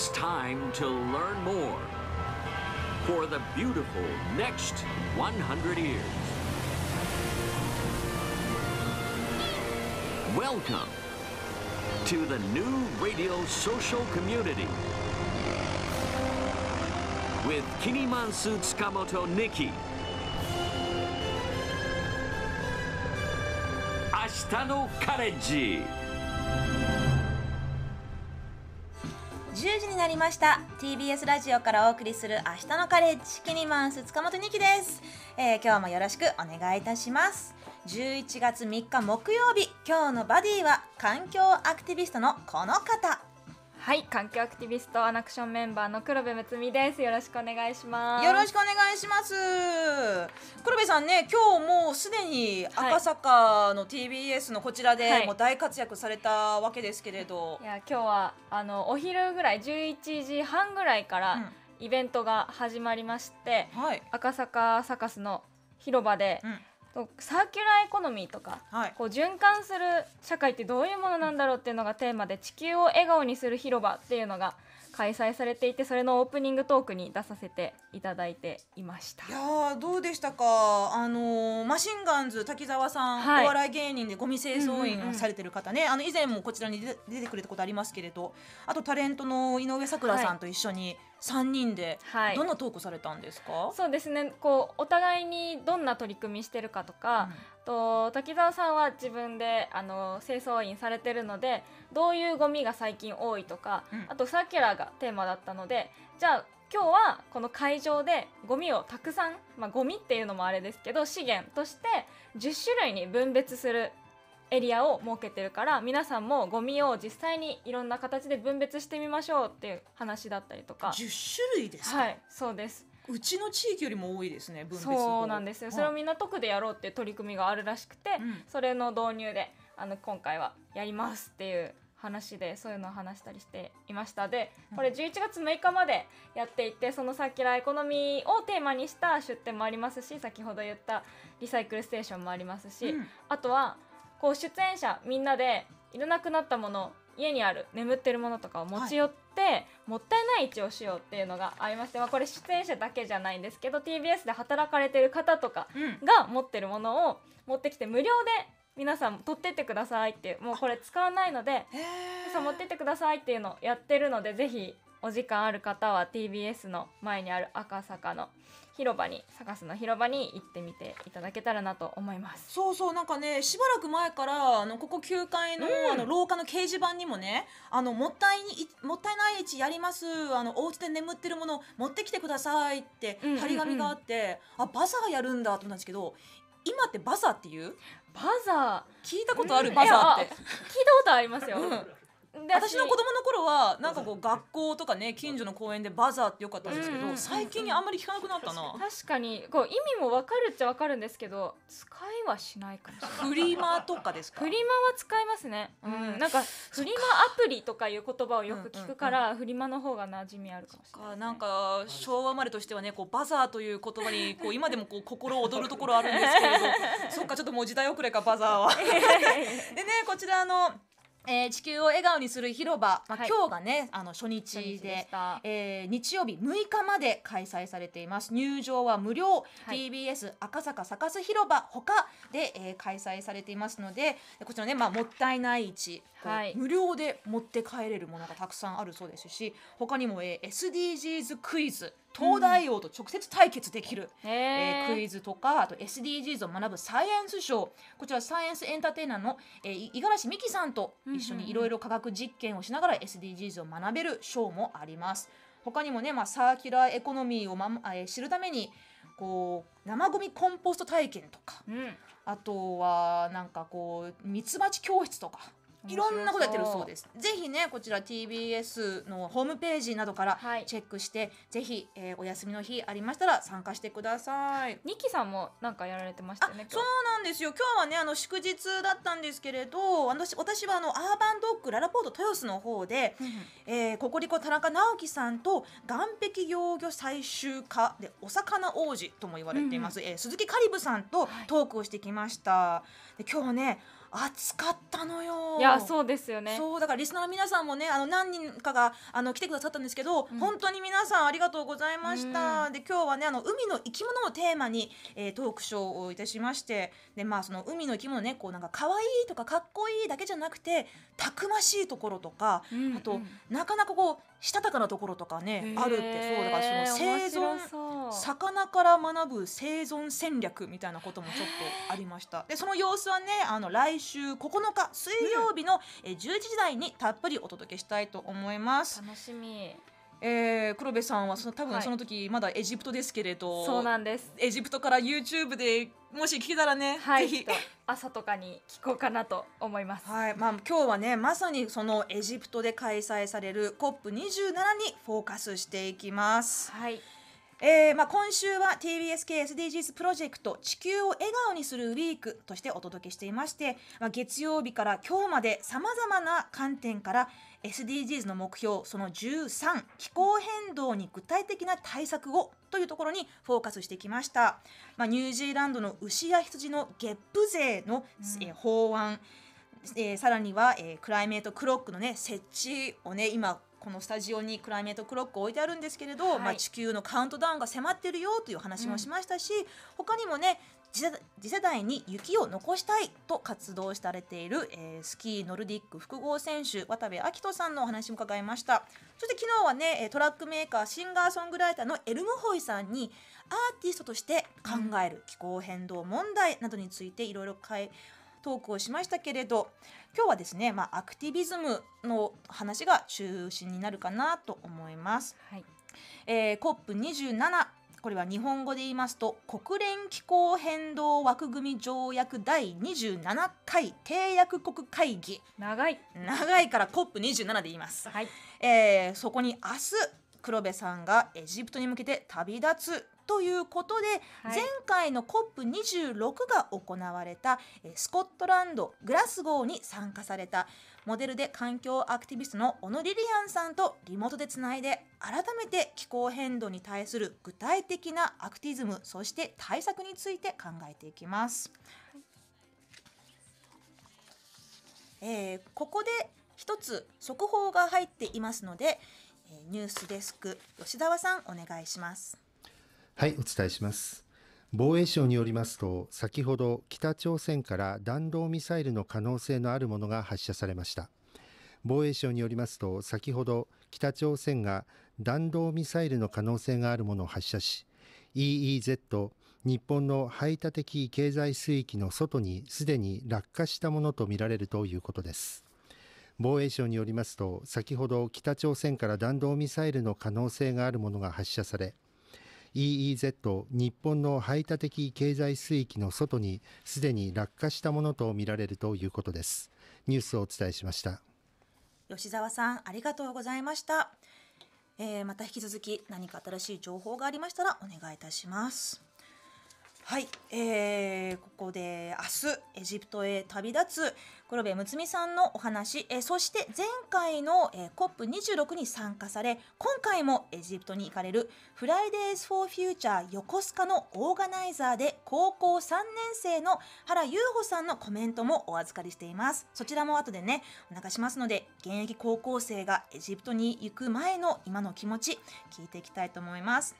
It's time to learn more for the beautiful next 100 years. Welcome to the new radio social community with Kinimansu Tsukamoto Nikki. Ashita no College. になりました TBS ラジオからお送りする「明日のカレッジ」キニマンス塚本二希です、えー、今日もよろしくお願いいたします11月3日木曜日今日のバディは環境アクティビストのこの方はい環境アクティビストアナクションメンバーの黒部睦美ですよろしくお願いしますよろしくお願いします黒部さんね今日もうすでに赤坂の TBS のこちらで、もう大活躍されたわけですけれど、いや今日はあのお昼ぐらい11時半ぐらいから、イベントが始まりまして、はい、赤坂サカスの広場で、うんサーキュラーエコノミーとか、はい、こう循環する社会ってどういうものなんだろうっていうのがテーマで「地球を笑顔にする広場」っていうのが開催されていてそれのオープニングトークに出させていただいていましたいやどうでしたかあのー、マシンガンズ滝沢さん、はい、お笑い芸人でゴミ清掃員をされてる方ね、うんうんうん、あの以前もこちらに出てくれたことありますけれどあとタレントの井上咲楽さんと一緒に、はい三人でどんなトークされたんですか、そうですねこうお互いにどんな取り組みしてるかとか、うん、と滝沢さんは自分であの清掃員されてるのでどういうゴミが最近多いとか、うん、あとさラらがテーマだったのでじゃあ今日はこの会場でゴミをたくさん、まあ、ゴミっていうのもあれですけど資源として10種類に分別するエリアを設けてるから皆さんもゴミを実際にいろんな形で分別してみましょうっていう話だったりとか10種類ですかはいそうですうちの地域よりも多いですね分別そうなんですよ、それをみんな得でやろうっていう取り組みがあるらしくて、うん、それの導入であの今回はやりますっていう話でそういうのを話したりしていましたでこれ11月6日までやっていてそのさっきのエコノミーをテーマにした出店もありますし先ほど言ったリサイクルステーションもありますし、うん、あとはこう出演者みんなでいらなくなったもの家にある眠ってるものとかを持ち寄って、はい、もったいない置をしようっていうのがありまして、まあ、これ出演者だけじゃないんですけど TBS で働かれてる方とかが持ってるものを持ってきて無料で皆さん取ってってくださいってもうこれ使わないので皆持ってってくださいっていうのをやってるのでぜひお時間ある方は TBS の前にある赤坂の広場にサカスの広場に行ってみていただけたらなと思いますそうそうなんかねしばらく前からあのここ9階の,、あの廊下の掲示板にもねあのもったいにもったいない位置やりますあのお家で眠ってるもの持ってきてくださいって張り紙があって、あバザーやるんだと思っんですけど今ってバザーっていうバザー聞いたことある、バザーって聞いたことありますよ、で私の子供の頃はなんかこう学校とかね近所の公園でバザーってよかったんですけど、最近あんまり聞かなくなったな確かにこう意味も分かるっちゃ分かるんですけど使いはしないかもしれないフリマとかですかフリマは使いますね、うん、なんかフリマアプリとかいう言葉をよく聞くから、フリマの方が馴染みあるかもしれない、なんか昭和生まれとしてはねこうバザーという言葉にこう今でもこう心躍るところあるんですけど そっかちょっともう時代遅れかバザーはでねこちらのえー、地球を笑顔にする広場、まあ、はい今日がねあの初日で初日でえー日曜日6日まで開催されています入場は無料、はい TBS 赤坂サカス広場ほかで、えー開催されていますのでこちらね、まあ、もったいない市、はい無料で持って帰れるものがたくさんあるそうですし他にも、えー SDGs クイズ東大王と直接対決できる、うん、えー、クイズとかあと SDGs を学ぶサイエンスショーこちらサイエンスエンターテイナーの、え五十嵐美樹さんと一緒にいろいろ科学実験をしながら SDGs を学べるショーもあります。他にもね、まあ、サーキュラーエコノミーを、まえー、知るためにこう生ゴミコンポスト体験とか、うん、あとはなんかこうミツバチ教室とかいろんなことやってるそうですぜひねこちら TBS のホームページなどからチェックして、はい、ぜひ、えー、お休みの日ありましたら参加してくださいニキさんもなんかやられてましたねそうなんですよ今日はねあの祝日だったんですけれど私私はあのアーバンドッグララポート豊洲の方で、うえー、ココリコ田中直樹さんと岸壁養魚最終化でお魚王子とも言われています、うん、えー、鈴木カリブさんとトークをしてきました、はい、で今日ね暑かったのよいやそうですよねそうだからリスナーの皆さんもねあの何人かがあの来てくださったんですけど、うん、本当に皆さんありがとうございました、うん、で今日はねあの海の生き物をテーマに、えー、トークショーをいたしましてでまあその海の生き物ねこうなんか可愛いとかかっこいいだけじゃなくてたくましいところとか、うん、あと、なかなかこうしたたかなところとかねあるってそうだからその生存魚から学ぶ生存戦略みたいなこともちょっとありましたでその様子はねあの来週9日水曜日の11時台にたっぷりお届けしたいと思います、うん、楽しみえー、黒部さんはその多分その時まだエジプトですけれど、はい、そうなんですエジプトから YouTube でもし聞けたらね、はい、ぜひ朝とかに聞こうかなと思います、はいまあ、今日はねまさにそのエジプトで開催される COP27 にフォーカスしていきます。はいえーまあ、今週は TBS 系 SDGs プロジェクト「地球を笑顔にするウィーク」としてお届けしていまして、まあ、月曜日から今日までさまざまな観点から SDGs の目標その13気候変動に具体的な対策をというところにフォーカスしてきました、まあ、ニュージーランドの牛や羊のゲップ税の、うん、え法案、えー、さらには、えー、クライメートクロックの、ね、設置をね今このスタジオにクライメートクロック置いてあるんですけれど、はい、まあ、地球のカウントダウンが迫ってるよという話もしましたし、うん、他にもね次世代に雪を残したいと活動されている、えー、スキーノルディック複合選手渡部明人さんのお話も伺いましたそして昨日はねトラックメーカーシンガーソングライターのエルムホイさんにアーティストとして考える気候変動問題などについていろいろトークをしましたけれど今日はですね、まあ、アクティビズムの話が中心になるかなと思います。はいえー、COP27 これは日本語で言いますと国連気候変動枠組み条約第27回締約国会議長い長いから COP27 で言います、はいえー、そこに明日黒部さんがエジプトに向けて旅立つということで、はい、前回の COP26 が行われたスコットランドグラスゴーに参加されたモデルで環境アクティビストの小野リリアンさんとリモートでつないで改めて気候変動に対する具体的なアクティズムそして対策について考えていきます。えー、ここで一つ速報が入っていますので、えニュースデスク吉澤さんお願いします。はいお伝えします。防衛省によりますと先ほど北朝鮮から弾道ミサイルの可能性のあるものが発射されました防衛省によりますと先ほど北朝鮮が弾道ミサイルの可能性があるものを発射し EEZ 日本の排他的経済水域の外にすでに落下したものとみられるということです防衛省によりますと先ほど北朝鮮から弾道ミサイルの可能性があるものが発射され EEZ 日本の排他的経済水域の外にすでに落下したものとみられるということですニュースをお伝えしました吉澤さんありがとうございましたえー、また引き続き何か新しい情報がありましたらお願いいたします。はい、えー、ここで明日エジプトへ旅立つ黒部睦美さんのお話、えー、そして前回の、えー、COP26 に参加され今回もエジプトに行かれるフライデーズ・フォー・フューチャー横須賀のオーガナイザーで高校3年生の原優穂さんのコメントもお預かりしていますそちらも後でねお流しますので現役高校生がエジプトに行く前の今の気持ち聞いていきたいと思います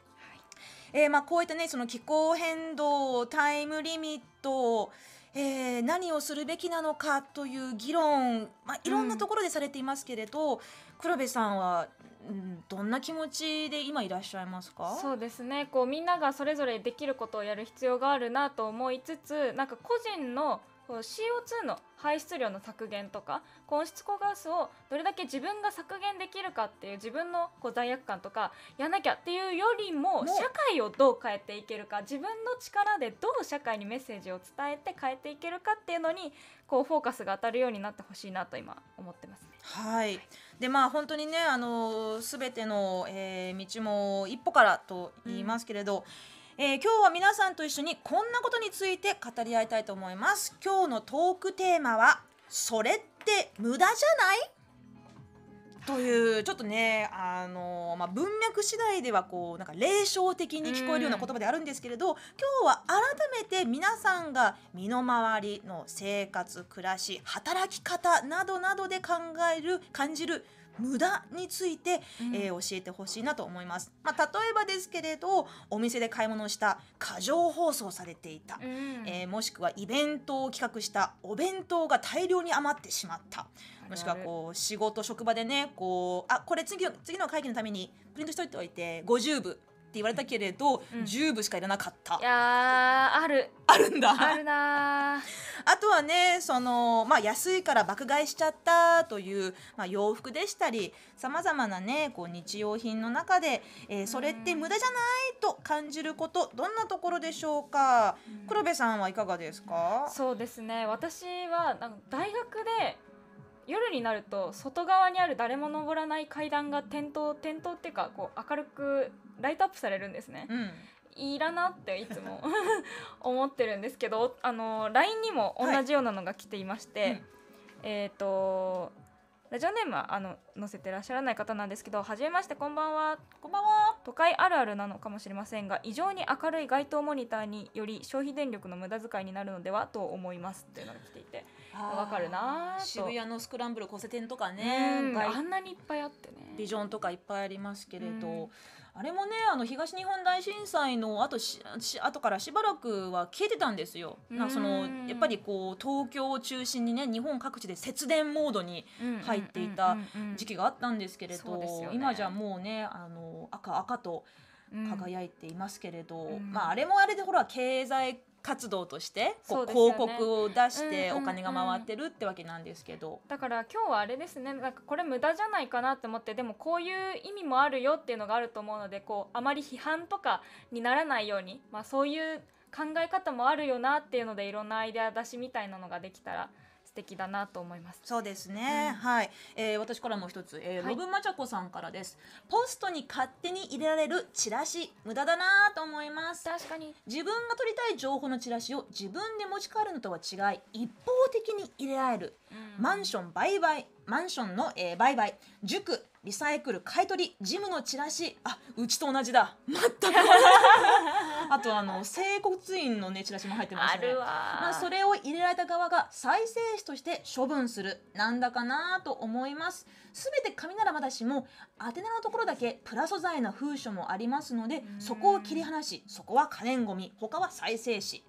えー、まあ、こういったねその気候変動タイムリミットえー、何をするべきなのかという議論、まあ、いろんなところでされていますけれど、うん、黒部さんは、うん、どんな気持ちで今いらっしゃいますかそうですねこうみんながそれぞれできることをやる必要があるなと思いつつなんか個人のこ CO2 の排出量の削減とか温室効果ガスをどれだけ自分が削減できるかっていう自分のこう罪悪感とかやんなきゃっていうよりも社会をどう変えていけるか自分の力でどう社会にメッセージを伝えて変えていけるかっていうのにこうフォーカスが当たるようになってほしいなと今思ってますね。はい、でまあ本当にねあの全ての、えー、道も一歩からと言いますけれど、うんえー、今日は皆さんと一緒にこんなことについて語り合いたいと思います今日のトークテーマはそれって無駄じゃないというちょっとねあの、まあ、文脈次第ではこうなんか霊障的に聞こえるような言葉であるんですけれど、今日は改めて皆さんが身の回りの生活暮らし働き方などなどで考える感じる無駄について、えー、教えてほしいなと思います。まあ、例えばですけれどお店で買い物をした過剰放送されていた、うん、えー、もしくはイベントを企画したお弁当が大量に余ってしまったもしくはこう仕事職場でねこうあこれ次の次の会議のためにプリントしといておいて50部って言われたけれど、うん、10部しかいらなかったいやあるあるんだあるな あとはねその、まあ、安いから爆買いしちゃったという、まあ、洋服でしたりさまざまなねこう日用品の中で、えー、それって無駄じゃないと感じることどんなところでしょうか、黒部さんはいかがですかそうですね私はなんか大学で夜になると外側にある誰も登らない階段が点灯点灯っていうかこう明るくライトアップされるんですね。うんいらなっていつも 思ってるんですけどあの LINE にも同じようなのが来ていまして、はいうん、えっ、ー、とラジオネームはあの載せてらっしゃらない方なんですけど、はじめましてこんばんは。こんばんは。都会あるあるなのかもしれませんが、異常に明るい街頭モニターにより消費電力の無駄遣いになるのではと思いますっていうのが来ていて、わかるな渋谷のスクランブル交差点とかね、あんなにいっぱいあってねビジョンとかいっぱいありますけれど、あれもねあの東日本大震災のあとし後からしばらくは消えてたんですよ。なそのやっぱりこう東京を中心にね日本各地で節電モードに入っていた時期があったんですけれど、ね、今じゃもうねあの赤赤と。輝いていますけれど、うん、まああれもあれでほら経済活動としてこう、ね、広告を出してお金が回ってるってわけなんですけど、うんうんうん、だから今日はあれですねなんかこれ無駄じゃないかなと思ってでもこういう意味もあるよっていうのがあると思うのでこうあまり批判とかにならないように、まあ、そういう考え方もあるよなっていうのでいろんなアイデア出しみたいなのができたら素敵だなと思いますそうですね、うん、はい、えー、私からも一つ、えー、はい、ロブマチャコさんからですポストに勝手に入れられるチラシ無駄だなと思います確かに自分が取りたい情報のチラシを自分で持ち帰るのとは違い一方的に入れられる、うん、マンション売買マンションの、えー、売買塾リサイクル買取ジムのチラシあうちと同じだ全く あとあの整骨院のねチラシも入ってますねまあ、それを入れられた側が再生紙として処分するなんだかなと思いますすべて紙ならまだしも宛名のところだけプラ素材の封書もありますのでそこを切り離しそこは可燃ごみ他は再生紙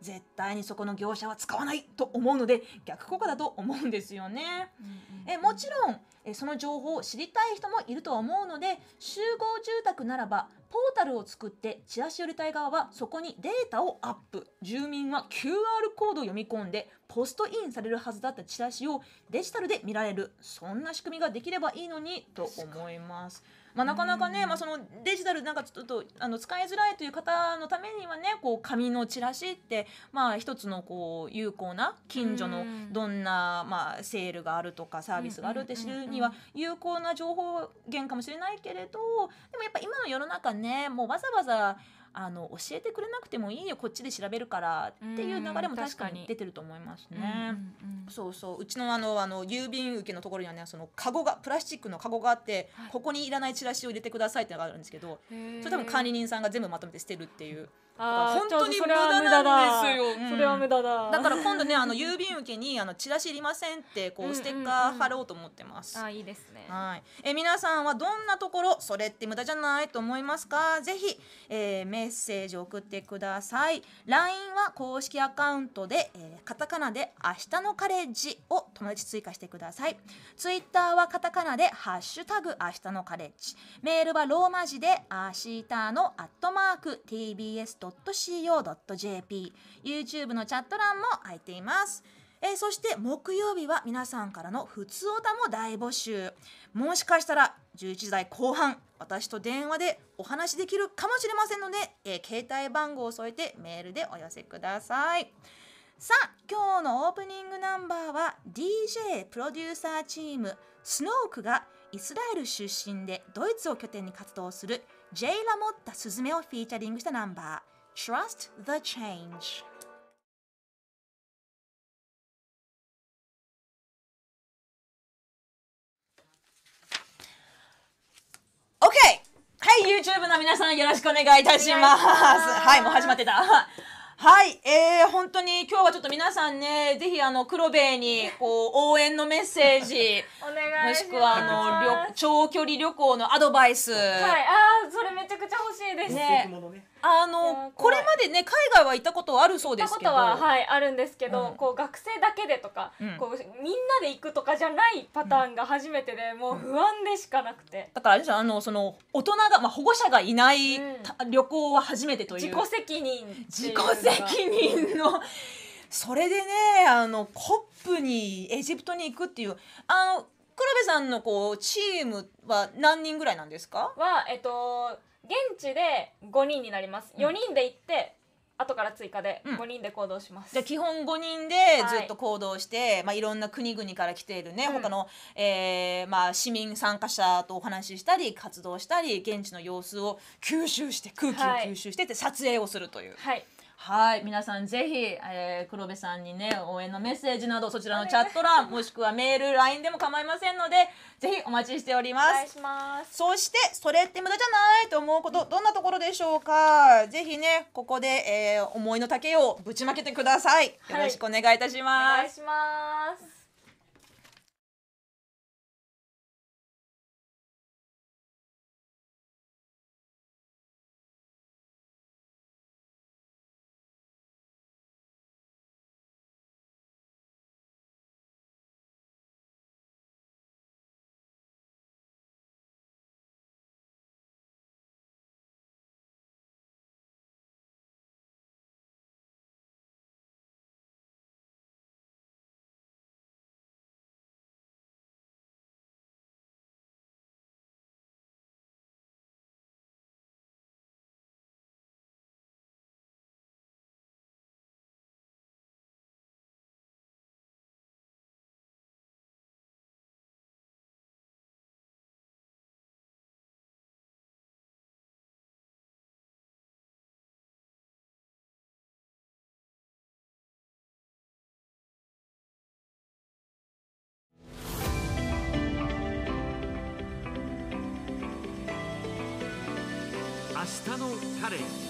絶対にそこの業者は使わないと思うので逆効果だと思うんですよね。えもちろんえその情報を知りたい人もいるとは思うので集合住宅ならばポータルを作ってチラシ寄りたい側はそこにデータをアップ住民は QR コードを読み込んでポストインされるはずだったチラシをデジタルで見られるそんな仕組みができればいいのにと思います。まあ、なかなかね、まあ、そのデジタルなんかちょっとあの使いづらいという方のためにはねこう紙のチラシって、まあ、一つのこう有効な近所のどんな、まあ、セールがあるとかサービスがあるって知るには有効な情報源かもしれないけれどでもやっぱ今の世の中ねもうわざわざあの教えてくれなくてもいいよこっちで調べるからっていう流れも確かに出てると思いますね。そうそううちのあのあの郵便受けのところにはねそのカゴがプラスチックのカゴがあって、はい、ここにいらないチラシを入れてくださいってのがあるんですけどそれ多分管理人さんが全部まとめて捨てるっていう。本当に無駄なんですよ。それは無駄だ。だから今度ねあの郵便受けにあのチラシいりませんってこうステッカー貼ろうと思ってます。あいいですね。はい。え皆さんはどんなところそれって無駄じゃないと思いますか。ぜひ、えー、メッセージ送ってください。LINE は公式アカウントで、えー、カタカナで明日のカレッジを友達追加してください。ツイッターはカタカナでハッシュタグ明日のカレッジ。メールはローマ字で明日のアットマーク tbs ド .co.jp、YouTube のチャット欄も空いています。えー、そして木曜日は皆さんからの普通おたも大募集もしかしたら11時台後半私と電話でお話できるかもしれませんので、えー、携帯番号を添えてメールでお寄せくださいさあ今日のオープニングナンバーは DJ プロデューサーチームスノークがイスラエル出身でドイツを拠点に活動する J ラモッタスズメをフィーチャリングしたナンバー Trust the change. OK! はい、YouTube の皆さんよろしくお願いいたします。はい、もう始まってた。はい、えー、本当に今日はちょっと皆さんね、ぜひあの黒部にこう応援のメッセージ、もしくはあの長距離旅行のアドバイス。はい、ああ、それめちゃくちゃ欲しいですね。ねあのこれまでね海外は行ったことあるそうですけどは、はい、あるんですけど、うん、こう学生だけでとか、うん、こうみんなで行くとかじゃないパターンが初めてで、もう不安でしかなくて、だからあれじゃあのその大人が、まあ、保護者がいない、旅行は初めてという自己責任自己責任のそれでねあのコップにエジプトに行くっていうあの黒部さんのこうチームは何人ぐらいなんですかはえっと現地で5人になります4人で行って、後から追加で5人で行動します、じゃあ基本5人でずっと行動して、いまあ、いろんな国々から来ているね、うん他の、えーまあ、市民参加者とお話ししたり活動したり現地の様子を吸収して空気を吸収してって撮影をするという、はいはい皆さんぜひ、えー、黒部さんにね応援のメッセージなどそちらのチャット欄 もしくはメール LINE でも構いませんのでぜひお待ちしておりますお願いしますそしてそれって無駄じゃないと思うことどんなところでしょうかぜひねここで、えー、思いの丈をぶちまけてくださいよろしくお願いいたします、はい、お願いします日のチャレンジ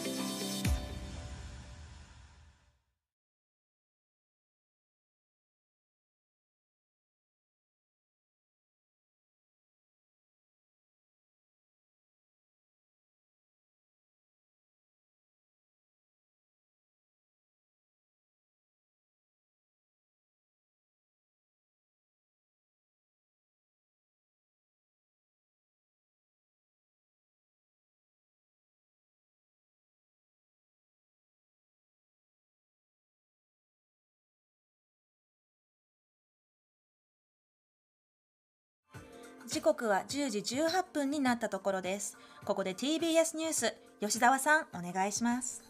時刻は10時18分になったところですここで TBS ニュース吉澤さんお願いします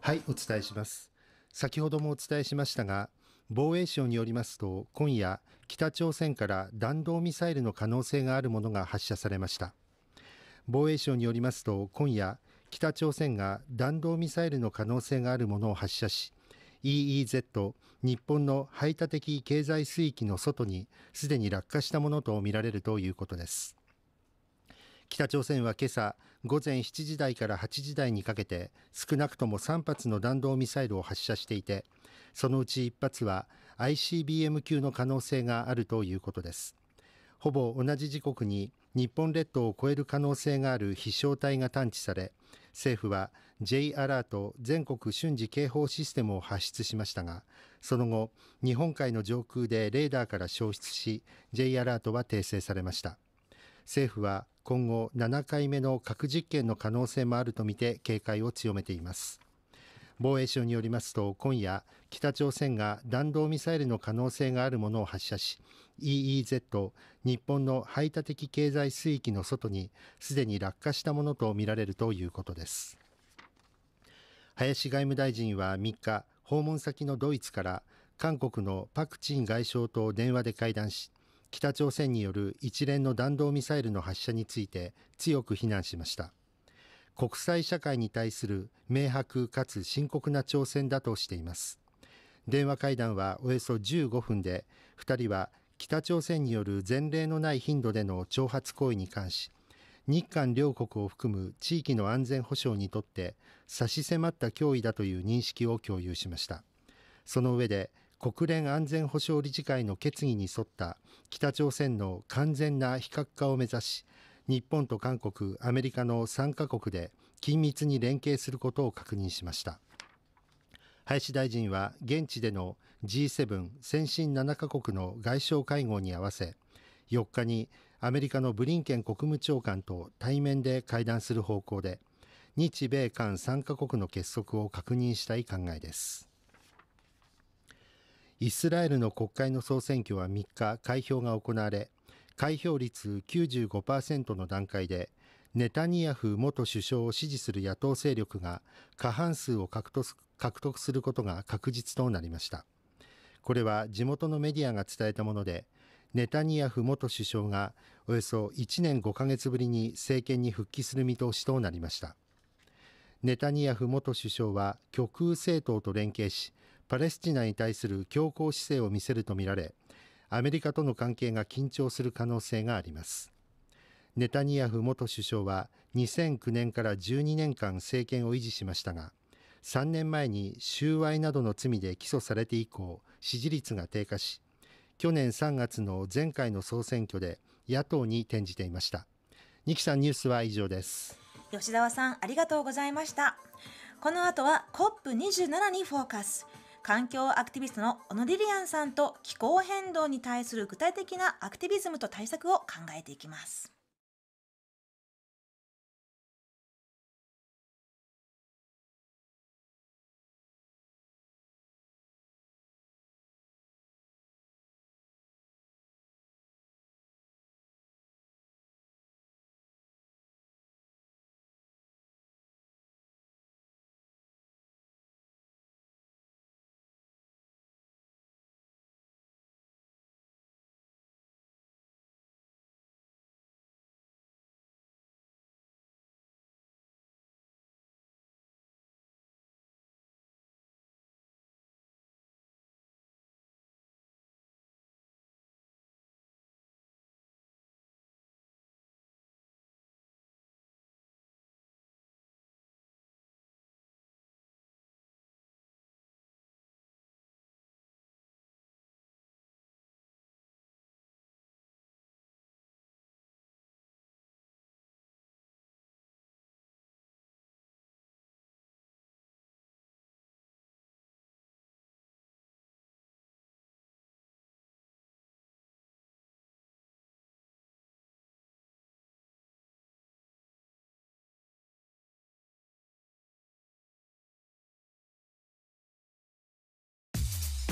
はいお伝えします先ほどもお伝えしましたが防衛省によりますと今夜北朝鮮から弾道ミサイルの可能性があるものが発射されました防衛省によりますと今夜北朝鮮が弾道ミサイルの可能性があるものを発射し EEZ 日本の排他的経済水域の外にすでに落下したものとみられるということです北朝鮮は今朝午前7時台から8時台にかけて少なくとも3発の弾道ミサイルを発射していてそのうち1発は ICBM 級の可能性があるということですほぼ同じ時刻に日本列島を越える可能性がある飛翔体が探知され政府は J アラート全国瞬時警報システムを発出しましたがその後日本海の上空でレーダーから消失し J アラートは訂正されました政府は今後7回目の核実験の可能性もあるとみて警戒を強めています防衛省によりますと今夜北朝鮮が弾道ミサイルの可能性があるものを発射し EEZ 日本の排他的経済水域の外にすでに落下したものとみられるということです林外務大臣は3日、訪問先のドイツから韓国のパク・チン外相と電話で会談し、北朝鮮による一連の弾道ミサイルの発射について強く非難しました。国際社会に対する明白かつ深刻な挑戦だとしています。電話会談はおよそ15分で、2人は北朝鮮による前例のない頻度での挑発行為に関し、日韓両国を含む地域の安全保障にとって差し迫った脅威だという認識を共有しましたその上で国連安全保障理事会の決議に沿った北朝鮮の完全な非核化を目指し日本と韓国アメリカの3カ国で緊密に連携することを確認しました林大臣は現地での G7 先進7カ国の外相会合に合わせ4日にアメリカのブリンケン国務長官と対面で会談する方向で日米韓3カ国の結束を確認したい考えですイスラエルの国会の総選挙は3日開票が行われ開票率95%の段階でネタニヤフ元首相を支持する野党勢力が過半数を獲得することが確実となりましたこれは地元のメディアが伝えたものでネタニヤフ元首相がおよそ1年5ヶ月ぶりに政権に復帰する見通しとなりましたネタニヤフ元首相は極右政党と連携しパレスチナに対する強硬姿勢を見せるとみられアメリカとの関係が緊張する可能性がありますネタニヤフ元首相は2009年から12年間政権を維持しましたが3年前に収賄などの罪で起訴されて以降支持率が低下し去年3月の前回の総選挙で野党に転じていました二木さんニュースは以上です吉澤さんありがとうございましたこの後は COP27 にフォーカス環境アクティビストの小野リリアンさんと気候変動に対する具体的なアクティビズムと対策を考えていきます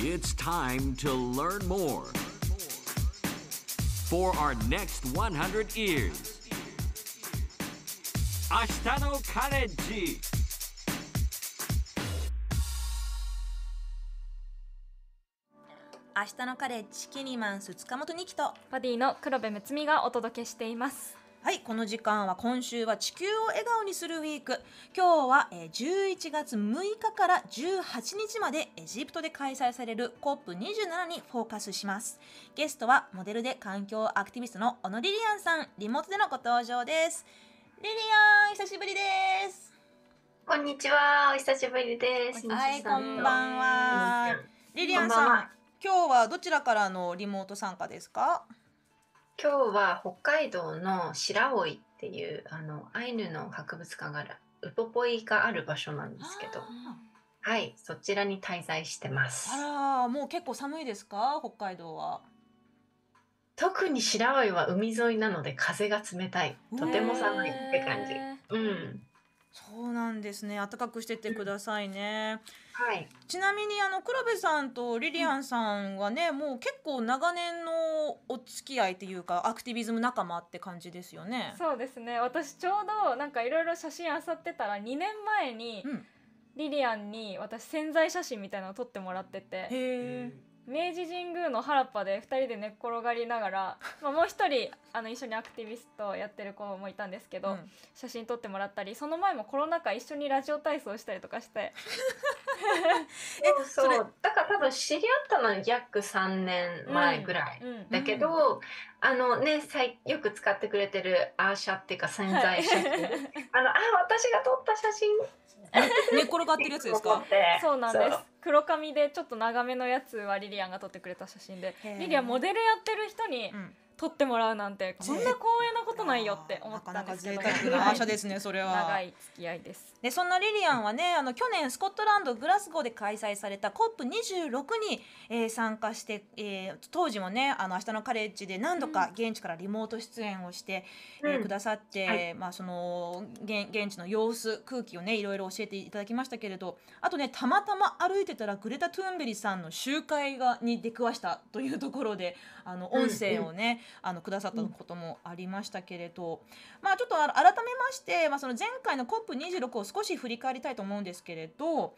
It's time to learn more for our next 100 years. 明日のカレッジ明日のカレッジキニマンス塚本二木とパディの黒部睦美がお届けしていますはいこの時間は今週は地球を笑顔にするウィーク今日は11月6日から18日までエジプトで開催される COP27 にフォーカスしますゲストはモデルで環境アクティビストの小野リリアンさんリモートでのご登場ですリリアン久しぶりですこんにちはお久しぶりですはいこんばんはリリアンさん今日はどちらからのリモート参加ですか今日は北海道の白老っていうあのアイヌの博物館があるウポポイがある場所なんですけどはいそちらに滞在してますあらもう結構寒いですか北海道は特に白老は海沿いなので風が冷たいとても寒いって感じうんそうなんですね暖かくしててくださいね、うんはい、ちなみにあの黒部さんとリリアンさんはね、うん、もう結構長年のお付き合いというかアクティビズム仲間って感じですよね。そうですね私ちょうどなんかいろいろ写真あさってたら2年前に、リリアンに私宣材写真みたいなのを撮ってもらってて。うん明治神宮の原っぱで2人で寝っ転がりながら、まあ、もう1人あの一緒にアクティビストやってる子もいたんですけど、うん、写真撮ってもらったりその前もコロナ禍一緒にラジオ体操したりとかして えそうだから多分知り合ったのは約3年前ぐらい、うん、だけど、うん、あのねさいよく使ってくれてるアーシャっていうか洗剤写真、はい、あのあ私が撮った写真 寝転がってるやつですかそうなんです黒髪でちょっと長めのやつはリリアンが撮ってくれた写真でリリアンモデルやってる人に、うん撮ってもらうなんてこんな光栄なことないよって思ったんですけど、贅沢なですねそれは長い付き合いですでそんなリリアンはねあの去年スコットランドグラスゴーで開催された COP26 に、えー、参加して、えー、当時もねあの明日のカレッジで何度か現地からリモート出演をして、うん、えー、くださって、はい、まあその現現地の様子空気をねいろいろ教えていただきましたけれどあとねたまたま歩いてたらグレタ・トゥーンベリさんの集会がに出くわしたというところであの音声をね、あのくださったこともありましたけれど、うん、まあ、ちょっと改めまして、まあ、その前回の COP26 を少し振り返りたいと思うんですけれど。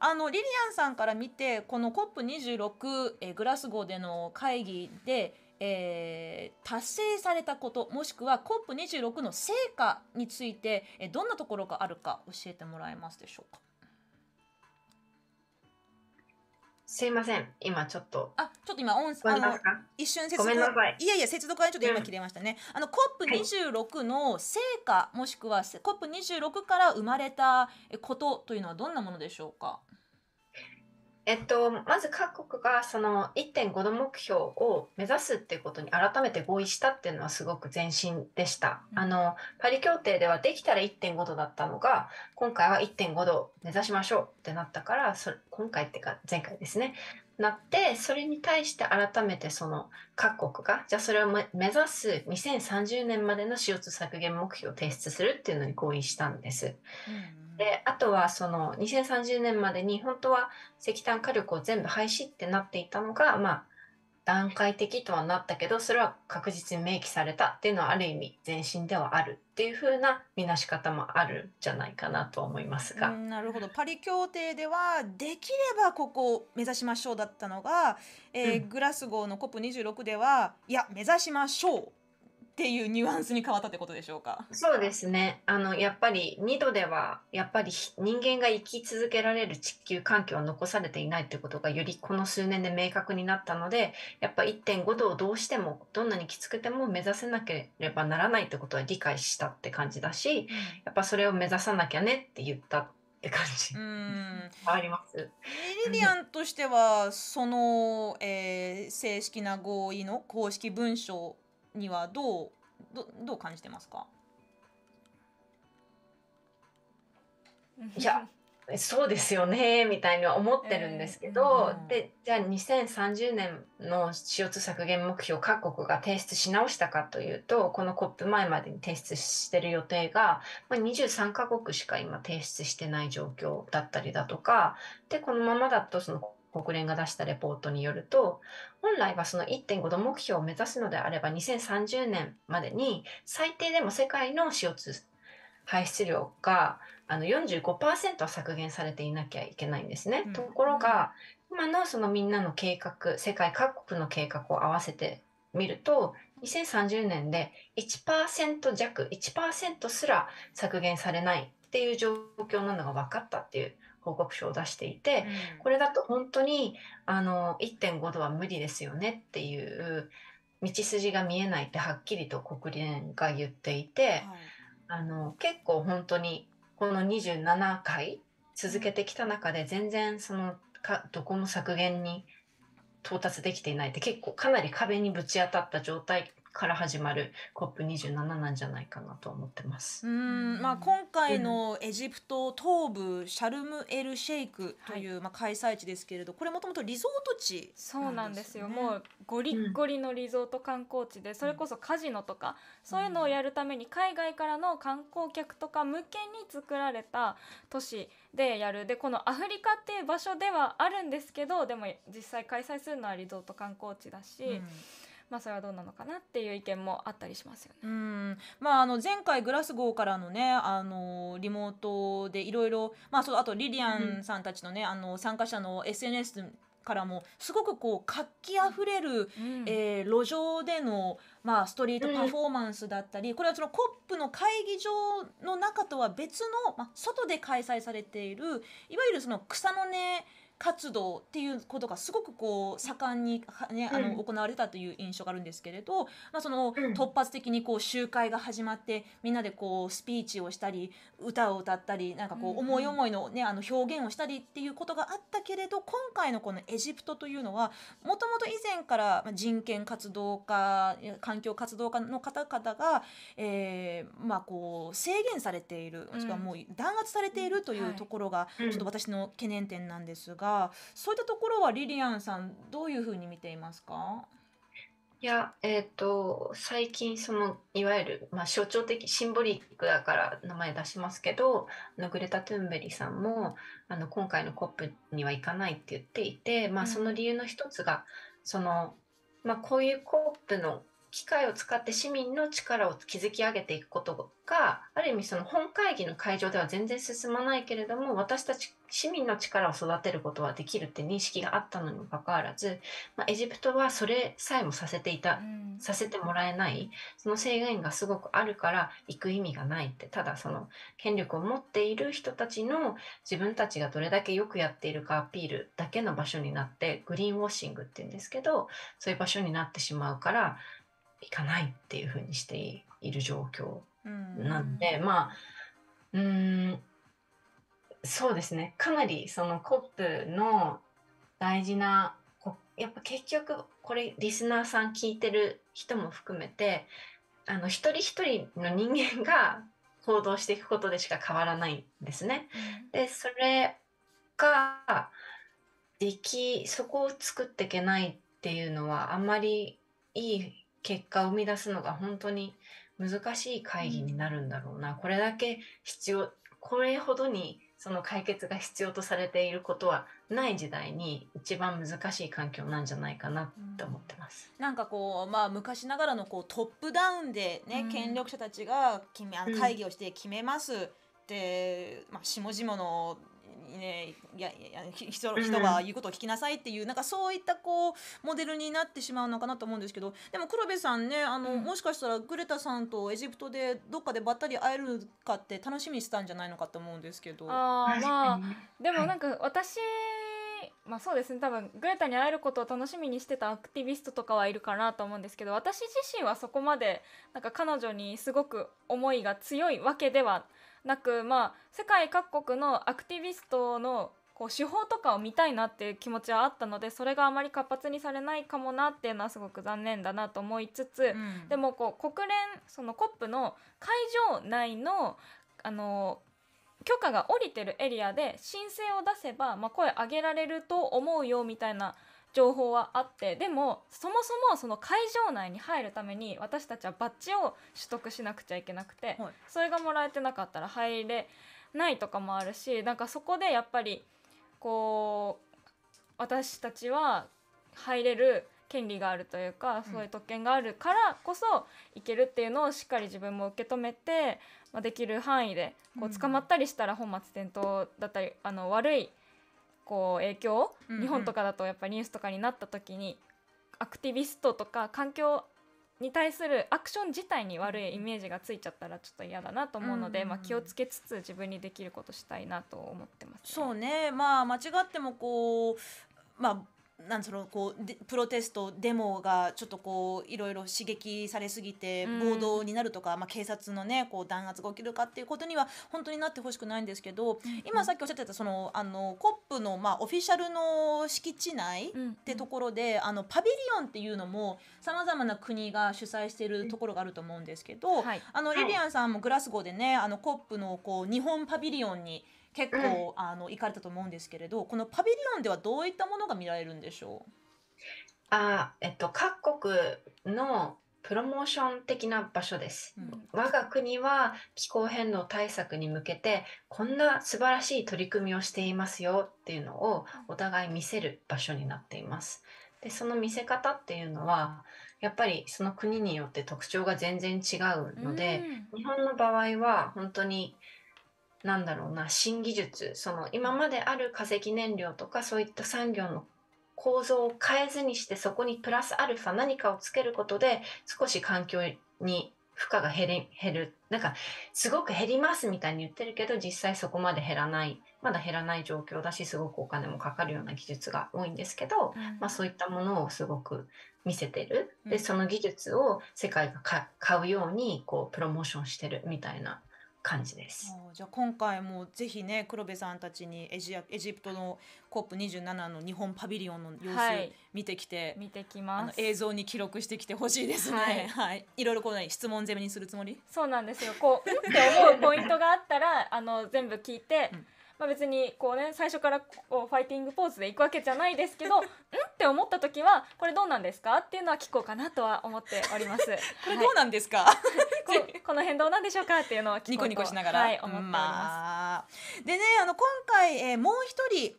あのリリアンさんから見てこの COP26、えー、グラスゴーでの会議で、えー、達成されたこともしくは COP26 の成果について、えー、どんなところがあるか教えてもらえますでしょうか。すいません、今ちょっと。あ、ちょっと今音声、あの、一瞬接続。い。いやいや、接続はちょっと今切れましたね。うん、あの、COP26 の成果、もしくは COP26 から生まれたことというのはどんなものでしょうかえっと、まず各国がその1.5度目標を目指すっていうことに改めて合意したっていうのはすごく前進でした。あのパリ協定ではできたら1.5度だったのが今回は1.5度目指しましょうってなったからそ今回っていうか前回ですねなってそれに対して改めてその各国がじゃあそれを目指す2030年までの CO2 削減目標を提出するっていうのに合意したんです。うんであとはその2030年までに本当は石炭火力を全部廃止ってなっていたのがまあ段階的とはなったけどそれは確実に明記されたっていうのはある意味前進ではあるっていう風な見なし方もあるんじゃないかなと思いますが。なるほどパリ協定ではできればここを目指しましょうだったのが、えーうん、グラスゴーの COP26 ではいや目指しましょうっていうニュアンスに変わったってことでしょうかそうですねあのやっぱり2度ではやっぱり人間が生き続けられる地球環境は残されていないってことがよりこの数年で明確になったのでやっぱ1.5度をどうしてもどんなにきつくても目指せなければならないってことは理解したって感じだしやっぱそれを目指さなきゃねって言ったって感じ。うん。あります。メリディアンとしては、その、えー、正式な合意の公式文書にはどうどう感じてますかいやそうですよねみたいには思ってるんですけど、えー、でじゃあ2030年の CO2 削減目標各国が提出し直したかというとこの COP 前までに提出してる予定が、まあ、23カ国しか今提出してない状況だったりだとかでこのままだとその国連が出したレポートによると本来はその1.5度目標を目指すのであれば2030年までに最低でも世界の CO2 排出量があの45%は削減されていなきゃいけないんですね。うん、ところが今のそのみんなの計画世界各国の計画を合わせてみると2030年で1%弱1%すら削減されないっていう状況なのが分かったっていう報告書を出していて、うん、これだと本当にあの1.5度は無理ですよねっていう道筋が見えないってはっきりと国連が言っていて、はい、あの結構本当にこの27回続けてきた中で全然そのかどこも削減に到達できていないって結構かなり壁にぶち当たった状態から始まる COP27 なんじゃないかなと思ってます。うんまあ、今回のエジプト東部シャルムエルシェイクという、はい、まあ、開催地ですけれどこれもともとリゾート地、ね、そうなんですよもうゴリッゴリのリゾート観光地で、うん、それこそカジノとか、そういうのをやるために海外からの観光客とか向けに作られた都市でやるでこのアフリカっていう場所ではあるんですけどでも実際開催するのはリゾート観光地だし。うんまあ、それはどうなのかなっていう意見もあったりしますよね。うんまあ、あの前回グラスゴーからのねあのリモートでいろいろあとリリアンさんたちのね、うん、あの参加者の SNS からもすごくこう活気あふれる、うん、えー、路上での、まあ、ストリートパフォーマンスだったり、うん、これはそのコップの会議場の中とは別の、まあ、外で開催されているいわゆるその草の根、ね活動っていうことがすごくこう盛んに、ね、あの行われたという印象があるんですけれど、まあ、その突発的にこう集会が始まってみんなでこうスピーチをしたり歌を歌ったりなんかこう思い思いの,、ね、あの表現をしたりっていうことがあったけれど今回のこのエジプトというのはもともと以前から人権活動家環境活動家の方々が、えーまあ、こう制限されている、もしくはもう弾圧されているというところが、ちょっと私の懸念点なんですが。がそういったところはリリアンさんどういうふうに見ていますかいや、えっ、ー、と最近そのいわゆる、まあ、象徴的シンボリックだから名前出しますけどあのグレタ・トゥンベリさんもあの今回の COP には行かないって言っていて、まあ、その理由の一つが、うん、そのまあ、こういう COP の機械を使って市民の力を築き上げていくことがある意味その本会議の会場では全然進まないけれども私たち市民の力を育てることはできるって認識があったのにもかかわらず、まあ、エジプトはそれさえもさせていた、うん、させてもらえないその制限がすごくあるから行く意味がないってただその権力を持っている人たちの自分たちがどれだけよくやっているかアピールだけの場所になってグリーンウォッシングっていうんですけどそういう場所になってしまうから行かないっていうふうにしている状況なんで、うん、まあうんそうですねかなりそのコップの大事なやっぱ結局これリスナーさん聞いてる人も含めてあの一人一人の人間が行動していくことでしか変わらないんですね。でそれができそこを作っていけないっていうのはあんまりいい結果を生み出すのが本当に難しい会議になるんだろうな、これだけ必要これほどにその解決が必要とされていることはない時代に一番難しい環境なんじゃないかなと思ってます。なんかこうまあ昔ながらのこうトップダウンでね、うん、権力者たちが決め会議をして決めます。うんまあ、下々のね、いやいや人人が言うことを聞きなさいっていう、なんかそういったこうモデルになってしまうのかなと思うんですけどでも黒部さんねあの、うん、もしかしたらグレタさんとエジプトでどっかでばったり会えるかって楽しみにしてたんじゃないのかと思うんですけど。あまあ、でもなんか私、まあそうですね多分グレタに会えることを楽しみにしてたアクティビストとかはいるかなと思うんですけど私自身はそこまでなんか彼女にすごく思いが強いわけではなく、まあ、世界各国のアクティビストのこう手法とかを見たいなっていう気持ちはあったのでそれがあまり活発にされないかもなっていうのはすごく残念だなと思いつつ、うん、でもこう国連その COP の会場内のあの許可が下りてるエリアで申請を出せば、まあ、声上げられると思うよみたいな情報はあってでもそもそもその会場内に入るために私たちはバッジを取得しなくちゃいけなくて、はい、それがもらえてなかったら入れないとかもあるしなんかそこでやっぱりこう私たちは入れる権利があるというかそういう特権があるからこそ行けるっていうのをしっかり自分も受け止めて、まあ、できる範囲でこう捕まったりしたら本末転倒だったり、あの悪いこう影響、うんうん、日本とかだとやっぱニュースとかになった時にアクティビストとか環境に対するアクション自体に悪いイメージがついちゃったらちょっと嫌だなと思うので、うんうんうん、まあ、気をつけつつ自分にできることしたいなと思ってます、ね、そうねまあ間違ってもこうまあなんそのこうプロテストデモがちょっとこういろいろ刺激されすぎて暴動になるとか、うん、まあ、警察の、ね、こう弾圧が起きるかっていうことには本当になってほしくないんですけど、今さっきおっしゃってたそのあのコップの、まあ、オフィシャルの敷地内ってところで、うん、あのパビリオンっていうのもさまざまな国が主催しているところがあると思うんですけど、はい、あのリリアンさんもグラスゴーでねあのコップのこう日本パビリオンに。結構、あの行かれたと思うんですけれどこのパビリオンではどういったものが見られるんでしょうあえっと、各国のプロモーション的な場所です、我が国は気候変動対策に向けてこんな素晴らしい取り組みをしていますよっていうのをお互い見せる場所になっています。でその見せ方っていうのはやっぱりその国によって特徴が全然違うので、日本の場合は本当になんだろうな新技術その今まである化石燃料とかそういった産業の構造を変えずにしてそこにプラスアルファ何かをつけることで少し環境に負荷が減り減るなんかすごく減りますみたいに言ってるけど実際そこまで減らないまだ減らない状況だしすごくお金もかかるような技術が多いんですけど、うん、まあ、そういったものをすごく見せてるでその技術を世界が買うようにこうプロモーションしてるみたいな感じです。じゃあ今回もぜひね黒部さんたちにエジエジプトの COP27 の日本パビリオンの様子見てきて、見てきます映像に記録してきてほしいですね。はい、はい、いろいろこう、ね、質問攻めにするつもりそうなんですよこうって思うポイントがあったらあの全部聞いて。うんまあ、別にこうね最初からこうファイティングポーズでいくわけじゃないですけど んって思った時はこれどうなんです かっていうのは聞こうかなとは思っておりますこれどうなんですか、はい、ここの辺どうなんでしょうかっていうのはニコニコしながら、はい、思っております、まあ、でねあの今回、えー、もう一人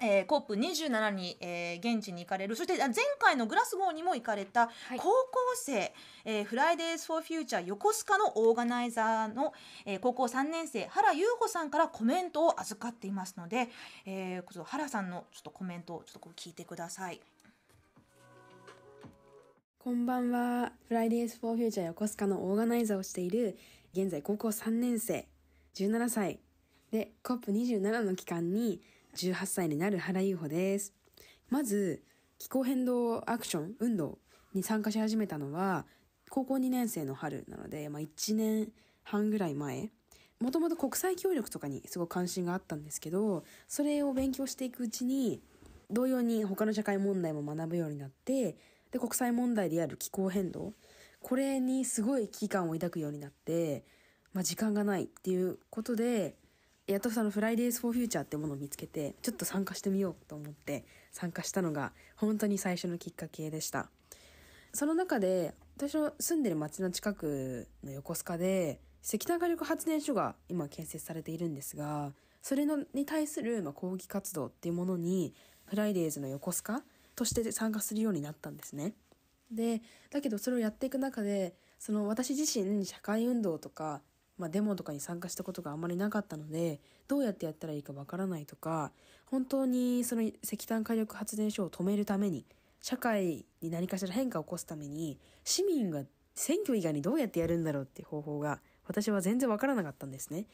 えー、COP27 に、えー、現地に行かれるそして前回のグラスゴーにも行かれた高校生、はい、えー、フライデーズ・フォー・フューチャー横須賀のオーガナイザーの、えー、高校3年生原優穂さんからコメントを預かっていますので、えー、原さんのちょっとコメントをちょっとこう聞いてください。こんばんは。フライデーズ・フォー・フューチャー横須賀のオーガナイザーをしている現在高校3年生17歳で COP27 の期間に18歳になる原優穂です。まず、気候変動アクション、運動に参加し始めたのは、高校2年生の春なので、まあ、1年半ぐらい前。もともと国際協力とかにすごく関心があったんですけど、それを勉強していくうちに、同様に他の社会問題も学ぶようになって、で、国際問題である気候変動、これにすごい危機感を抱くようになって、まあ、時間がないっていうことで、やっとそのフライデーズ・フォー・フューチャーってものを見つけて、ちょっと参加してみようと思って参加したのが本当に最初のきっかけでした。その中で、私の住んでる町の近くの横須賀で、石炭火力発電所が今建設されているんですが、それのに対するま抗議活動っていうものに、フライデーズの横須賀として参加するようになったんですね。で、だけどそれをやっていく中で、その私自身社会運動とかまあ、デモとかに参加したことがあんまりなかったので、どうやってやったらいいかわからないとか、本当にその石炭火力発電所を止めるために、社会に何かしら変化を起こすために、市民が選挙以外にどうやってやるんだろうっていう方法が、私は全然わからなかったんですね。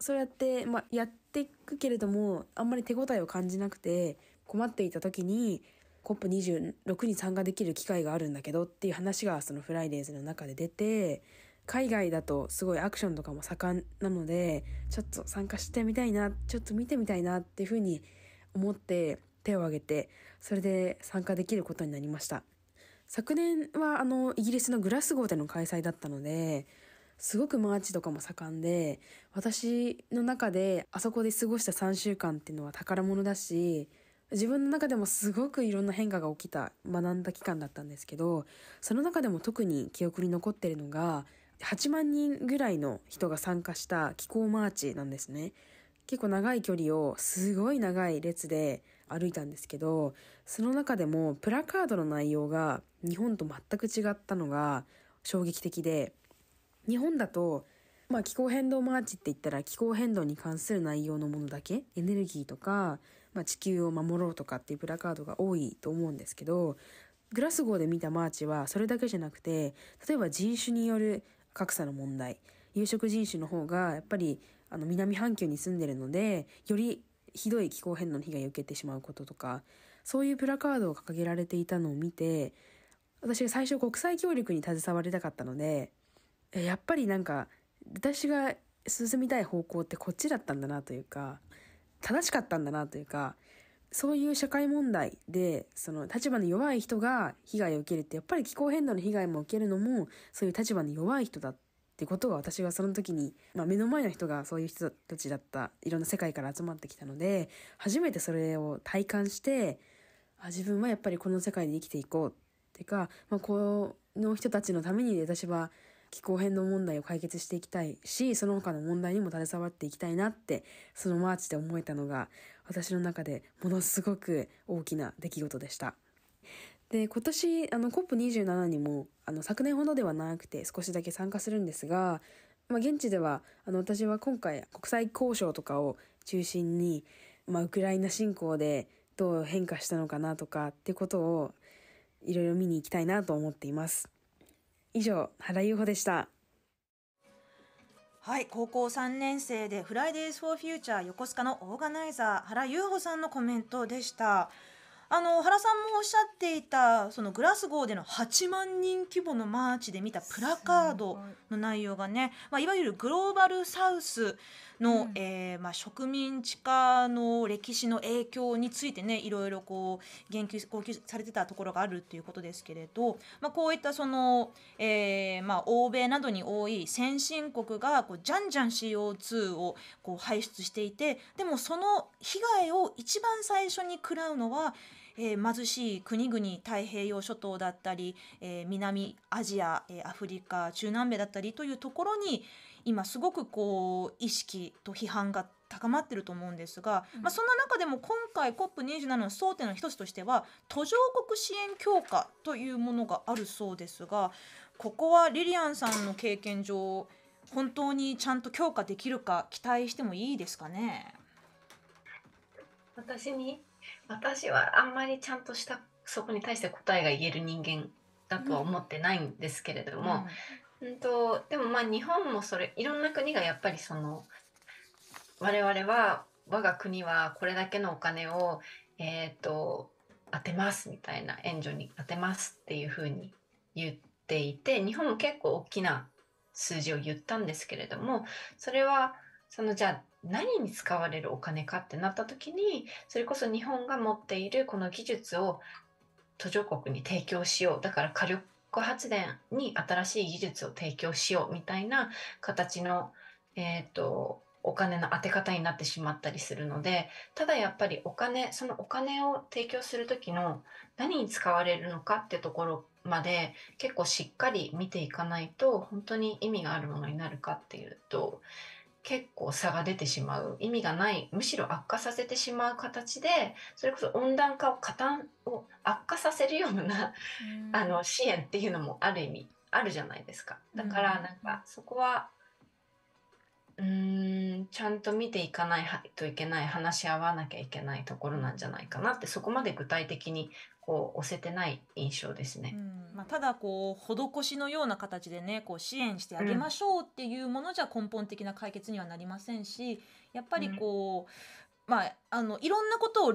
そうやって、まあ、やっていくけれども、あんまり手応えを感じなくて、困っていた時に、COP26 に参加できる機会があるんだけどっていう話がそのフライデーズの中で出て、海外だとすごいアクションとかも盛んなので、ちょっと参加してみたいな、ちょっと見てみたいなっていうふうに思って手を挙げて、それで参加できることになりました。昨年はあの、イギリスのグラスゴーでの開催だったので、すごくマーチとかも盛んで、私の中であそこで過ごした3週間っていうのは宝物だし、自分の中でもすごくいろんな変化が起きた、学んだ期間だったんですけど、その中でも特に記憶に残ってるのが、8万人ぐらいの人が参加した気候マーチなんですね。結構長い距離をすごい長い列で歩いたんですけど、その中でもプラカードの内容が日本と全く違ったのが衝撃的で、日本だと、まあ気候変動マーチって言ったら気候変動に関する内容のものだけ、エネルギーとか、まあ地球を守ろうとかっていうプラカードが多いと思うんですけど、グラスゴーで見たマーチはそれだけじゃなくて、例えば人種による格差の問題、有色人種の方が、やっぱり、あの、南半球に住んでるので、よりひどい気候変動の被害を受けてしまうこととか、そういうプラカードを掲げられていたのを見て、私が最初国際協力に携わりたかったので、やっぱりなんか、私が進みたい方向ってこっちだったんだなというか、正しかったんだなというか、そういう社会問題で、その立場の弱い人が被害を受けるって、やっぱり気候変動の被害も受けるのも、そういう立場の弱い人だってことが私はその時に、まあ目の前の人がそういう人たちだった、いろんな世界から集まってきたので、初めてそれを体感して、あ自分はやっぱりこの世界で生きていこうっていうか、まあこの人たちのために私は気候変動問題を解決していきたいし、その他の問題にも携わっていきたいなって、そのマーチで思えたのが、私の中でものすごく大きな出来事でした。で、今年、あの、COP27 にも、あの、昨年ほどではなくて少しだけ参加するんですが、まあ、現地では、あの、私は今回国際交渉とかを中心に、まあ、ウクライナ侵攻でどう変化したのかなとかってことを、いろいろ見に行きたいなと思っています。以上、原優穂でした。はい高校3年生で「フライデーズ・フォー・フューチャー横須賀」のオーガナイザー原優穂さんのコメントでした。あの原さんもおっしゃっていたそのグラスゴーでの8万人規模のマーチで見たプラカードの内容がね、まあ、いわゆるグローバルサウスの、うん、えー、まあ、植民地化の歴史の影響についてねいろいろこう言及号泣されてたところがあるっていうことですけれど、まあ、こういったその、えーまあ、欧米などに多い先進国がこうじゃんじゃん CO2 をこう排出していてでもその被害を一番最初に食らうのはえー、貧しい国々太平洋諸島だったり、えー、南アジア、えー、アフリカ中南米だったりというところに、今すごくこう意識と批判が高まってると思うんですが、まあ、そんな中でも今回 COP27 の争点の一つとしては途上国支援強化というものがあるそうですがここはリリアンさんの経験上本当にちゃんと強化できるか期待してもいいですかね私に私はあんまりちゃんとしたそこに対して答えが言える人間だとは思ってないんですけれども、うんうん、うんとでもまあ日本もそれいろんな国がやっぱりその我々は我が国はこれだけのお金をえっ、ー、と当てますみたいな援助に当てますっていうふうに言っていて日本も結構大きな数字を言ったんですけれどもそれはそのじゃあ何に使われるお金かってなった時にそれこそ日本が持っているこの技術を途上国に提供しようだから火力発電に新しい技術を提供しようみたいな形の、えーとお金の当て方になってしまったりするのでただやっぱりお金そのお金を提供する時の何に使われるのかってところまで結構しっかり見ていかないと本当に意味があるものになるかっていうと結構差が出てしまう意味がないむしろ悪化させてしまう形でそれこそ温暖化を加担を悪化させるような、うあの支援っていうのもある意味あるじゃないですかだからなんかそこはうんちゃんと見ていかないといけない話し合わなきゃいけないところなんじゃないかなってそこまで具体的にこう押せてない印象ですね。うん、まあ、ただこう施しのような形でねこう支援してあげましょうっていうものじゃ根本的な解決にはなりませんしやっぱりこう、うん、まあ、あのいろんなことを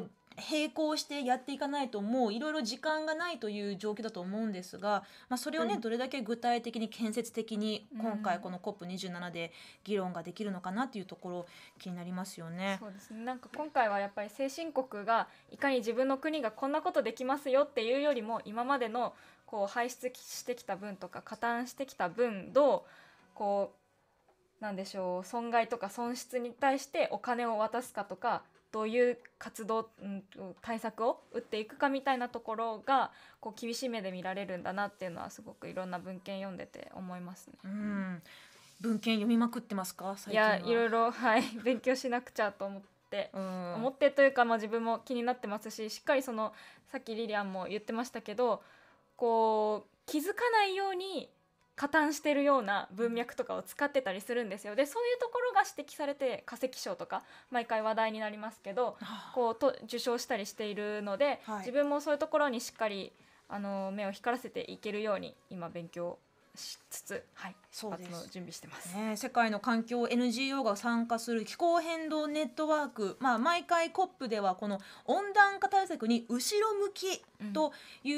並行してやっていかないともういろいろ時間がないという状況だと思うんですが、まあ、それをね、うん、どれだけ具体的に建設的に今回この COP27 で議論ができるのかなっていうところ気になりますよね。そうですねなんか今回はやっぱり先進国がいかに自分の国がこんなことできますよっていうよりも今までのこう排出してきた分とか加担してきた分どうこうなんでしょう損害とか損失に対してお金を渡すかとかどういう活動、うん、対策を打っていくかみたいなところがこう厳しい目で見られるんだなっていうのはすごくいろんな文献読んでて思いますね。うん文献読みまくってますかいやいろいろはい 勉強しなくちゃと思ってうん、思ってというか、まあ、自分も気になってますししっかりそのさっきリリアンも言ってましたけどこう気づかないように加担してるような文脈とかを使ってたりするんですよでそういうところが指摘されて化石賞とか毎回話題になりますけどこうと受賞したりしているので、はい、自分もそういうところにしっかりあの目を光らせていけるように今勉強しつつ、はい、そうです準備してます、ね、世界の環境 NGO が参加する気候変動ネットワーク、まあ、毎回 COP ではこの温暖化対策に後ろ向きとい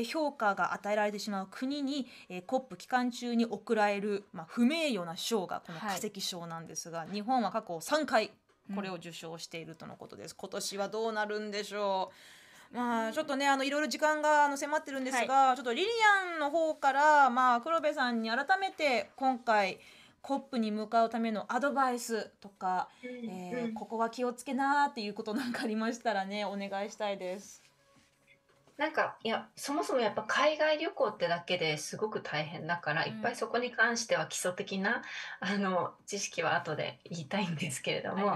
う評価が与えられてしまう国に、うん、COP 期間中に贈られる、まあ、不名誉な賞がこの化石賞なんですが、はい、日本は過去3回これを受賞しているとのことです、今年はどうなるんでしょうまあちょっとねあのいろいろ時間があの迫ってるんですが、はい、ちょっとリリアンの方からまあ黒部さんに改めて今回コップに向かうためのアドバイスとか、うん、えー、ここは気をつけなっていうことなんかありましたらねお願いしたいです。なんかいやそもそもやっぱ海外旅行ってだけですごく大変だから、うん、いっぱいそこに関しては基礎的なあの知識は後で言いたいんですけれども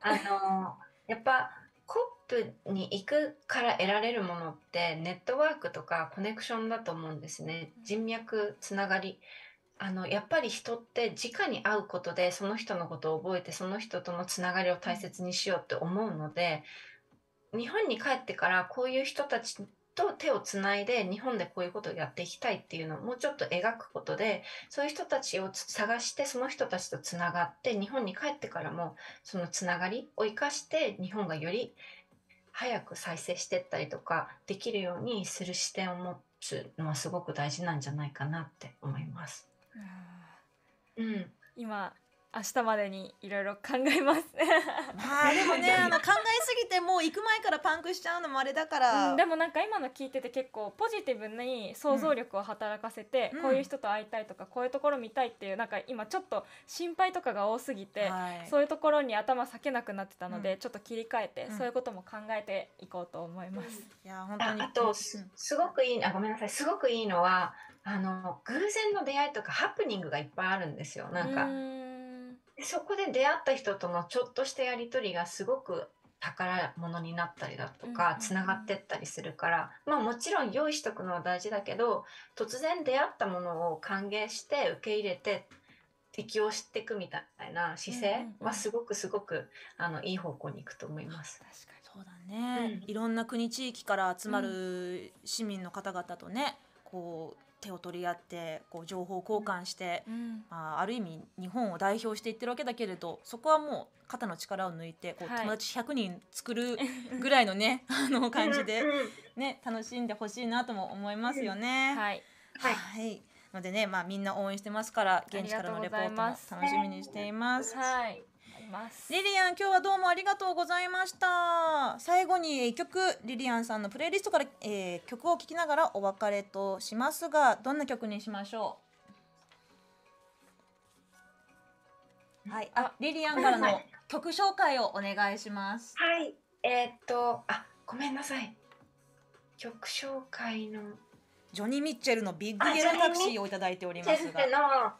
あのやっぱコッププに行くから得られるものってネットワークとかコネクションだと思うんですね人脈つながりあのやっぱり人って直に会うことでその人のことを覚えてその人とのつながりを大切にしようって思うので日本に帰ってからこういう人たちと手をつないで日本でこういうことをやっていきたいっていうのをもうちょっと描くことでそういう人たちを探してその人たちとつながって日本に帰ってからもそのつながりを生かして日本がより早く再生してったりとかできるようにする視点を持つのはすごく大事なんじゃないかなって思います。うん、今明日までにいろいろ考えます まあでもね あの考えすぎてもう行く前からパンクしちゃうのもあれだから、うん、でもなんか今の聞いてて結構ポジティブに想像力を働かせて、うん、こういう人と会いたいとかこういうところ見たいっていうなんか今ちょっと心配とかが多すぎて、はい、そういうところに頭避けなくなってたので、うん、ちょっと切り替えて、そういうことも考えていこうと思います。いや本当にあとすごくいいあごめんなさいすごくいいのはあの偶然の出会いとかハプニングがいっぱいあるんですよなんか。そこで出会った人とのちょっとしたやり取りがすごく宝物になったりだとかつながってったりするから、まあ、もちろん用意しとくのは大事だけど突然出会ったものを歓迎して受け入れて適応していくみたいな姿勢はすごくすごくあのいい方向に行くと思います。そうだね、うん、いろんな国地域から集まる市民の方々とねこう手を取り合ってこう情報交換して、うんまあ、ある意味日本を代表していってるわけだけれどそこはもう肩の力を抜いてこう、友達100人作るぐらいのね あの感じで、ね、楽しんでほしいなとも思いますよね。はい、はいはいのでね、まあ、みんな応援してますから現地からのレポートも楽しみにしています。はいますリリアン今日はどうもありがとうございました最後に一曲リリアンさんのプレイリストから、えー、曲を聴きながらお別れとしますがどんな曲にしましょうはいあリリアンからの曲紹介をお願いしますはいえー、っとあごめんなさい曲紹介のジョニー・ミッチェルのビッグイエロタクシーをいただいておりますが。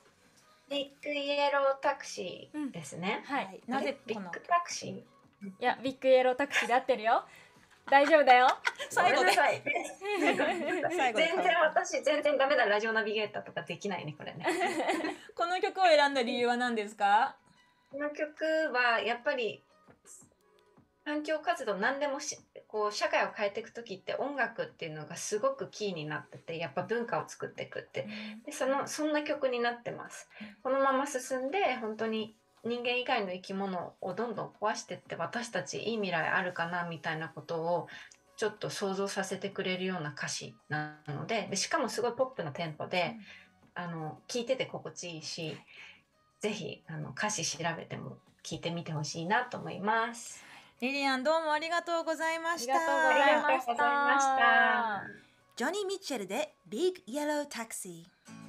ビッグイエロータクシーですね。うん、はい。なぜビッグタクシー？いや、ビッグイエロータクシーで合ってるよ。大丈夫だよ。最後で。全然私全然ダメだラジオナビゲーターとかできないねこれね。この曲を選んだ理由は何ですか？この曲はやっぱり環境活動何でもしこう社会を変えていく時って音楽っていうのがすごくキーになっててやっぱ文化を作っていくってでそのそんな曲になってます。このまま進んで本当に人間以外の生き物をどんどん壊してって私たちいい未来あるかなみたいなことをちょっと想像させてくれるような歌詞なのででしかもすごいポップなテンポで、うん、あの聞いてて心地いいし是非歌詞調べても聞いてみてほしいなと思います。リリアンどうもありがとうございました。ありがとうございました。ジョニー・ミッチェルでビ i グ・イエロー・タクシー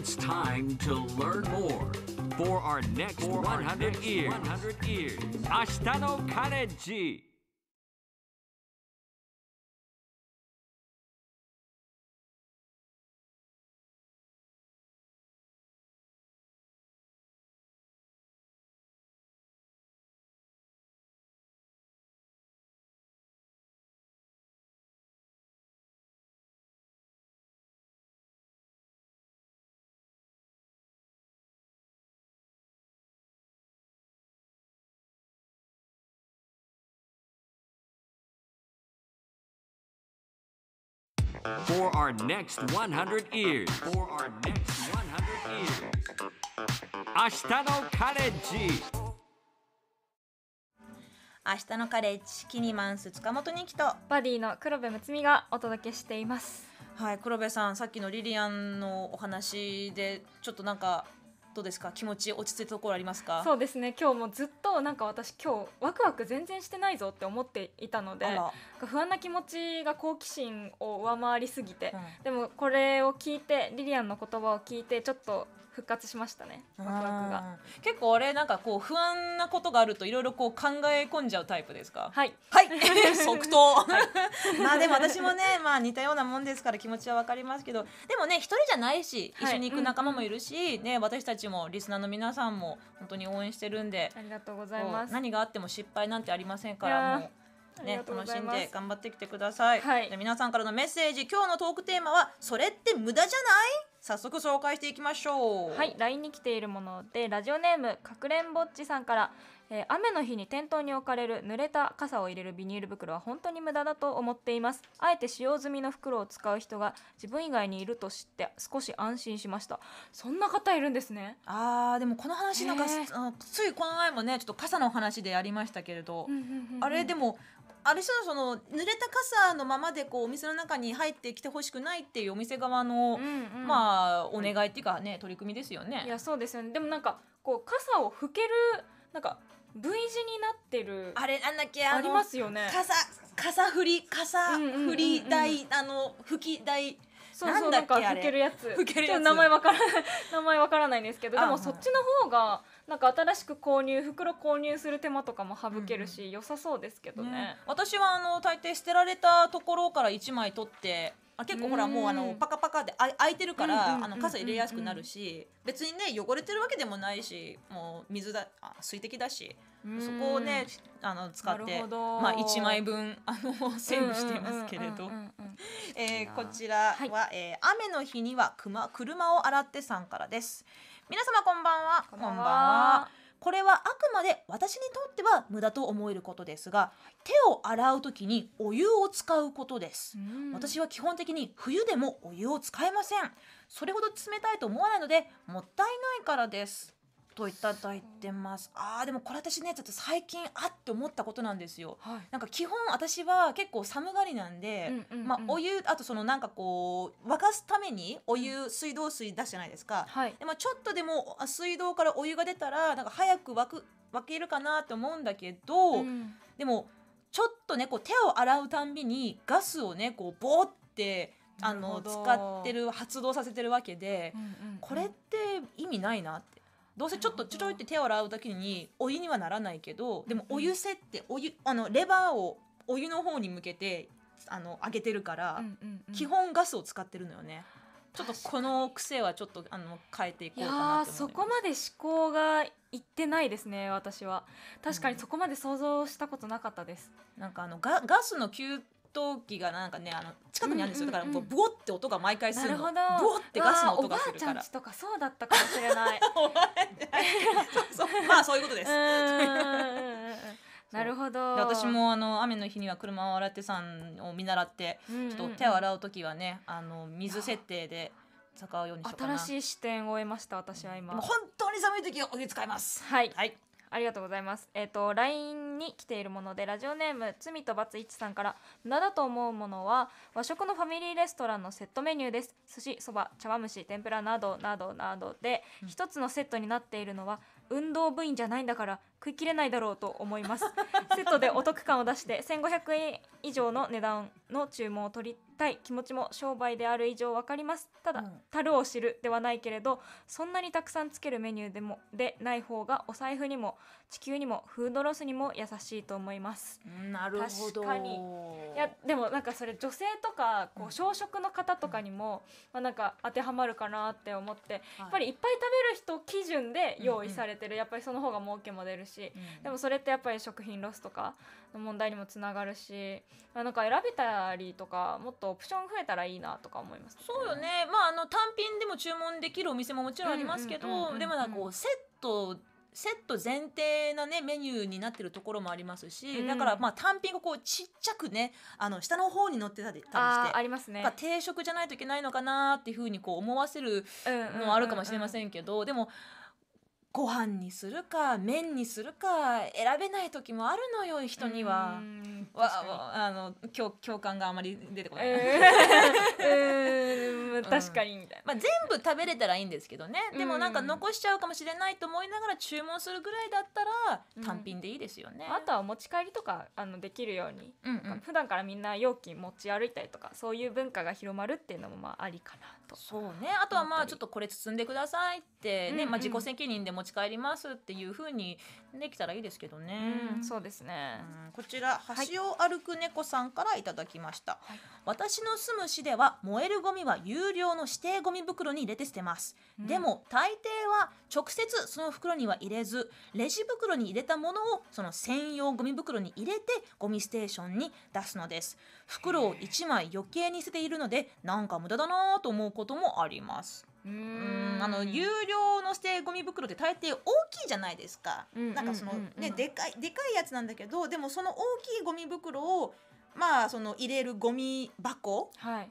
It's time to learn more for our next for 100 our next years. 100 years. 明日のカレッジ for our next 100 years. For our next 100 years. 明日のカレッジ明日のカレッジキニマンス塚本にきとバディの黒部睦美がお届けしていますはい黒部さんさっきのリリアンのお話でちょっとなんかどうですか気持ち落ち着いたところありますかそうですね今日もずっとなんか私今日ワクワク全然してないぞって思っていたので不安な気持ちが好奇心を上回りすぎて、うん、でもこれを聞いてリリアンの言葉を聞いてちょっと復活しましたねワクワクが結構あれなんかこう不安なことがあるといろいろこう考え込んじゃうタイプですかはいはい 即答、はい、まあでも私もねまあ似たようなもんですから気持ちはわかりますけどでもね一人じゃないし一緒に行く仲間もいるし、はいうん、ね私たちもリスナーの皆さんも本当に応援してるんでありがとうございます何があっても失敗なんてありませんからもうね、楽しんで頑張ってきてください、はい、皆さんからのメッセージ今日のトークテーマは「それって無駄じゃない?」早速紹介していきましょうはい LINE に来ているものでラジオネームかくれんぼっちさんから、えー雨の日に店頭に置かれる濡れた傘を入れるビニール袋は本当に無駄だと思っていますあえて使用済みの袋を使う人が自分以外にいると知って少し安心しましたそんな方いるんですねあーでもこの話なんかす、ーついこの前もねちょっと傘の話でやりましたけれど、あれでもあれしのその濡れた傘のままでこうお店の中に入ってきてほしくないっていうお店側の、うんうん、まあお願いっていうかね取り組みですよね。いやそうですよねでもなんかこう傘を拭けるなんか V 字になってるあれなんだっけありますよね傘傘振り傘振り台、うんうんうんあの拭き台そうそうなんか吹けるやつ。吹けるやつ。名前わからない名前わからないんですけど、でもそっちの方がなんか新しく購入袋購入する手間とかも省けるし、うん、良さそうですけどね、ね、私はあの大抵捨てられたところから1枚取ってあ結構ほらもうあのパカパカであ開いてるからあの傘入れやすくなるし別にね汚れてるわけでもないしもう水だあ水滴だしそこをねあの使ってまあ1枚分あのセーブしていますけれどこちらは、はい、えー、雨の日には車車を洗ってさんからです。皆様こんばんはこんばんはこれはあくまで私にとっては無駄と思えることですが手を洗う時にお湯を使うことです、うん、私は基本的に冬でもお湯を使えませんそれほど冷たいと思わないのでもったいないからですといただいてます。ああでもこれ私ねちょっと最近あって思ったことなんですよ。はい、なんか基本私は結構寒がりなんで、うんうんうん、まあお湯あとそのなんかこう沸かすためにお湯、水道水出すじゃないですか。はい、でもちょっとでも水道からお湯が出たらなんか早く沸く沸けるかなと思うんだけど、うん、でもちょっとねこう手を洗うたんびにガスをねこうボーってあの使ってる発動させてるわけで、うんうんうん、これって意味ないなって。どうせちょっとちょろいって手を洗う時にお湯にはならないけどでもお湯せってお湯あのレバーをお湯の方に向けてあの上げてるから、基本ガスを使ってるのよね。ちょっとこの癖はちょっとあの変えていこうかなとそこまで思考がいってないですね私は確かにそこまで想像したことなかったです、うん、なんかあのガガスの給動機がなんかねあの近くにあるんですよ、だからこうブゴって音が毎回するのブゴってガスの音がするからとかそうだったかもしれない そうそうまあそういうことですなるほど私もあの雨の日には車を洗ってさんを見習って、ちょっと手を洗う時はねあの水設定で使うようにしようかな新しい視点を得ました私は今本当に寒い時はお湯使いますはい、はいありがとうございます。えっ、ー、と LINE に来ているものでラジオネーム罪と罰一さんから無駄だと思うものは和食のファミリーレストランのセットメニューです。寿司、そば、茶碗蒸し、天ぷらなどなどなどで一、うん、つのセットになっているのは運動部員じゃないんだから食いきれないだろうと思います。セットでお得感を出して1500円以上の値段の注文を取りい気持ちも商売である以上分かりますただ「樽を知る」ではないけれどそんなにたくさんつけるメニューでもでない方がお財布にも地球にもフードロスにも優しいと思います。なるほど確かにいやでもなんかそれ女性とかこう小食の方とかにも、まあ、なんか当てはまるかなって思って、やっぱりいっぱい食べる人基準で用意されてる、やっぱりその方が儲けも出るし、でもそれってやっぱり食品ロスとかの問題にもつながるし、なんか選べたりとかもっとオプション増えたらいいなとか思います、ね、そうよね、まあ、あの単品でも注文できるお店ももちろんありますけどでもなんかこうセットセット前提なねメニューになってるところもありますし、うん、だからまあ単品がこうちっちゃくねあの下の方に載ってたりしてありますね定食じゃないといけないのかなっていうふうにこう思わせるのもあるかもしれませんけど、でもご飯にするか麺にするか選べない時もあるのよ人には。わあの共共感があまり出てこない。うん確かにみたいな、まあ、全部食べれたらいいんですけどねでもなんか残しちゃうかもしれないと思いながら注文するぐらいだったら単品でいいですよね。あとは持ち帰りとかあのできるように、うんうん、普段からみんな容器持ち歩いたりとかそういう文化が広まるっていうのもまあありかなと。そうねあとはまあちょっとこれ包んでくださいってね、まあ、自己責任でも持ち帰りますっていう風にできたらいいですけどね。うん、そうですね、うん、こちら橋を歩く猫さんからいただきました、はい、私の住む市では燃えるゴミは有料の指定ゴミ袋に入れて捨てます、うん、でも大抵は直接その袋には入れずレジ袋に入れたものをその専用ゴミ袋に入れてゴミステーションに出すのです袋を1枚余計に捨てているのでなんか無駄だなと思うこともありますうんあの有料の捨てゴミ袋って大抵大きいじゃないですか、なんかその、ねでかいでかいやつなんだけどでもその大きいゴミ袋をまあその入れるゴミ箱が、はい、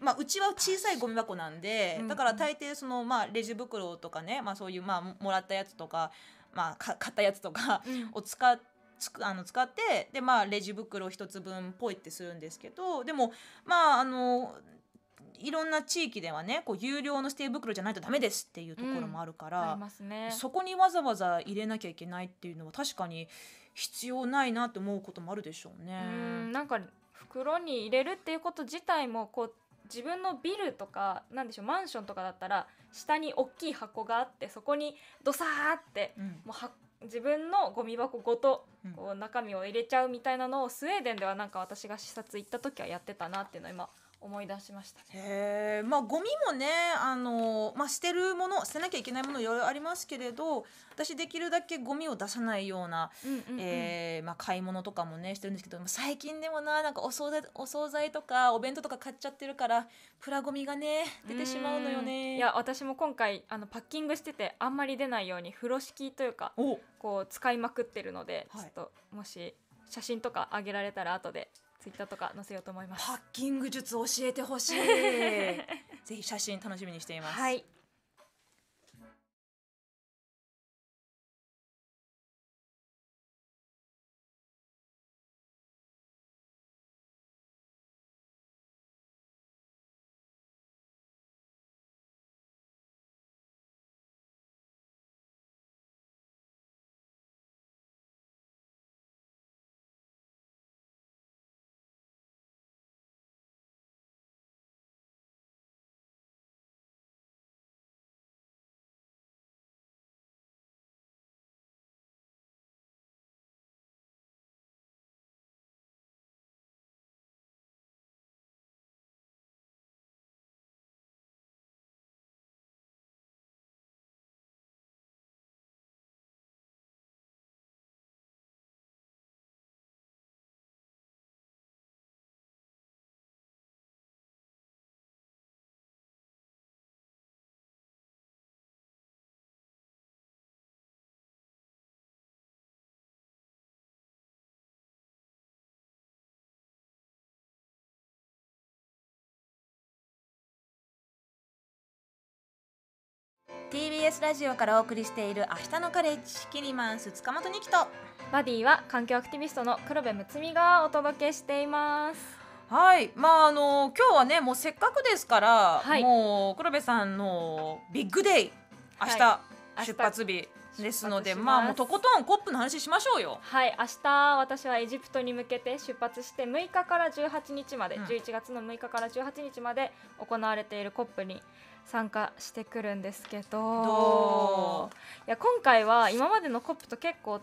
まあ、うちは小さいゴミ箱なんで、だから大抵その、まあ、レジ袋とかね、まあ、そういう、まあ、もらったやつとか,、まあ、か買ったやつとかを使って。つくあの使ってでまあレジ袋1つ分ポイってするんですけどでもまああのいろんな地域ではねこう有料の指定袋じゃないとダメですっていうところもあるから、うんね、そこにわざわざ入れなきゃいけないっていうのは確かに必要ないなって思うこともあるでしょうね。うんなんか袋に入れるっていうこと自体もこう自分のビルとかなんでしょうマンションとかだったら下に大きい箱があってそこにドサーって、うん、もうは自分のゴミ箱ごとこう中身を入れちゃうみたいなのをスウェーデンではなんか私が視察行った時はやってたなっていうの今思い出しましたね。まあゴミもねあの、まあ、捨てるもの捨てなきゃいけないものいろいろありますけれど私できるだけゴミを出さないような買い物とかもねしてるんですけど最近でもななんかお惣菜お惣菜とかお弁当とか買っちゃってるからプラゴミがね出てしまうのよね。いや私も今回あのパッキングしててあんまり出ないように風呂敷というかこう使いまくってるので、はい、ちょっともし写真とかあげられたら後でツイッターとか載せようと思いますハッキング術教えてほしい ぜひ写真楽しみにしていますはい TBS ラジオからお送りしている「明日のカレッジ」キリマンス塚本二木とバディは環境アクティビストの黒部睦美がお届けしています。はいまああの今日はねもうせっかくですから、はい、もう黒部さんのビッグデイ明日、はい、出発日ですのでまあもうとことんコップの話しましょうよはい明日私はエジプトに向けて出発して6日から18日まで、うん、11月の6日から18日まで行われているコップに参加してくるんですけどいや今回は今までの COP と結構違う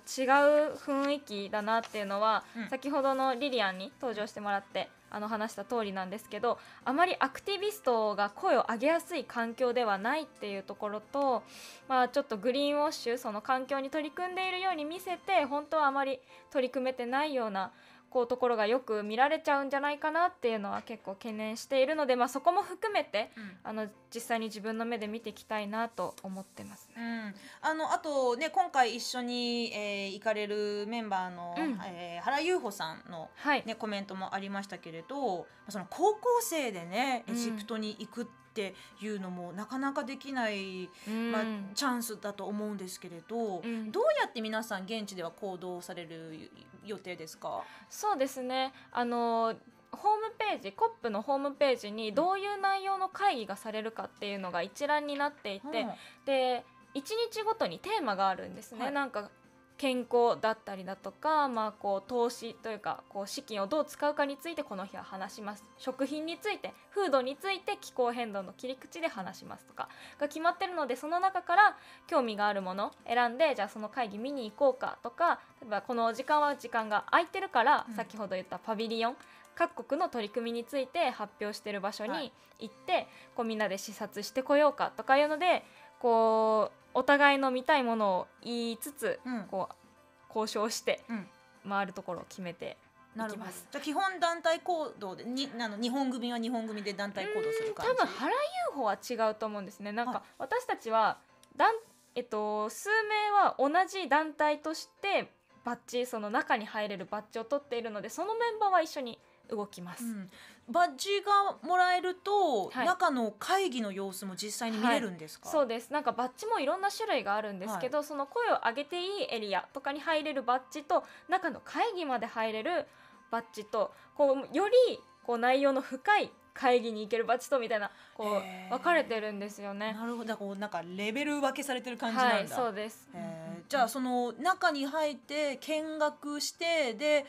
雰囲気だなっていうのは、うん、先ほどのリリアンに登場してもらってあの話した通りなんですけどあまりアクティビストが声を上げやすい環境ではないっていうところと、まあ、ちょっとグリーンウォッシュその環境に取り組んでいるように見せて本当はあまり取り組めてないようなこうところがよく見られちゃうんじゃないかなっていうのは結構懸念しているので、まあ、そこも含めて、うん、あの実際に自分の目で見ていきたいなと思ってます、ね、うん、あのあと、ね、今回一緒に、えー、行かれるメンバーの、うん、えー、原優穂さんのね、はい、コメントもありましたけれどその高校生でねエジプトに行くっっていうのもなかなかできない、まあ、チャンスだと思うんですけれど、うん、どうやって皆さん現地では行動される予定ですかそうですねあのホームページコップのホームページにどういう内容の会議がされるかっていうのが一覧になっていて、うん、で1日ごとにテーマがあるんですね、はい、なんか健康だったりだとか、まあ、こう投資というかこう資金をどう使うかについてこの日は話します食品について風土について気候変動の切り口で話しますとかが決まってるのでその中から興味があるもの選んでじゃあその会議見に行こうかとか例えばこの時間は時間が空いてるから、うん、先ほど言ったパビリオン各国の取り組みについて発表してる場所に行って、はい、こうみんなで視察してこようかとかいうのでこうお互いの見たいものを言いつつ、うん、こう交渉して回るところを決めていきます。じゃ基本団体行動でにあの日本組は日本組で団体行動する感じ多分原優歩は違うと思うんですねなんか、私たちは団、えっと、数名は同じ団体としてバッチその中に入れるバッジを取っているのでそのメンバーは一緒に動きます、うん、バッジがもらえると、はい、中の会議の様子も実際に見れるんですか、はい、そうですなんかバッジもいろんな種類があるんですけど、はい、その声を上げていいエリアとかに入れるバッジと中の会議まで入れるバッジとこうよりこう内容の深い会議に行けるバッジとみたいなこう分かれてるんですよね。なるほど、こうなんかレベル分けされてる感じなんだ。はい、そうです。じゃあその中に入って見学してで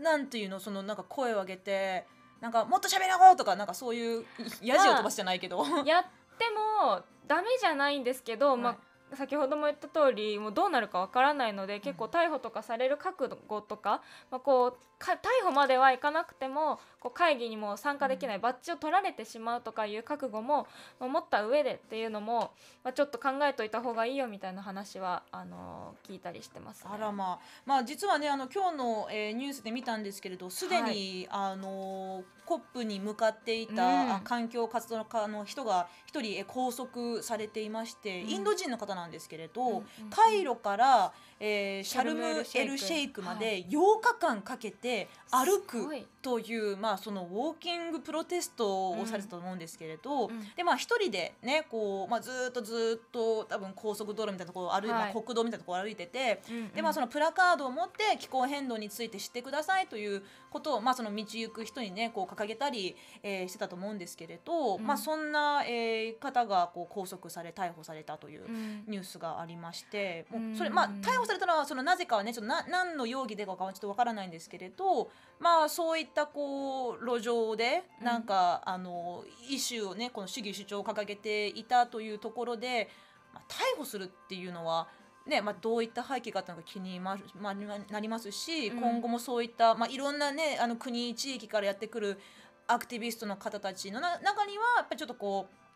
なんていうのそのなんか声を上げて。なんかもっと喋ろうとかなんかそういうやじを飛ばしてないけど、まあ、やってもダメじゃないんですけど、はい、まあ、先ほども言った通りもうどうなるかわからないので結構逮捕とかされる覚悟とか、まあ、こう逮捕まではいかなくてもこう会議にも参加できないバッジを取られてしまうとかいう覚悟も持った上でっていうのも、まあ、ちょっと考えといた方がいいよみたいな話はあの聞いたりしてます、ね、あらまあ、まあ、実はねあの今日の、えー、ニュースで見たんですけれどすでに、はい、あの COP に向かっていた、環境活動家の人が1人、拘束されていまして、うん、インド人の方なんですけれど、うんうんうん、カイロから、えー、シャルムエルシェイクまで8日間かけて、はい歩くという、まあ、そのウォーキングプロテストをされたと思うんですけれど、うん、でまあ、一人でねこう、まあ、ずっとずっと多分高速道路みたいなところを歩いて、はまあ、国道みたいなところ歩いてて、うんうん、でまあ、そのプラカードを持って気候変動について知ってくださいということを、まあ、その道行く人にねこう掲げたり、えー、してたと思うんですけれど、うん、まあ、そんな、えー、方がこう拘束され逮捕されたというニュースがありまして、もうそれまあ、逮捕されたのはそのなぜかはねちょっとな何の容疑でかはちょっとわからないんですけれど、まあ、そういったったこう路上でなんか、あのイシューをねこの主義主張を掲げていたというところで、まあ、逮捕するっていうのはねまあ、どういった背景があったのか気に、まま、なりますし、今後もそういった、まあ、いろんな、ね、あの国地域からやってくるアクティビストの方たちの中にはやっぱりちょっとこう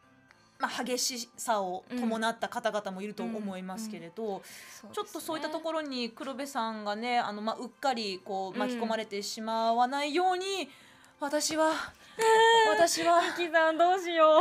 まあ、激しさを伴った方々もいると思いますけれど、うんうんね、ちょっとそういったところに黒部さんがねあの、まあ、うっかりこう巻き込まれてしまわないように、私は。私は。ミきさんどうしよ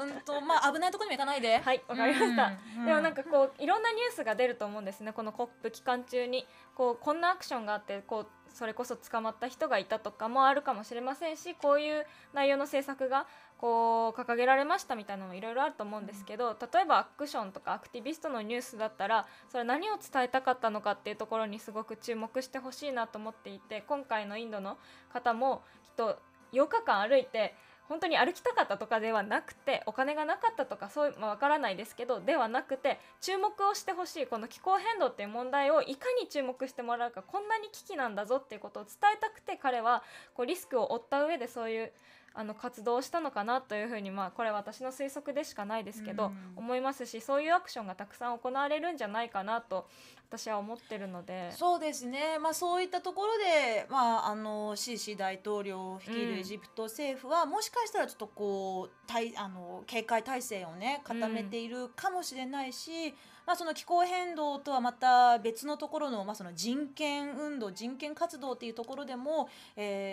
う。うんとまあ危ないところにも行かないで。はい、わかりました。うん、でもなんかこういろんなニュースが出ると思うんですね。このコップ期間中にこうこんなアクションがあってこうそれこそ捕まった人がいたとかもあるかもしれませんし、こういう内容の制作がこう掲げられましたみたいなのもいろいろあると思うんですけど例えばアクションとかアクティビストのニュースだったらそれ何を伝えたかったのかっていうところにすごく注目してほしいなと思っていて今回のインドの方もきっと8日間歩いて本当に歩きたかったとかではなくてお金がなかったとかそういう、まあ、分からないですけどではなくて注目をしてほしいこの気候変動っていう問題をいかに注目してもらうかこんなに危機なんだぞっていうことを伝えたくて彼はこうリスクを負った上でそういうあの活動したのかなというふうに、まあ、これ私の推測でしかないですけど、思いますしそういうアクションがたくさん行われるんじゃないかなと私は思ってるのでそうですね、まあ、そういったところで、まあ、あのシーシー大統領を率いるエジプト政府は、うん、もしかしたらちょっとこうたいあの警戒態勢をね固めているかもしれないし、うんまあ、その気候変動とはまた別のところの,、まあその人権運動人権活動というところでも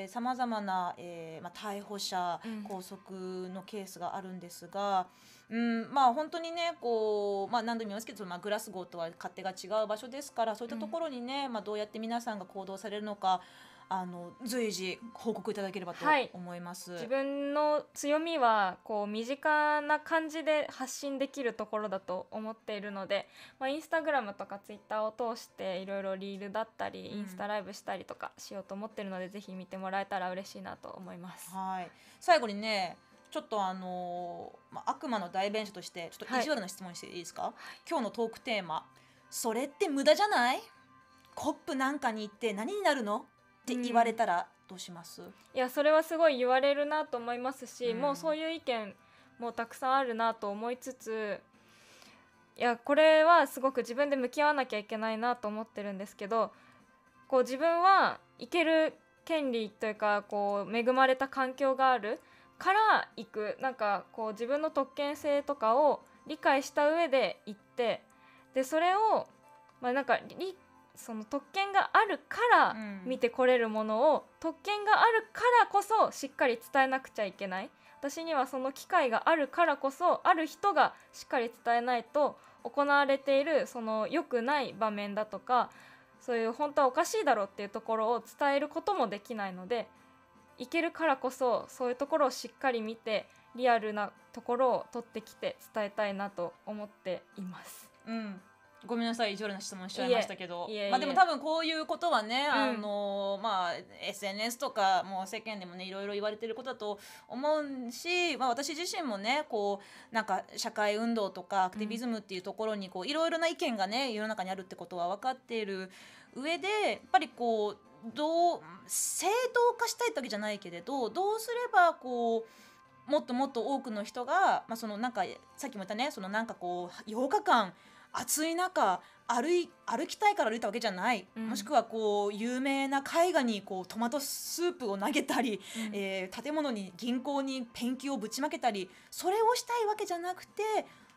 さまざまな、えまあ、逮捕者拘束のケースがあるんですが。うんまあ、本当にねこう、まあ、何度も言いますけど、まあ、グラスゴーとは勝手が違う場所ですからそういったところにね、うん、まあ、どうやって皆さんが行動されるのか。あの随時報告いただければと思います、はい、自分の強みはこう身近な感じで発信できるところだと思っているので、まあ、インスタグラムとかツイッターを通していろいろリールだったり、インスタライブしたりとかしようと思ってるので、うん、ぜひ見てもらえたら嬉しいなと思います。はい最後にねちょっとあのー、まあ、悪魔の代弁者としてちょっと意地悪な質問していいですか、はい、今日のトークテーマ「それって無駄じゃない?」コップなんかに行って何になるのって言われたらどうします、うん、いやそれはすごい言われるなと思いますし、うん、もうそういう意見もたくさんあるなと思いつついやこれはすごく自分で向き合わなきゃいけないなと思ってるんですけどこう自分は行ける権利というかこう恵まれた環境があるから行くなんかこう自分の特権性とかを理解した上で行ってでそれを、まあ、なんか理その特権があるから見てこれるものを、うん、特権があるからこそしっかり伝えなくちゃいけない私にはその機会があるからこそある人がしっかり伝えないと行われているその良くない場面だとかそういう本当はおかしいだろうっていうところを伝えることもできないのでいけるからこそそういうところをしっかり見てリアルなところを取ってきて伝えたいなと思っています。うんごめんなさい意地悪な質問しちゃいましたけどまあ、でも多分こういうことはね、うん、あのまあ、SNS とかもう世間でもねいろいろ言われてることだと思うし、まあ、私自身もねこうなんか社会運動とかアクティビズムっていうところにいろいろな意見がね世の中にあるってことは分かっている上でやっぱりこうどう正当化したいってわけじゃないけれどどうすればこうもっともっと多くの人が、まあ、そのなんかさっきも言ったねそのなんかこう8日間暑い中歩い歩きたいから歩いたわけじゃない、うん、もしくはこう有名な絵画にこうトマトスープを投げたり、うん、えー、建物に銀行にペンキをぶちまけたりそれをしたいわけじゃなくて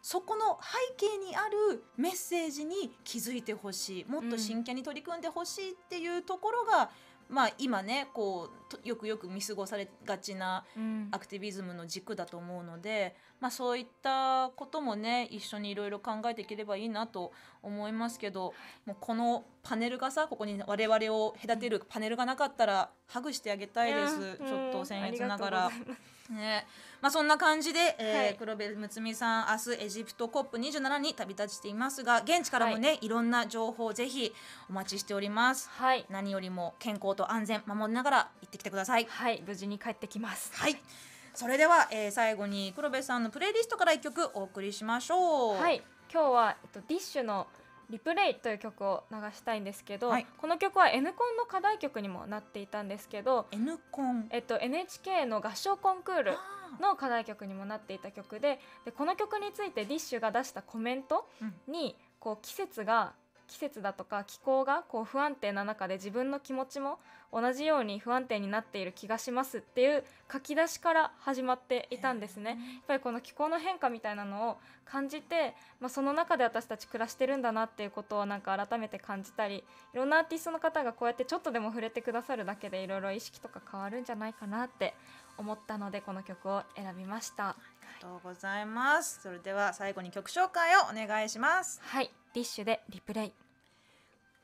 そこの背景にあるメッセージに気づいてほしいもっと真剣に取り組んでほしいっていうところが、まあ、今ねこうよくよく見過ごされがちなアクティビズムの軸だと思うので、うん、まあ、そういったこともね一緒にいろいろ考えていければいいなと思いますけどもうこのパネルがさここに我々を隔てるパネルがなかったらハグしてあげたいです、うん、ちょっと僭越ながら。うんねまあ、そんな感じで、えーはい、黒部睦美さん明日エジプト COP27 に旅立ちていますが現地からもね、はい、いろんな情報ぜひお待ちしております、はい、何よりも健康と安全守りながら行ってきてくださいはい無事に帰ってきますはいそれでは、えー、最後に黒部さんのプレイリストから一曲お送りしましょうはい今日は、えっと、ディッシュの「リプレイという曲を流したいんですけど、はい、この曲は N コンの課題曲にもなっていたんですけど N コン、えっと、NHK の合唱コンクールの課題曲にもなっていた曲ででこの曲について DISH が出したコメントに、うん、こう季節が季節だとか気候がこう不安定な中で自分の気持ちも同じように不安定になっている気がしますっていう書き出しから始まっていたんですね。やっぱりこの気候の変化みたいなのを感じて、まあ、その中で私たち暮らしてるんだなっていうことをなんか改めて感じたりいろんなアーティストの方がこうやってちょっとでも触れてくださるだけでいろいろ意識とか変わるんじゃないかなって思ったのでこの曲を選びましたありがとうございます、それでは最後に曲紹介をお願いしますはいディッシュでリプレイ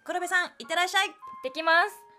黒部さんいってらっしゃいできます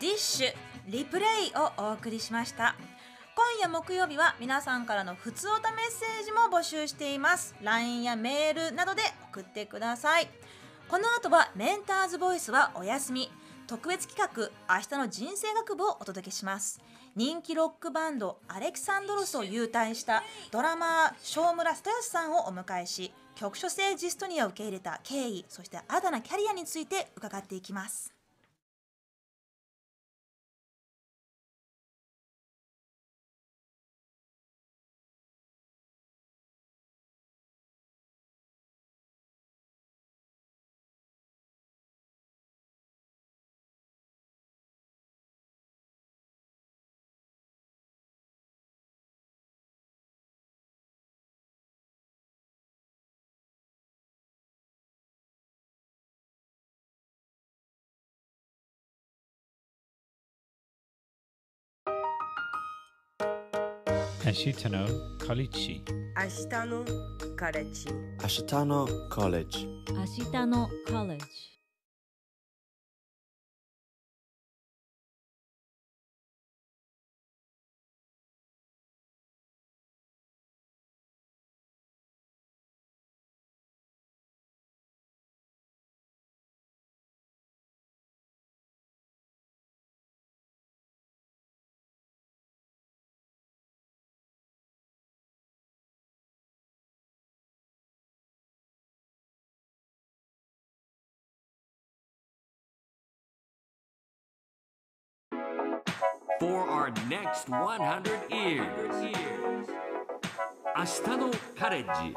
ディッシュリプレイをお送りしました今夜木曜日は皆さんからのふつおたメッセージも募集しています LINE やメールなどで送ってくださいこの後はメンターズボイスはお休み特別企画明日の人生学部をお届けします人気ロックバンドアレキサンドロスを勇退したドラマー正村久義さんをお迎えし局所性ジストニアを受け入れた経緯そして新たなキャリアについて伺っていきます Ashitano College. Ashitano College. Ashitano College. Ashitano College. for our next 100 years 明日のカレッ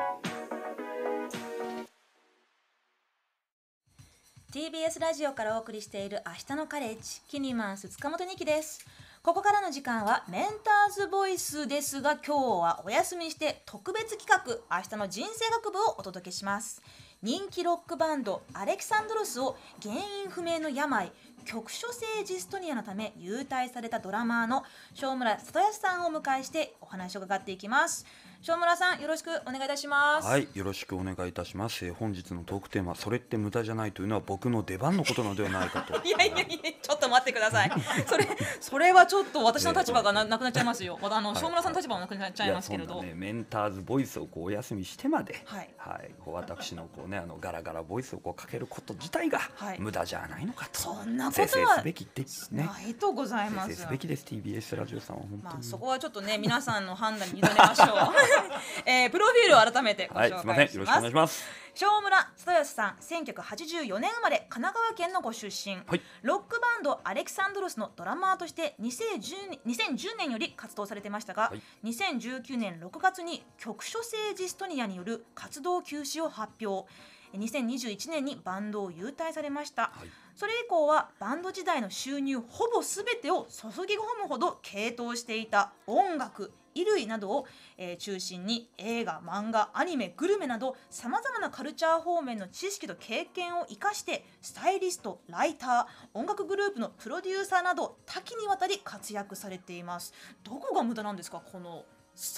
ジ TBS ラジオからお送りしている明日のカレッジキニマンス塚本二木ですここからの時間はメンターズボイスですが今日はお休みして特別企画明日の人生学部をお届けします人気ロックバンドアレキサンドロスを原因不明の病局所性ジストニアのため優待されたドラマーの正村里康さんを迎えしてお話を伺っていきます正村さんよろしくお願いいたしますはいよろしくお願いいたします、えー、本日のトークテーマそれって無駄じゃないというのは僕の出番のことなのではないかと いやいやいやちょっと待ってくださいそれそれはちょっと私の立場がな,、くなっちゃいますよまたあの、はい、正村さんの立場もなくなっちゃいますけれど、ね、メンターズボイスをこうお休みしてまで、はい、はい、こう私のこうねあのガラガラボイスをこうかけること自体が無駄じゃないのかと、はい、そんななことは。べきですね。ありがとうございます。べきです TBS ラジオさんはまあそこはちょっとね皆さんの判断に委ねましょう。えー、プロフィールを改めてご紹介します。はい、すます。小村人吉さん、1984年生まれ、神奈川県のご出身、はい、ロックバンドアレキサンドロスのドラマーとして2010 2010年より活動されてましたが、はい、2019年6月に局所性ジストニアによる活動休止を発表。2021年にバンドを勇退されました、はいそれ以降はバンド時代の収入ほぼ全てを注ぎ込むほど傾倒していた音楽衣類などを、えー、中心に映画漫画アニメグルメなどさまざまなカルチャー方面の知識と経験を生かしてスタイリストライター音楽グループのプロデューサーなど多岐にわたり活躍されていますどこが無駄なんですかこの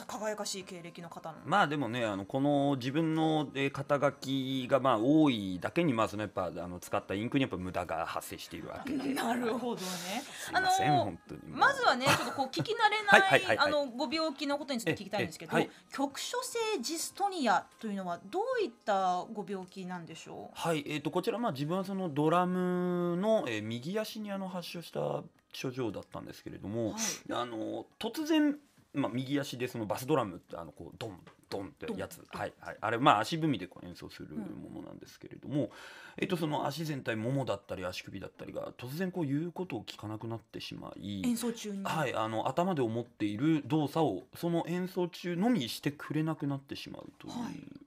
輝かしい経歴の方まあでもねあのこの自分の肩書きがまあ多いだけにまず、ね、やっぱあの使ったインクにやっぱ無駄が発生しているわけなるほどねあのまずはねちょっとこう聞き慣れないあのご病気のことについて聞きたいんですけど、はい、局所性ジストニアというのはどういったご病気なんでしょうはいえーと、とこちらまあ自分はそのドラムの、えー、右足にあの発症した症状だったんですけれども、はい、あの突然まあ、右足でそのバスドラムってあのこうドンドンってやつ、はいはい、あれまあ足踏みでこう演奏するものなんですけれども、うん、えっと、その足全体ももだったり足首だったりが突然こう言うことを聞かなくなってしまい演奏中に、はい、あの頭で思っている動作をその演奏中のみしてくれなくなってしまうという。はい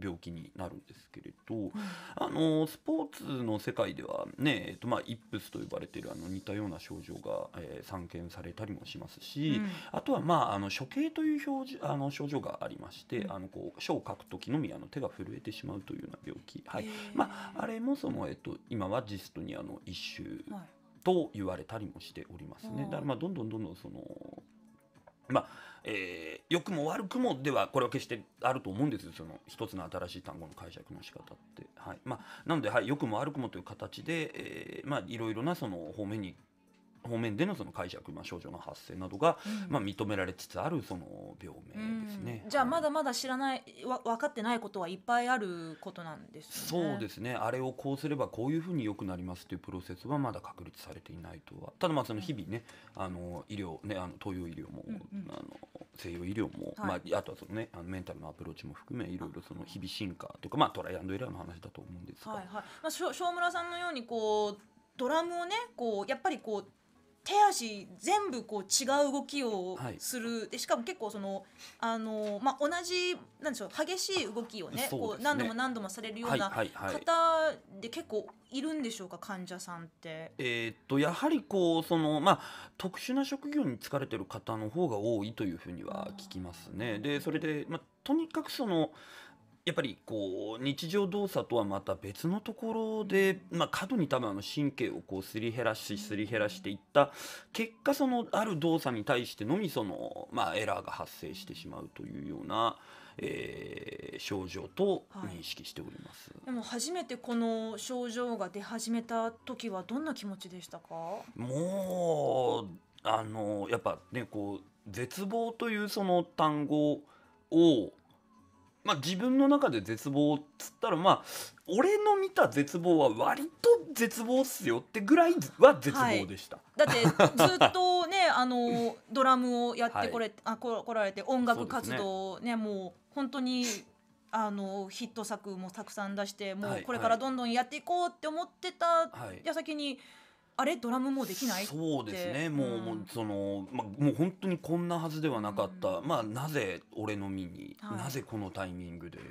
病気になるんですけれど、あのスポーツの世界ではね、えっとまあ、イップスと呼ばれているあの似たような症状が、えー、散見されたりもしますし、うん、あとは、まあ、あの処刑という表示あの症状がありまして、うん、あのこう書を書く時のみあの手が震えてしまうというような病気、はいまあ、あれもその、えっと、今はジストニアの一種と言われたりもしておりますね。はい、だからまあどんどんどんどんそのまあえー、良くも悪くもではこれは決してあると思うんですよその一つの新しい単語の解釈の仕方って。はいまあ、なので、はい、良くも悪くもという形で、えーまあ、いろいろなその方面に方面でのその解釈、まあ、症状の発生などが、うん、まあ、認められつつあるその病名ですね。じゃあまだまだ知らない、はい、わ分かってないことはいっぱいあることなんです、ね、そうですねあれをこうすればこういうふうによくなりますというプロセスはまだ確立されていないとはただまあその日々ね、うん、あの医療ねあの東洋医療も、うんうん、あの西洋医療も、はい、まあ、あとはその、ね、あのメンタルのアプローチも含めいろいろその日々進化というか、まあ、トライアンドエラーの話だと思うんですが。はいはいまあ、しょ正村さんのようにこうドラムをねこうやっぱりこう手足全部こう違う動きをする、はい、でしかも結構そのあの、まあ、同じなんでしょう激しい動きをね、ね、こう何度も何度もされるような方で結構いるんでしょうか患者さんって。えー、っとやはりこうその、まあ、特殊な職業に就かれてる方の方が多いというふうには聞きますね。でそれで、まあ、とにかくそのやっぱりこう日常動作とはまた別のところで、まあ、過度に多分あの神経をこうすり減らしすり減らしていった結果そのある動作に対してのみその、まあ、エラーが発生してしまうというような、えー、症状と認識しております、はい、でも初めてこの症状が出始めた時はどんな気持ちでしたかもうあのやっぱねこう絶望というその単語をまあ、自分の中で絶望っつったらまあ俺の見た絶望は割と絶望っすよってぐらいは絶望でした、はい、だってずっとね あのドラムをやってこれ、はい、あこられて音楽活動ね、ね、もう本当にあのヒット作もたくさん出してもうこれからどんどんやっていこうって思ってた矢先に。はいはいあれドラムもできないそうですねもう,、もうその、ま、もう本当にこんなはずではなかった、まあなぜ俺の身に、はい、なぜこのタイミングでっ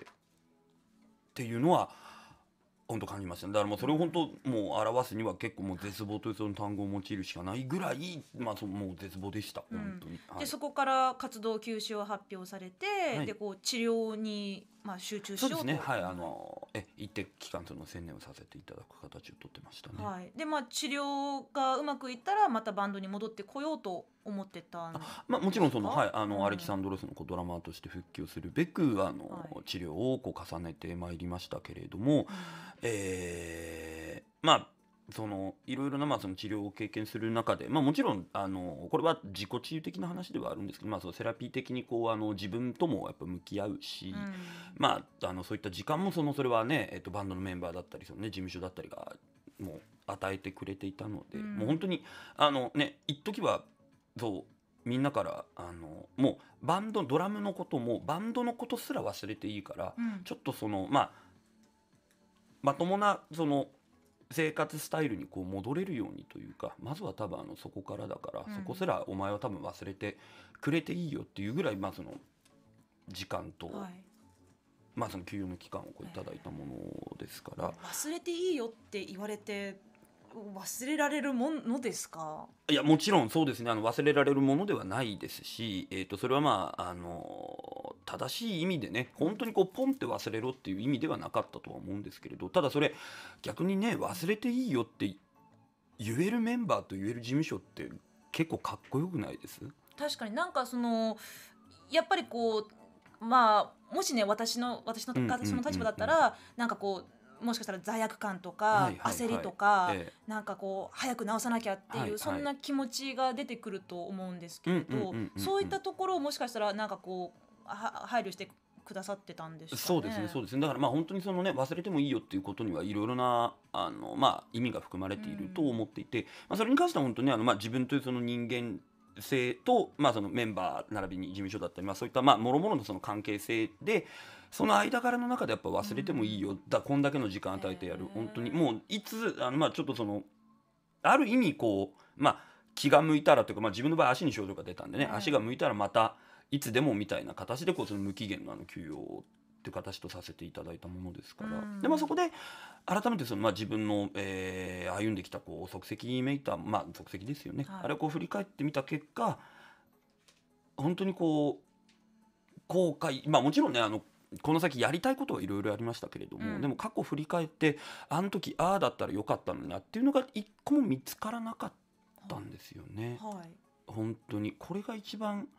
ていうのは本当感じました、ね、だからもうそれを本当もう表すには結構もう絶望というその単語を用いるしかないぐらい、まあ、そもう絶望でした、本当に、はい、でそこから活動休止を発表されて、はい、でこう治療にまあ、集中しようとねはいあのえ一定期間その専念をさせていただく形をとってましたね、はい、でまあ治療がうまくいったらまたバンドに戻ってこようと思ってたまあ、もちろんその、はい、あの、うん、アレキサンドロスのドラマーとして復帰をするべくあの、はい、治療をこう重ねてまいりましたけれども、うん、えー、まあそのいろいろなまあその治療を経験する中で、まあ、もちろんあのこれは自己治癒的な話ではあるんですけど、まあ、そのセラピー的にこうあの自分ともやっぱ向き合うし、うん、まあ、あのそういった時間もそのそれはね、えっと、バンドのメンバーだったりその、ね、事務所だったりがもう与えてくれていたので、うん、もう本当にあのね一時はそうみんなからあのもうバンドドラムのこともバンドのことすら忘れていいから、うん、ちょっとそのまあまともなその生活スタイルにこう戻れるようにというかまずは多分あのそこからだから、うん、そこすらお前は多分忘れてくれていいよっていうぐらいまずの時間と、はい、まあその休養の期間をこういただいたものですから、忘れていいよって言われて忘れられるものですかいやもちろんそうですねあの忘れられるものではないですし、えー、とそれはまああの正しい意味でね本当にこうポンって忘れろっていう意味ではなかったとは思うんですけれどただそれ逆にね忘れていいよって言えるメンバーと言える事務所って結構かっこよくないです確かになんかそのやっぱりこうまあもしね私の私の私の立場だったら、うんうん、なんかこうもしかしたら罪悪感とか、焦りとか、なんかこう早く直さなきゃっていう、そんな気持ちが出てくると思うんですけれどそういったところをもしかしたらなんかこう配慮してくださってたんでし、ね、そうですねそうですねだからまあ本当にそのね忘れてもいいよっていうことにはいろいろなあの、まあ、意味が含まれていると思っていて、まあ、それに関しては本当にあの、まあ、自分というその人間性と、まあ、そのメンバー並びに事務所だったり、まあ、そういったもろもろのその関係性でその間柄の中でやっぱ忘れてもいいよ、だこんだけの時間与えてやる本当にもういつあのまあちょっとそのある意味こうまあ気が向いたらというか、まあ、自分の場合足に症状が出たんでね、足が向いたらまたいつでもみたいな形でこうその無期限のあの休養っていう形とさせていただいたものですから、うん、でまあ、そこで改めてその、まあ、自分の、えー、歩んできたこう即席メーター、まあ、即席ですよね、はい、あれをこう振り返ってみた結果本当にこう後悔まあもちろんねあのこの先やりたいことはいろいろありましたけれども、うん、でも過去振り返ってあの時ああだったらよかったのになっていうのが一個も見つからなかったんですよね。はい本当にこれが一番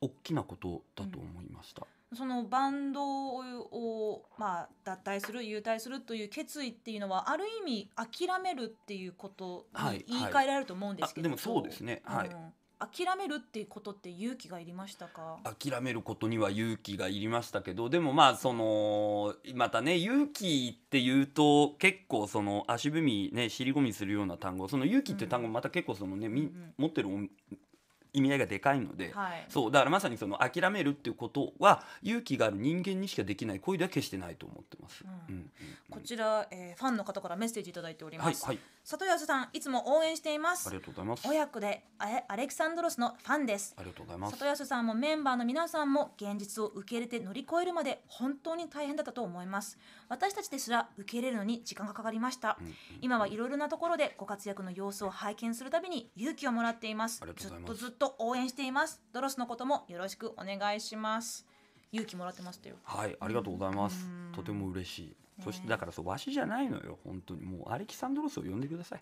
大きなことだと思いました。うん、そのバンドを、まあ、脱退する優退するという決意っていうのはある意味諦めるっていうことに言い換えられると思うんですけど、はいでもそうですね、はい、うん諦めるっていうことって勇気がいりましたか諦めることには勇気がいりましたけどでもまあそのまたね勇気っていうと結構その足踏みね尻込みするような単語その勇気っていう単語また結構そのね、うん、持ってる意味合いがでかいので、はい、そうだからまさにその諦めるっていうことは勇気がある人間にしかできない行為では決してないと思ってます、こちら、えー、ファンの方からメッセージ頂いております、はいはい里吉さんいつも応援していますありがとうございます親子でアレクサンドロスのファンですありがとうございます里吉さんもメンバーの皆さんも現実を受け入れて乗り越えるまで本当に大変だったと思います私たちですら受け入れるのに時間がかかりました、うんうん、今はいろいろなところでご活躍の様子を拝見するたびに勇気をもらっていますずっとずっと応援していますドロスのこともよろしくお願いします勇気もらってましたよはいありがとうございます、とても嬉しいそしてだからそうわしじゃないのよ本当にもうアレキサンドロスを呼んでください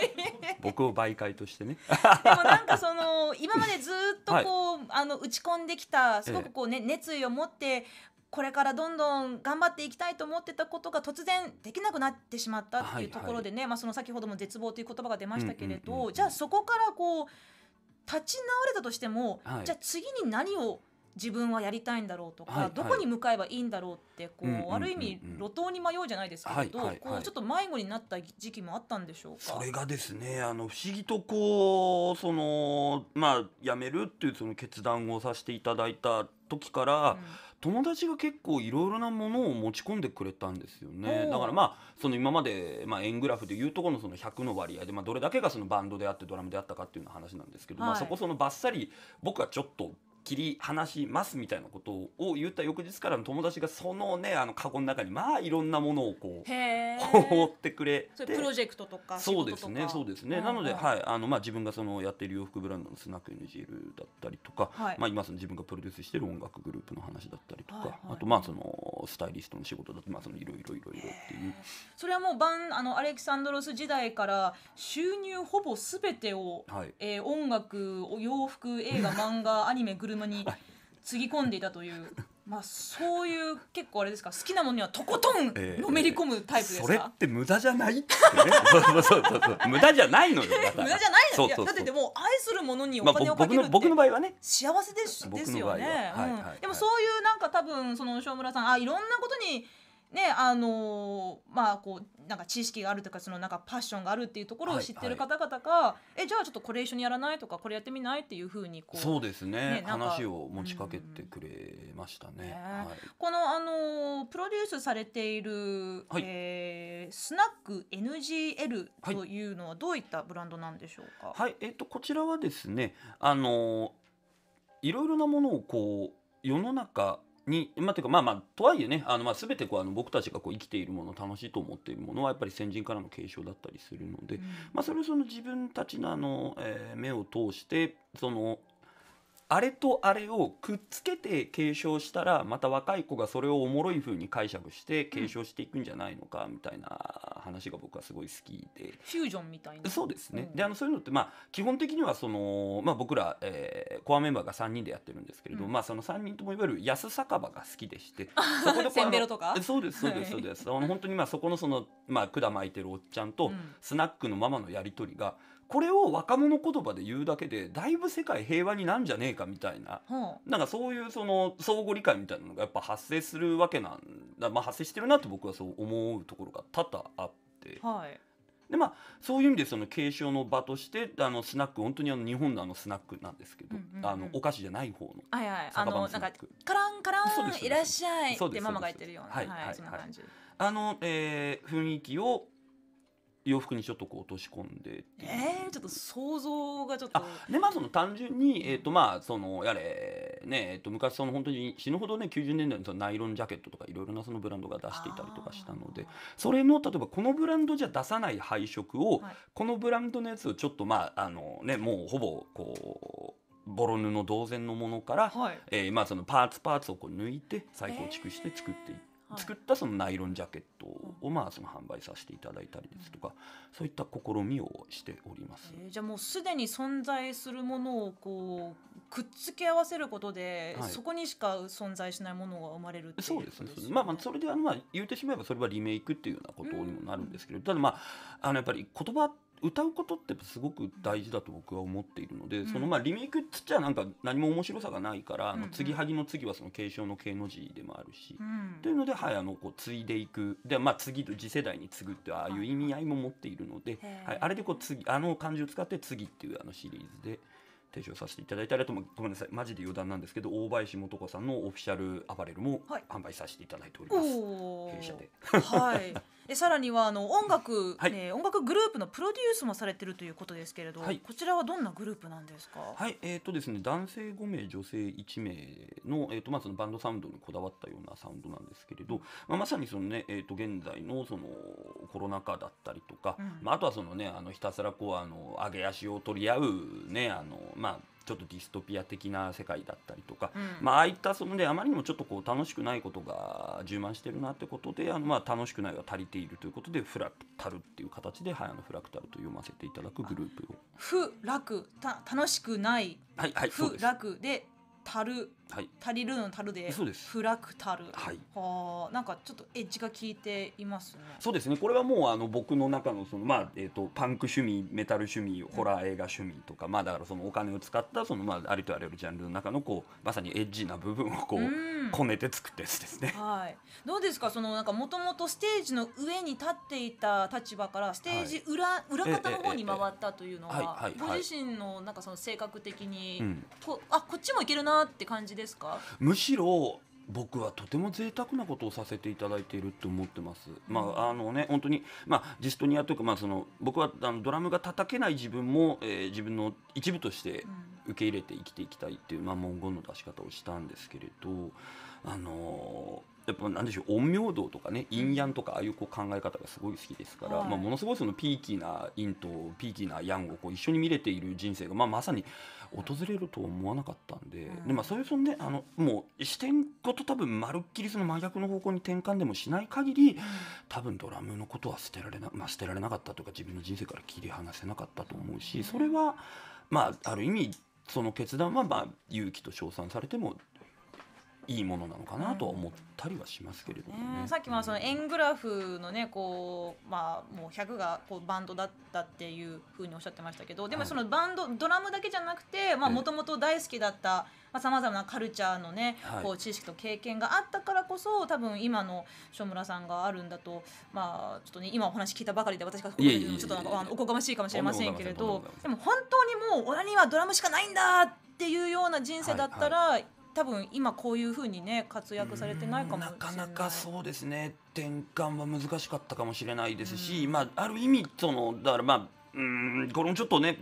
僕を媒介としてねでもなんかその今までずっとこう、はい、あの打ち込んできたすごくこうね、ええ、熱意を持ってこれからどんどん頑張っていきたいと思ってたことが突然できなくなってしまったっていうところでね、はいはい、まあ、その先ほども絶望という言葉が出ましたけれど、うんうんうんじゃあそこからこう立ち直れたとしても、はい、じゃあ次に何を自分はやりたいんだろうとか、はいはい、どこに向かえばいいんだろうってこう,、ある意味路頭に迷うじゃないですけど、こうちょっと迷子になった時期もあったんでしょうかそれがですねあの不思議とこうそのまあ辞めるっていうその決断をさせていただいた時から、うん、友達が結構いろいろなものを持ち込んでくれたんですよねだからまあその今まで、まあ、円グラフでいうところのその百の割合で、まあ、どれだけがそのバンドであってドラムであったかっていうの話なんですけど、はい、まあ、そこそのばっさり僕はちょっと切り離しますみたいなことを言った翌日からの友達がそのねあのカゴの中にまあいろんなものをこう放ってくれてプロジェクトとかそうですねそうですね、うん、なので、はいあのまあ、自分がそのやってる洋服ブランドのスナック NGL だったりとか、はい、まあ、今その自分がプロデュースしてる音楽グループの話だったりとか、はいはい、あとまあそのスタイリストの仕事だとまあそのいろいろいろいろっていうそれはもうバンあのアレキサンドロス時代から収入ほぼすべてを、はいえー、音楽洋服映画漫画アニメグルメズーにつぎ込んでいたという。まあそういう結構あれですか好きなものにはとことんのめり込むタイプですか、えー、それって無駄じゃないってね そうそうそうそう無駄じゃないのよ無駄じゃないのだってでも愛するものにお金をかけるって、僕の場合はね幸せですですよね、でもそういうなんか多分その正村さんあいろんなことにねあのー、まあこうなんか知識があるとかそのなんかパッションがあるっていうところを知ってる方々が、はいはい、えじゃあちょっとこれ一緒にやらないとかこれやってみないっていうふうにこうそうですね、ね、話を持ちかけてくれましたね。うん、ねはい、この、あのー、プロデュースされている、はい、えー、スナック NGL というのはどういったブランドなんでしょうか、はいえっと、とこちらはですね、あのいろいろなものをこう世の中に、まあ、というかまあまあとはいえねあの、まあ、全てこうあの僕たちがこう生きているもの楽しいと思っているものはやっぱり先人からの継承だったりするので、うん、まあ、それをその自分たちのあの、えー、目を通してそのあれとあれをくっつけて継承したらまた若い子がそれをおもろい風に解釈して継承していくんじゃないのかみたいな話が僕はすごい好きでフュージョンみたいなそうですね、うん、であのそういうのってまあ基本的にはその、まあ、僕ら、えー、コアメンバーが3人でやってるんですけれど、うん、まあ、その3人ともいわゆる安酒場が好きでして そこでセンとかそうですそうですそうです、はい、あの本当にまあそこのその、まあ、管巻いてるおっちゃんとスナックのママのやり取りが、うんこれを若者言葉で言うだけでだいぶ世界平和になんじゃねえかみたいな、うなんかそういうその相互理解みたいなのがやっぱ発生するわけなんだ、まあ、発生してるなって僕はそう思うところが多々あって。はいでまあ、そういう意味でその継承の場としてあのスナック本当にあの日本のあのスナックなんですけど、うんうんうん、あのお菓子じゃない方のはいはいあのなんかカランカランいらっしゃいってママが言ってるようなはいはい、はい、はい、あの、えー、雰囲気を洋服にちょっとこう落とし込んでえー、ちょっと想像がちょっとでまあその単純に、えーとまあ、そのやれ、ねえーと、昔その本当に死ぬほどね90年代のそのナイロンジャケットとかいろいろなそのブランドが出していたりとかしたのでそれの例えばこのブランドじゃ出さない配色を、はい、このブランドのやつをちょっとまああのねもうほぼこうボロ布同然のものから、はい、えー、まあ、そのパーツパーツをこう抜いて再構築して作っていって。作ったそのナイロンジャケットをまあその販売させていただいたりですとか、そういった試みをしております、えー、じゃあもうすでに存在するものをこうくっつけ合わせることで、はい、そこにしか存在しないものが生まれるっていう、ね、そうですねまあ、まあそれではまあ言うてしまえばそれはリメイクっていうようなことにもなるんですけど、うん、ただまああのやっぱり言葉って歌うことってすごく大事だと僕は思っているので、うん、そのまあリメイクっつっちゃなんか何も面白さがないから、うんうん、継ぎはぎの次はその継承の継の字でもあるし、うん、というので、はい、あのこう継いでいくで、まあ、次と次世代に継ぐってああいう意味合いも持っているので、はい、あれでこう次あの漢字を使って「次」っていうあのシリーズで。提唱させていただいたりともごめんなさいマジで余談なんですけど大林素子さんのオフィシャルアパレルも販売させていただいております、はい、弊社で。はい えさらにはあの音楽、はい、えー、音楽グループのプロデュースもされてるということですけれど、はい、こちらはどんなグループなんですか。はい、えっ、ー、とですね、男性五名、女性一名のえっ、ー、とまあそのバンドサウンドにこだわったようなサウンドなんですけれど、まあまさにそのねえっ、と現在のそのコロナ禍だったりとか、うん、まああとはそのねあのひたすらこうあの上げ足を取り合うねあのまあちょっとディストピア的な世界だったりとか、うん、まあ、ああいったそのねあまりにもちょっとこう楽しくないことが充満してるなってことであのまあ楽しくないが足りているということでフラタルっていう形で、はい、のフラクタルと読ませていただくグループを。ふ楽た楽しくない、はいはい、ふ楽でたる、はい、足りるのたるでそうですフラクタル、はい、はなんかちょっとエッジが効いていますねそうですねこれはもうあの僕の中のその、まあえーと、パンク趣味メタル趣味ホラー映画趣味とか、うん、まあ、だからそのお金を使ったその、まあ、ありとあらゆるジャンルの中のこうまさにエッジな部分をこう、うん、こねて作ってですね、はい、どうですかそのなんかもともとステージの上に立っていた立場からステージ裏はい、裏方の方に回ったというのは、ご自身のなんかその性格的に、うん、こあこっちもいけるなって感じですかむしろ僕はとても贅沢なことをさせていただいていると思ってます。まああのね本当にまあジストニアというかまあその僕はあのドラムが叩けない自分も、えー、自分の一部として受け入れて生きていきたいっていうまあ文言の出し方をしたんですけれどあのーやっぱ何でしょう陰陽道とかね陰陽とかああいうこう考え方がすごい好きですから、はい、まあ、ものすごいそのピーキーな陰とピーキーな陽をこう一緒に見れている人生が、まあ、まさに訪れるとは思わなかったんでうん、でまあ、そういうそのねあのもう視点ごと多分まるっきりその真逆の方向に転換でもしない限り多分ドラムのことは捨てられな,、まあ、捨てられなかったというか自分の人生から切り離せなかったと思うしそれは、まあ、ある意味その決断はまあ勇気と称賛されてもいいものなのかなとは思ったりはしますけれども、ねね、さっきもその円グラフのねこうまあもう100がこうバンドだったっていうふうにおっしゃってましたけどでもそのバンド、はい、ドラムだけじゃなくてまあもともと大好きだったさまざ、まなカルチャーのね、こう知識と経験があったからこそ多分今の庄村さんがあるんだとまあちょっとね今お話聞いたばかりで私がちょっとなんかおこがましいかもしれませんけれどでも本当にもう俺にはドラムしかないんだっていうような人生だったら、い多分今こういうふうにね活躍されてないかもなかなかそうですね転換は難しかったかもしれないですし、まあある意味そのだからまあうんこれもちょっとね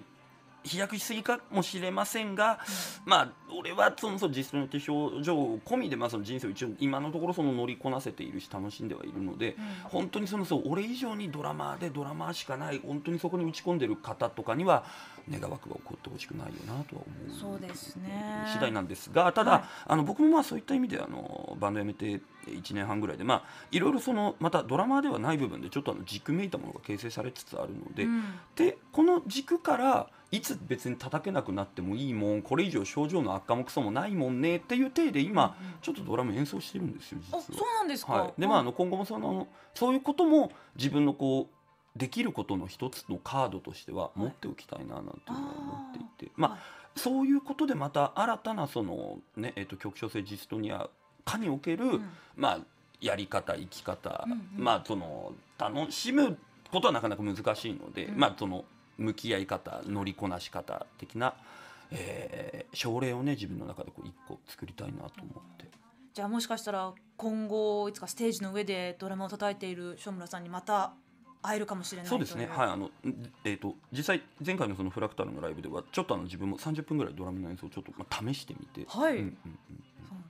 飛躍しすぎかもしれませんが、まあ、俺はそのその実際の手表情込みで、まあ、その人生を一応今のところその乗りこなせているし楽しんではいるので、本当にそのそう俺以上にドラマでドラマしかない本当にそこに打ち込んでる方とかには願わくば起こってほしくないよなとは思うそうですね次第なんですがただ、はい、あの僕もまあそういった意味であのバンド辞めて1年半ぐらいで、まあ、いろいろそのまたドラマではない部分でちょっとあの軸めいたものが形成されつつあるのでうん、でこの軸からいつ別に叩けなくなってもいいもんこれ以上症状の悪化もクソもないもんねっていう体で今、ちょっとドラム演奏してるんですよ実は。そうなんですか、はい、でまあ、あの今後もそのそういうことも自分のこうできることの一つのカードとしては持っておきたいななんていうのは思っていて、はい、まあ、そういうことでまた新たなそのね、えーと、と局所性ジストニアかにおける、うん、まあ、やり方生き方、うんうん、まあ、その楽しむことはなかなか難しいので、うん、まあ、その向き合い方乗りこなし方的な、えー、症例をね自分の中でこう一個作りたいなと思って。じゃあもしかしたら今後いつかステージの上でドラマを叩いている庄村さんにまた会えるかもしれないそうですね、はいあのえーと、実際前回のそのフラクタルのライブではちょっとあの自分も30分ぐらいドラムの演奏をちょっと、まあ、試してみて、はい、うんうんうん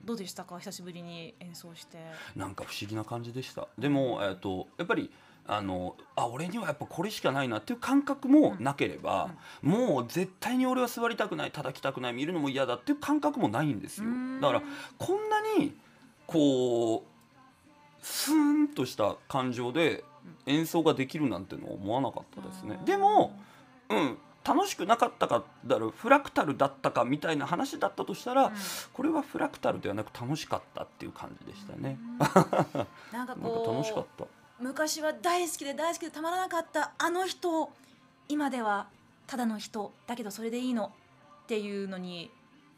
どうでしたか久しぶりに演奏してなんか不思議な感じでしたでも、えーと、とやっぱりあのあ俺にはやっぱこれしかないなっていう感覚もなければ、うんうん、もう絶対に俺は座りたくない叩きたくない見るのも嫌だっていう感覚もないんですよだからこんなにこうスーンとした感情で演奏ができるなんてのは思わなかったですね。でも、うん、楽しくなかったかだろうフラクタルだったかみたいな話だったとしたら、うん、これはフラクタルではなく楽しかったっていう感じでしたね。うん、なんか楽しかった。昔は大好きで大好きでたまらなかったあの人今ではただの人だけどそれでいいのっていうのに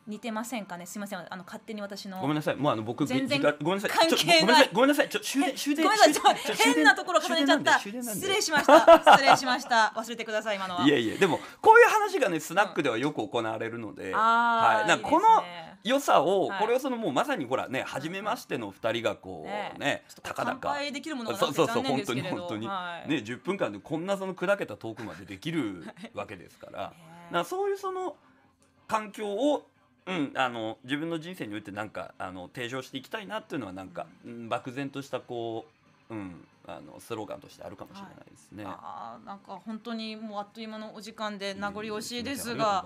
似てませんかねすみませんあの勝手に私のごめんなさいもうあの僕全然ごめんなさい関係ないごめんなさいちょっと終電終電ごめんなさい変なところ重ねちゃった失礼しました 失礼しました忘れてください今のはいやいやでもこういう話がねスナックではよく行われるので、はいなんかこの良さを、これをそのもうまさにほらね初めましての二人がこうね高々乾できるものがそうそうそう本当に本当に、ね十分間でこんなその砕けたトークまでできるわけですから、なそういうその環境をうん、あの自分の人生においてなんかあの提唱していきたいなっていうのはなんか、うん、漠然としたこう、うん、あのスローガンとしてあるかもしれないですね。はい、あなんか本当にもうあっという間のお時間で名残惜しいですが。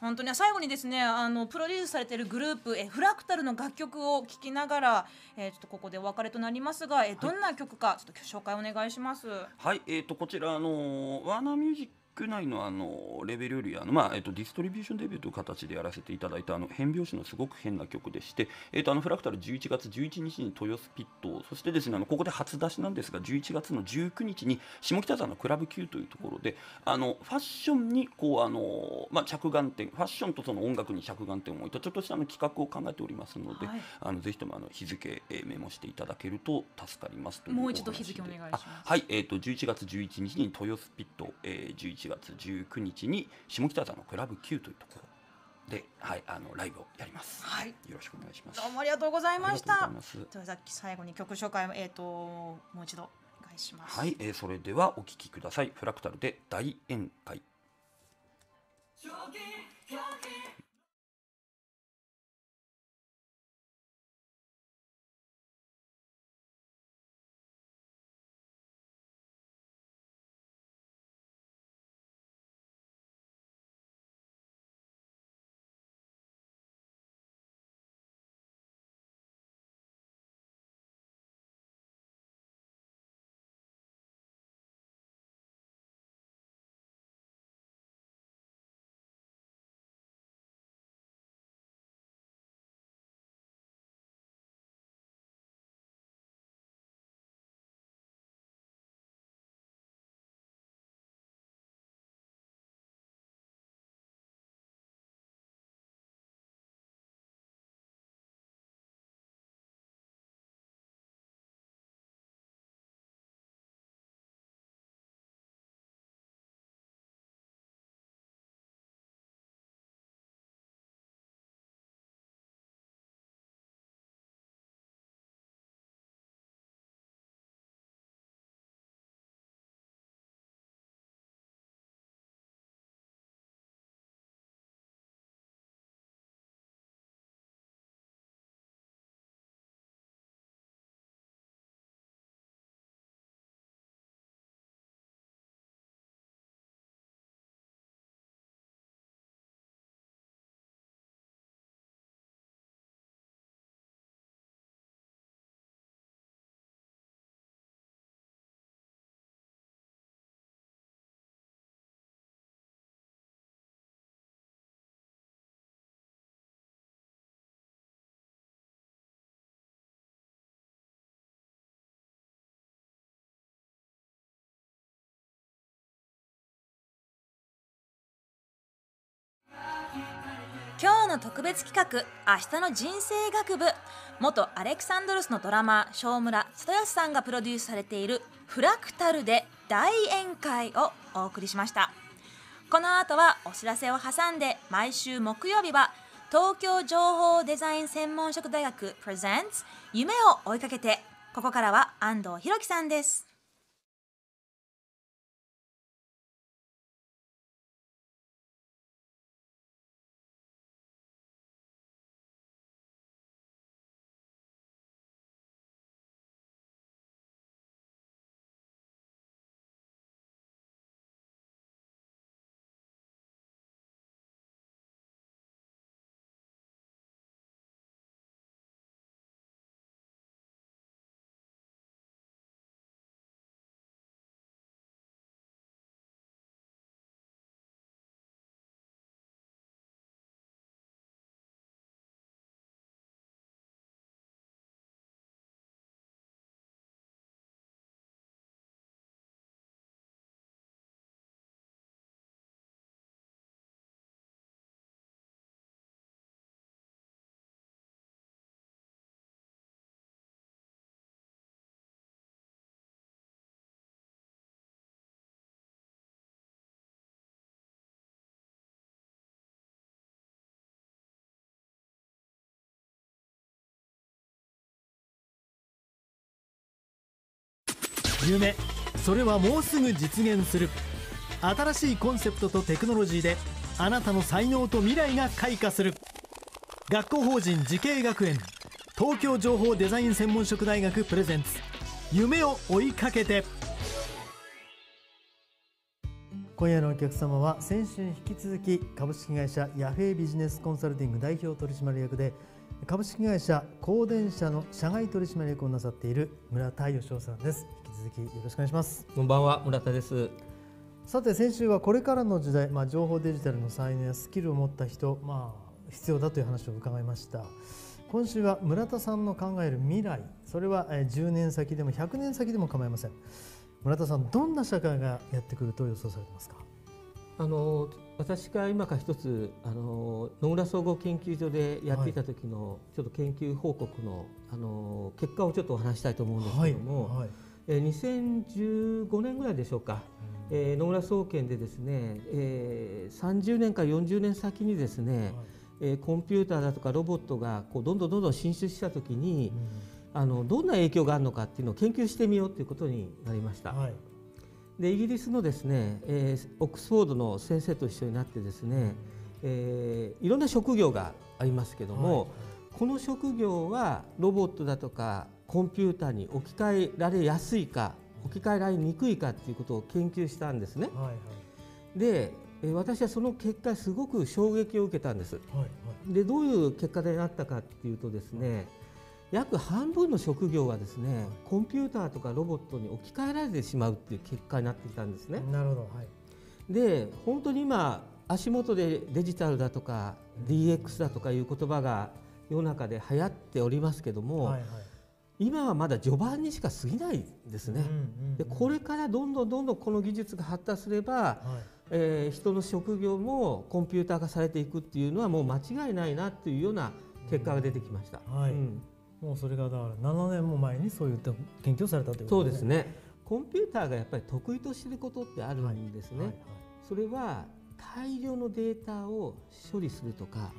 本当に最後にですねあのプロデュースされているグループえフラクタルの楽曲を聴きながら、えー、ちょっとここでお別れとなりますがえどんな曲か、ちょっと紹介お願いします。はい、えっ、ー、とこちらあのワーナーミュージッ少ないのあのレベルよりあの、まあえっと、ディストリビューションデビューという形でやらせていただいたあの変拍子のすごく変な曲でして、えっと、あのフラクタル11月11日に豊洲ピットそしてですねあのここで初出しなんですが11月の19日に下北沢のクラブ Q というところであのファッションにこうあの、まあ、着眼点ファッションとその音楽に着眼点を置いたちょっとしたの企画を考えておりますので、はい、あのぜひともあの日付、えー、メモしていただけると助かりますもう一度日付お願いします。はい、えっ、ー、と11月11日に豊洲ピット、えー、11月19日に下北沢のクラブ Q というところで、はい、あのライブをやります。はい、よろしくお願いします。どうもありがとうございました。さっき最後に曲紹介えっ、ー、ともう一度お願いします。はい、えー、それではお聞きください。フラクタルで大宴会。今日の特別企画明日の人生学部元アレクサンドロスのドラマー正村里康さんがプロデュースされているフラクタルで大宴会をお送りしましたこの後はお知らせを挟んで毎週木曜日は東京情報デザイン専門職大学 presents 夢を追いかけてここからは安藤弘樹さんです夢それはもうすぐ実現する新しいコンセプトとテクノロジーであなたの才能と未来が開花する学校法人慈恵学園東京情報デザイン専門職大学プレゼンツ夢を追いかけて今夜のお客様は先週に引き続き株式会社ヤフェイビジネスコンサルティング代表取締役で株式会社光電社の社外取締役をなさっている村田義雄さんです続きよろしくお願いしますこんばんは村田ですさて先週はこれからの時代、まあ、情報デジタルの才能やスキルを持った人、まあ、必要だという話を伺いました今週は村田さんの考える未来それは10年先でも100年先でも構いません村田さんどんな社会がやってくると予想されてますかあの私が今か一つあの野村総合研究所でやっていた時の、はい、ちょっと研究報告のあの結果をちょっとお話したいと思うんですけども、はいはいえー、2015年ぐらいでしょうか、うん、えー、野村総研でですね、えー、30年から40年先にですね、はいえー、コンピューターだとかロボットがこうどんどんどんどん進出した時に、うん、あのどんな影響があるのかっていうのを研究してみようということになりました。はい、でイギリスのですね、えー、オックスフォードの先生と一緒になってですね、えー、いろんな職業がありますけども、はい、この職業はロボットだとかコンピューターに置き換えられやすいか置き換えられにくいかということを研究したんですね。はいはい、で私はその結果すごく衝撃を受けたんです。はいはい、でどういう結果でなったかっていうとですね、約半分の職業はですね、コンピューターとかロボットに置き換えられてしまうっていう結果になってきたんですね。なるほど、はい、で本当に今足元でデジタルだとか DX だとかいう言葉が世の中で流行っておりますけども、はいはい、今はまだ序盤にしか過ぎないですね、でこれからどんどんどんどんこの技術が発達すれば、はい、えー、人の職業もコンピューター化されていくっていうのはもう間違いないなっていうような結果が出てきました、うん、はい、うん、もうそれがだから7年も前にそういった研究をされたということですねそうですねコンピューターがやっぱり得意としてることってあるんですね、それは大量のデータを処理するとか、はい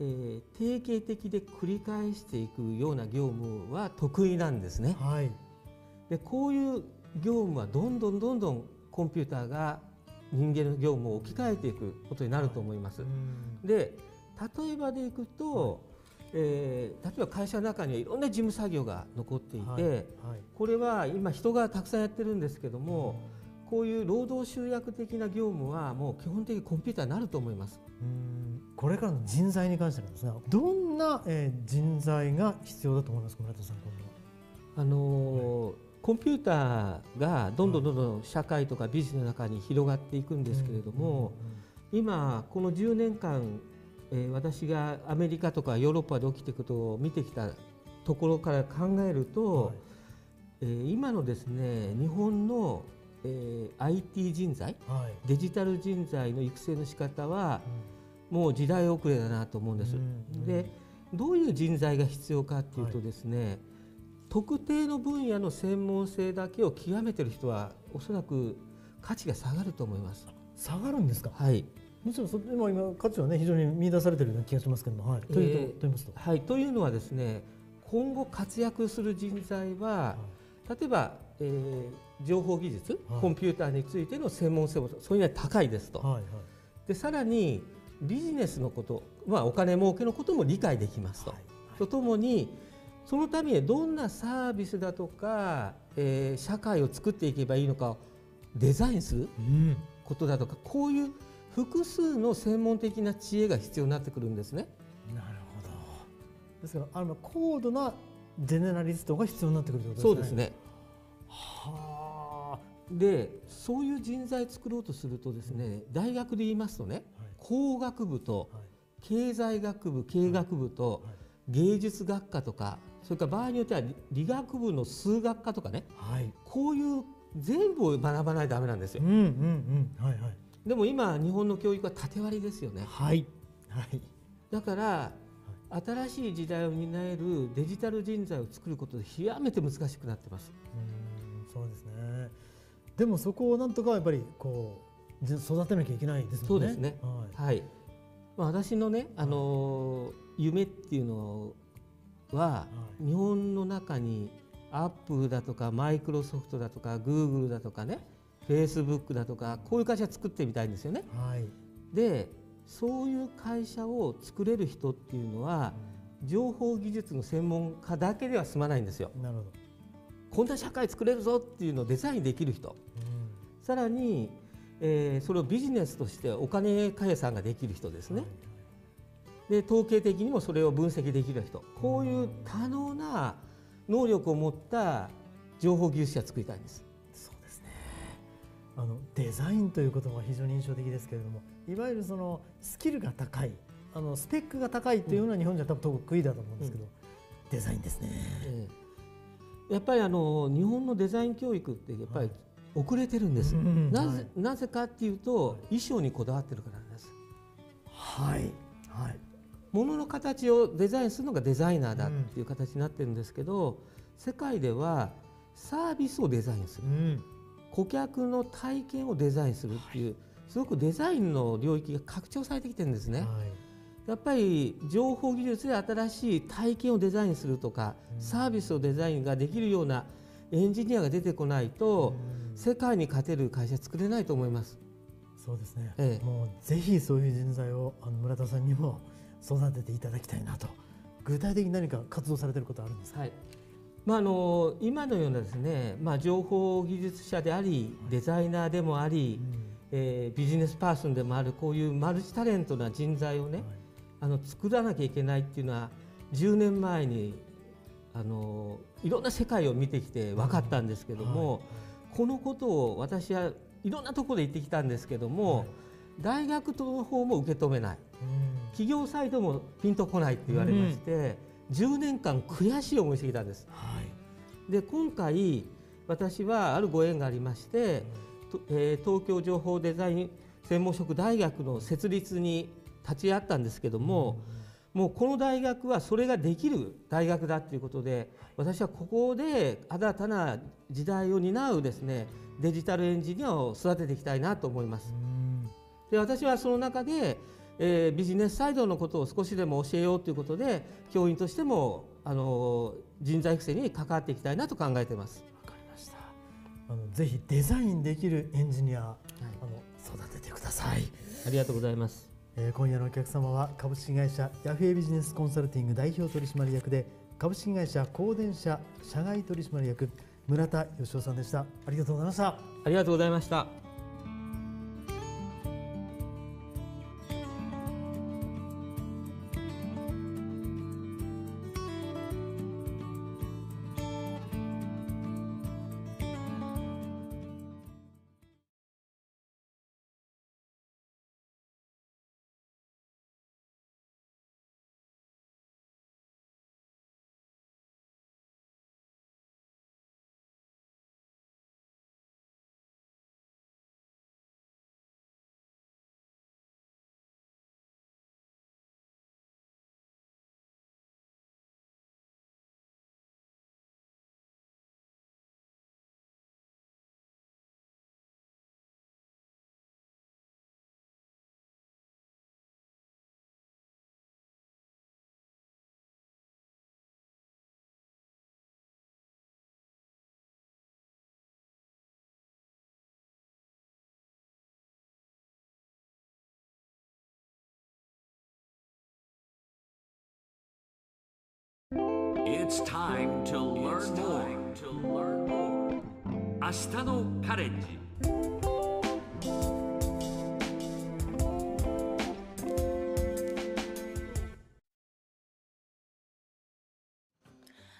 えー、定型的で繰り返していくような業務は得意なんですね。はい、でこういう業務はどんどんどんどんコンピューターが人間の業務を置き換えていくことになると思います。で例えばでいくと、えー、例えば会社の中にはいろんな事務作業が残っていて、はい、これは今人がたくさんやってるんですけども。こういう労働集約的な業務はもう基本的にコンピューターになると思います。これからの人材に関してなんですが、ね、どんな、えー、人材が必要だと思いますか村田さん今度あのーはい、コンピューターがどんどんどんどん社会とかビジネスの中に広がっていくんですけれども、今この10年間、えー、私がアメリカとかヨーロッパで起きていくことを見てきたところから考えると、はい、えー、今のですね日本のえー、IT 人材、はい、デジタル人材の育成の仕方は、うん、もう時代遅れだなと思うんです。うんうん、でどういう人材が必要かっていうとですね、はい、特定の分野の専門性だけを極めてる人はおそらく価値が下がると思います。下がるんですか。はい。むしろそっちも今価値はね非常に見出されてるような気がしますけども、はい。はい。というのはですね、今後活躍する人材は、はい、例えば、えー、情報技術、はい、コンピューターについての専門性もそれいは高いですと、はいはい、でさらにビジネスのこと、まあ、お金儲けのことも理解できますと、はいはい、とともにそのためにどんなサービスだとか、えー、社会を作っていけばいいのかをデザインすることだとか、うん、こういう複数の専門的な知恵が必要になってくるんですね。なるほどですからあの高度なジェネラリストが必要になってくるということですね。そうですねはあでそういう人材作ろうとするとですね、大学で言いますとね、工学部と経済学部経学部と芸術学科とかそれから場合によっては理学部の数学科とかね、こういう全部を学ばないとだめなんですよ。でも今日本の教育は縦割りですよね。はい、はい、だから新しい時代を担えるデジタル人材を作ることで極めて難しくなってます。うんそうですねでもそこをなんとかやっぱりこう育てなきゃいけないですね。そうですね。はい。はい、まあ私のねあのー、夢っていうのは、はい、日本の中にアップルだとかマイクロソフトだとかグーグルだとかね、フェイスブックだとかこういう会社作ってみたいんですよね。はい。でそういう会社を作れる人っていうのは、うん、情報技術の専門家だけでは済まないんですよ。なるほど。こんな社会作れるぞっていうのをデザインできる人、うん、さらに、えー、それをビジネスとしてお金加んができる人ですね、はい、で統計的にもそれを分析できる人こういう多能な能力を持った情報技術者作りたいんです。そうですねあのデザインということも非常に印象的ですけれどもいわゆるそのスキルが高いあのスペックが高いというのは日本じゃ多分得意だと思うんですけど、うん、デザインですね。うんやっぱりあの日本のデザイン教育ってやっぱり遅れてるんです、はい、なぜ、なぜかっていうと衣装にこだわってるからなんですはいはい物の形をデザインするのがデザイナーだっていう形になってるんですけど、うん、世界ではサービスをデザインする、うん、顧客の体験をデザインするっていう、はい、すごくデザインの領域が拡張されてきてるんですね。はいやっぱり情報技術で新しい体験をデザインするとかサービスをデザインができるようなエンジニアが出てこないと世界に勝てる会社作れないと思います。そうですね、ええ、もうぜひそういう人材をあの村田さんにも育てていただきたいなと具体的に何か活動されてることあるんですか、はい、まあ、あの今のようなですね、まあ、情報技術者でありデザイナーでもあり、はい、えー、ビジネスパーソンでもあるこういうマルチタレントな人材をね、はいあの作らなきゃいけないっていうのは10年前にあのいろんな世界を見てきて分かったんですけども、はい、このことを私はいろんなところで言ってきたんですけども、はい、大学の方も受け止めない、企業サイドもピンとこないって言われまして、うん、10年間悔しい思いしてきたんです。はい、で今回私はあるご縁がありまして、うん、えー、東京情報デザイン専門職大学の設立に立ち会ったんですけども、もうこの大学はそれができる大学だっていうことで私はここで新たな時代を担うですねデジタルエンジニアを育てていきたいなと思います。で私はその中で、えー、ビジネスサイドのことを少しでも教えようということで教員としてもあの人材育成に関わっていきたいなと考えています。わかりました。あのぜひデザインできるエンジニア、はい、あの育ててください。ありがとうございます。え今夜のお客様は株式会社ヤフエビジネスコンサルティング代表取締役で株式会社光電社社外取締役村田芳雄さんでしたありがとうございましたありがとうございました It's time to learn more. 明日のカレッジ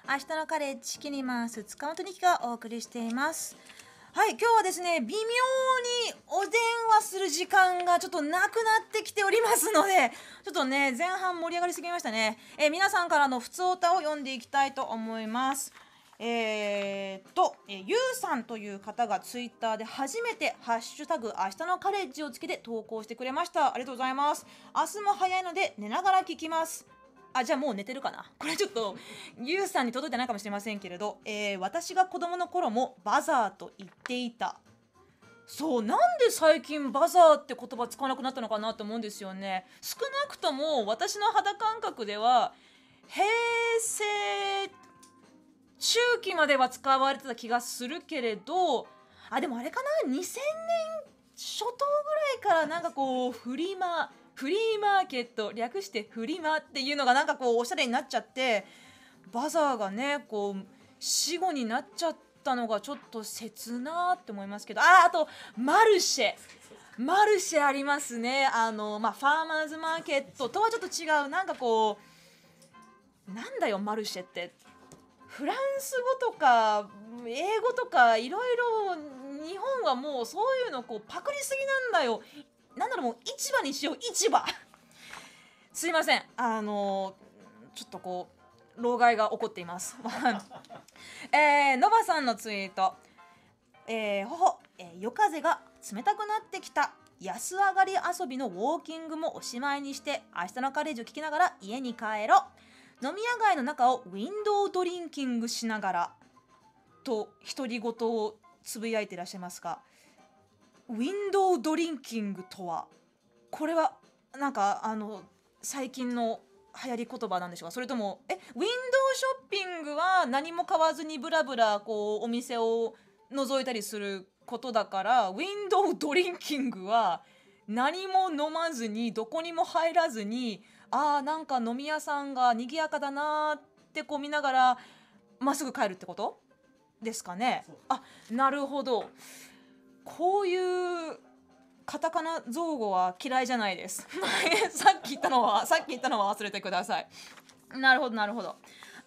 明日のカレッジキニマンス塚本二希がお送りしていますはい今日はですね微妙にお電話する時間がちょっとなくなってきておりますのでちょっとね前半盛り上がりすぎましたね、えー、皆さんからの普通歌を読んでいきたいと思いますえー、っと、えゆうさんという方がツイッターで初めて「ハッシュタグ明日のカレッジ」をつけて投稿してくれましたありがとうございます明日も早いので寝ながら聞きますあじゃあもう寝てるかな これちょっとゆうさんに届いてないかもしれませんけれど、えー、私が子供の頃もバザーと言っていたそうなんで最近バザーって言葉使わなくなったのかなと思うんですよね少なくとも私の肌感覚では平成中期までは使われてた気がするけれどあでもあれかな2000年初頭ぐらいからなんかこうフリマフリーマーケット略してフリマっていうのがなんかこうおしゃれになっちゃってバザーがねこう死後になっちゃったのがちょっと切なって思いますけどああとマルシェマルシェありますねあの、まあ、ファーマーズマーケットとはちょっと違うなんかこうなんだよマルシェってフランス語とか英語とかいろいろ日本はもうそういうのこうパクりすぎなんだよなんならもう市場にしよう市場 すいませんあのー、ちょっとこう老害が起こっています えー、のばさんのツイート「えー、ほほ、えー、夜風が冷たくなってきた」安上がり遊びのウォーキングもおしまいにして明日のカレージを聞きながら家に帰ろう飲み屋街の中をウィンドウドリンキングしながらと独り言をつぶやいていらっしゃいますがウィンドウドリンキングとはこれはなんかあの最近の流行り言葉なんでしょうかそれともえウィンドウショッピングは何も買わずにブラブラこうお店を覗いたりすることだからウィンドウドリンキングは何も飲まずにどこにも入らずにあーなんか飲み屋さんが賑やかだなってこう見ながらまっすぐ帰るってことですかねあなるほどこういうカタカナ造語は嫌いじゃないです さっき言ったのはさっき言ったのは忘れてくださいなるほどなるほど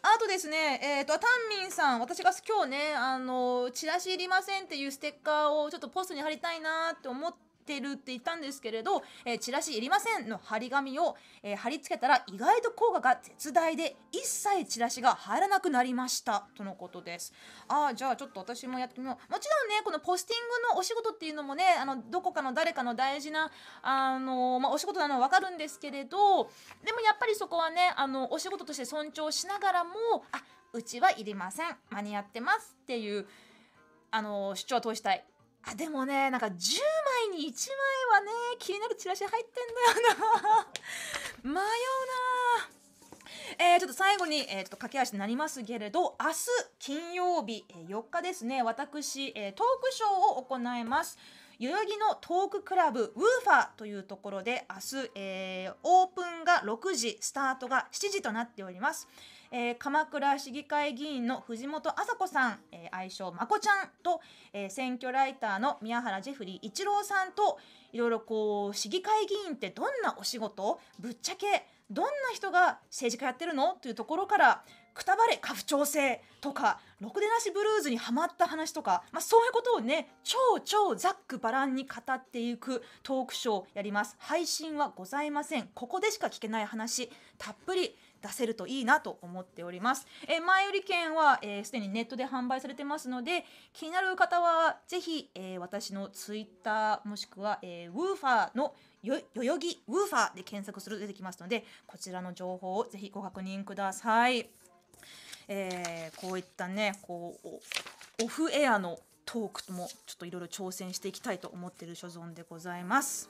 あとですね、えーと、タンミンさん、私が今日ね、あのチラシいりませんっていうステッカーをちょっとポストに貼りたいなって思ってるって言ったんですけれど、えー、チラシいりませんの張り紙を、えー、貼り付けたら意外と効果が絶大で一切チラシが入らなくなりましたとのことですああじゃあちょっと私もやってみようもちろんねこのポスティングのお仕事っていうのもねあのどこかの誰かの大事な、あのー、まあ、お仕事なのは分かるんですけれどでもやっぱりそこはねあのお仕事として尊重しながらもあうちはいりません間に合ってますっていうあの主張を通したいあでもねなんか10枚に1枚はね気になるチラシ入ってんだよな 迷うなえー、ちょっと最後に、えー、ちょっと駆け足になりますけれど明日金曜日、えー、4日ですね私、えー、トークショーを行います代々木のトーククラブウーファーというところで明日、えー、オープンが6時スタートが7時となっておりますえー、鎌倉市議会議員の藤本麻子さん、えー、愛称まこちゃんと、えー、選挙ライターの宮原ジェフリー一郎さんといろいろこう市議会議員ってどんなお仕事ぶっちゃけどんな人が政治家やってるのというところからくたばれ家父長制とかろくでなしブルーズにはまった話とか、まあ、そういうことをね超超ざっくばらんに語っていくトークショーやります配信はございませんここでしか聞けない話たっぷり出せるといいなと思っております。え前売り券はすで、えー、にネットで販売されてますので気になる方はぜひ、えー、私のツイッターもしくは、えー、ウーファーのよ代々木ウーファーで検索すると出てきますのでこちらの情報をぜひご確認ください。えー、こういったねこうオフエアのトークもちょっといろいろ挑戦していきたいと思っている所存でございます。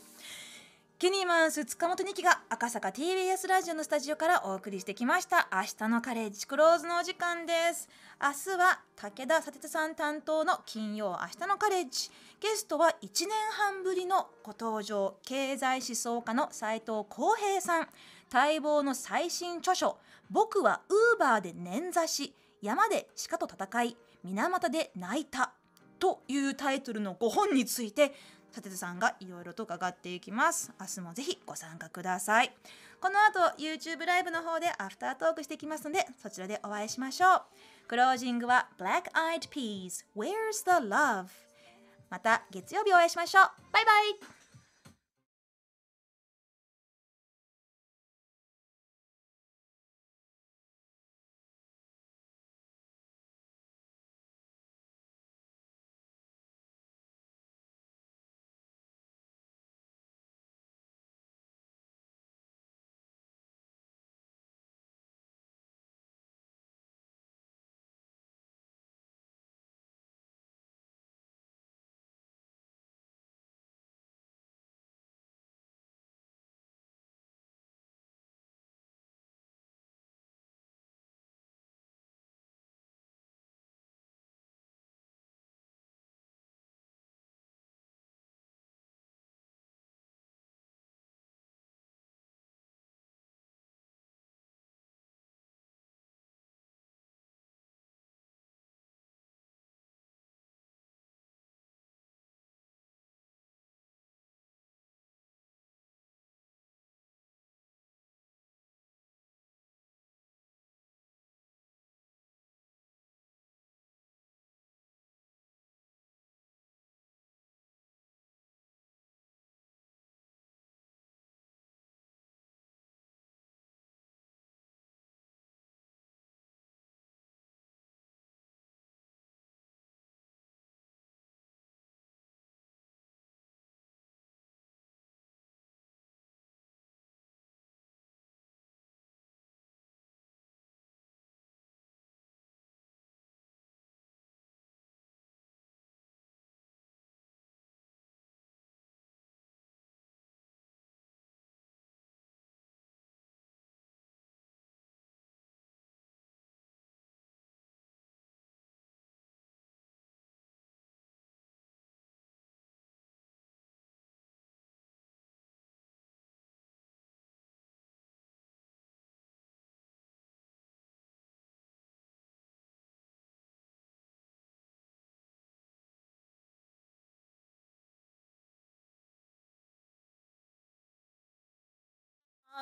キュニマンス塚本二希が赤坂 TBS ラジオのスタジオからお送りしてきました明日のカレッジクローズのお時間です明日は武田佐哲さん担当の金曜明日のカレッジゲストは1年半ぶりのご登場経済思想家の斉藤浩平さん待望の最新著書僕はウーバーで捻挫し山で鹿と戦い水俣で泣いたというタイトルの5本について立てさんがいろいろと伺っていきます明日もぜひご参加くださいこの後 YouTube ライブの方でアフタートークしていきますのでそちらでお会いしましょうクロージングは Black Eyed Peas Where's the Love また月曜日お会いしましょうバイバイ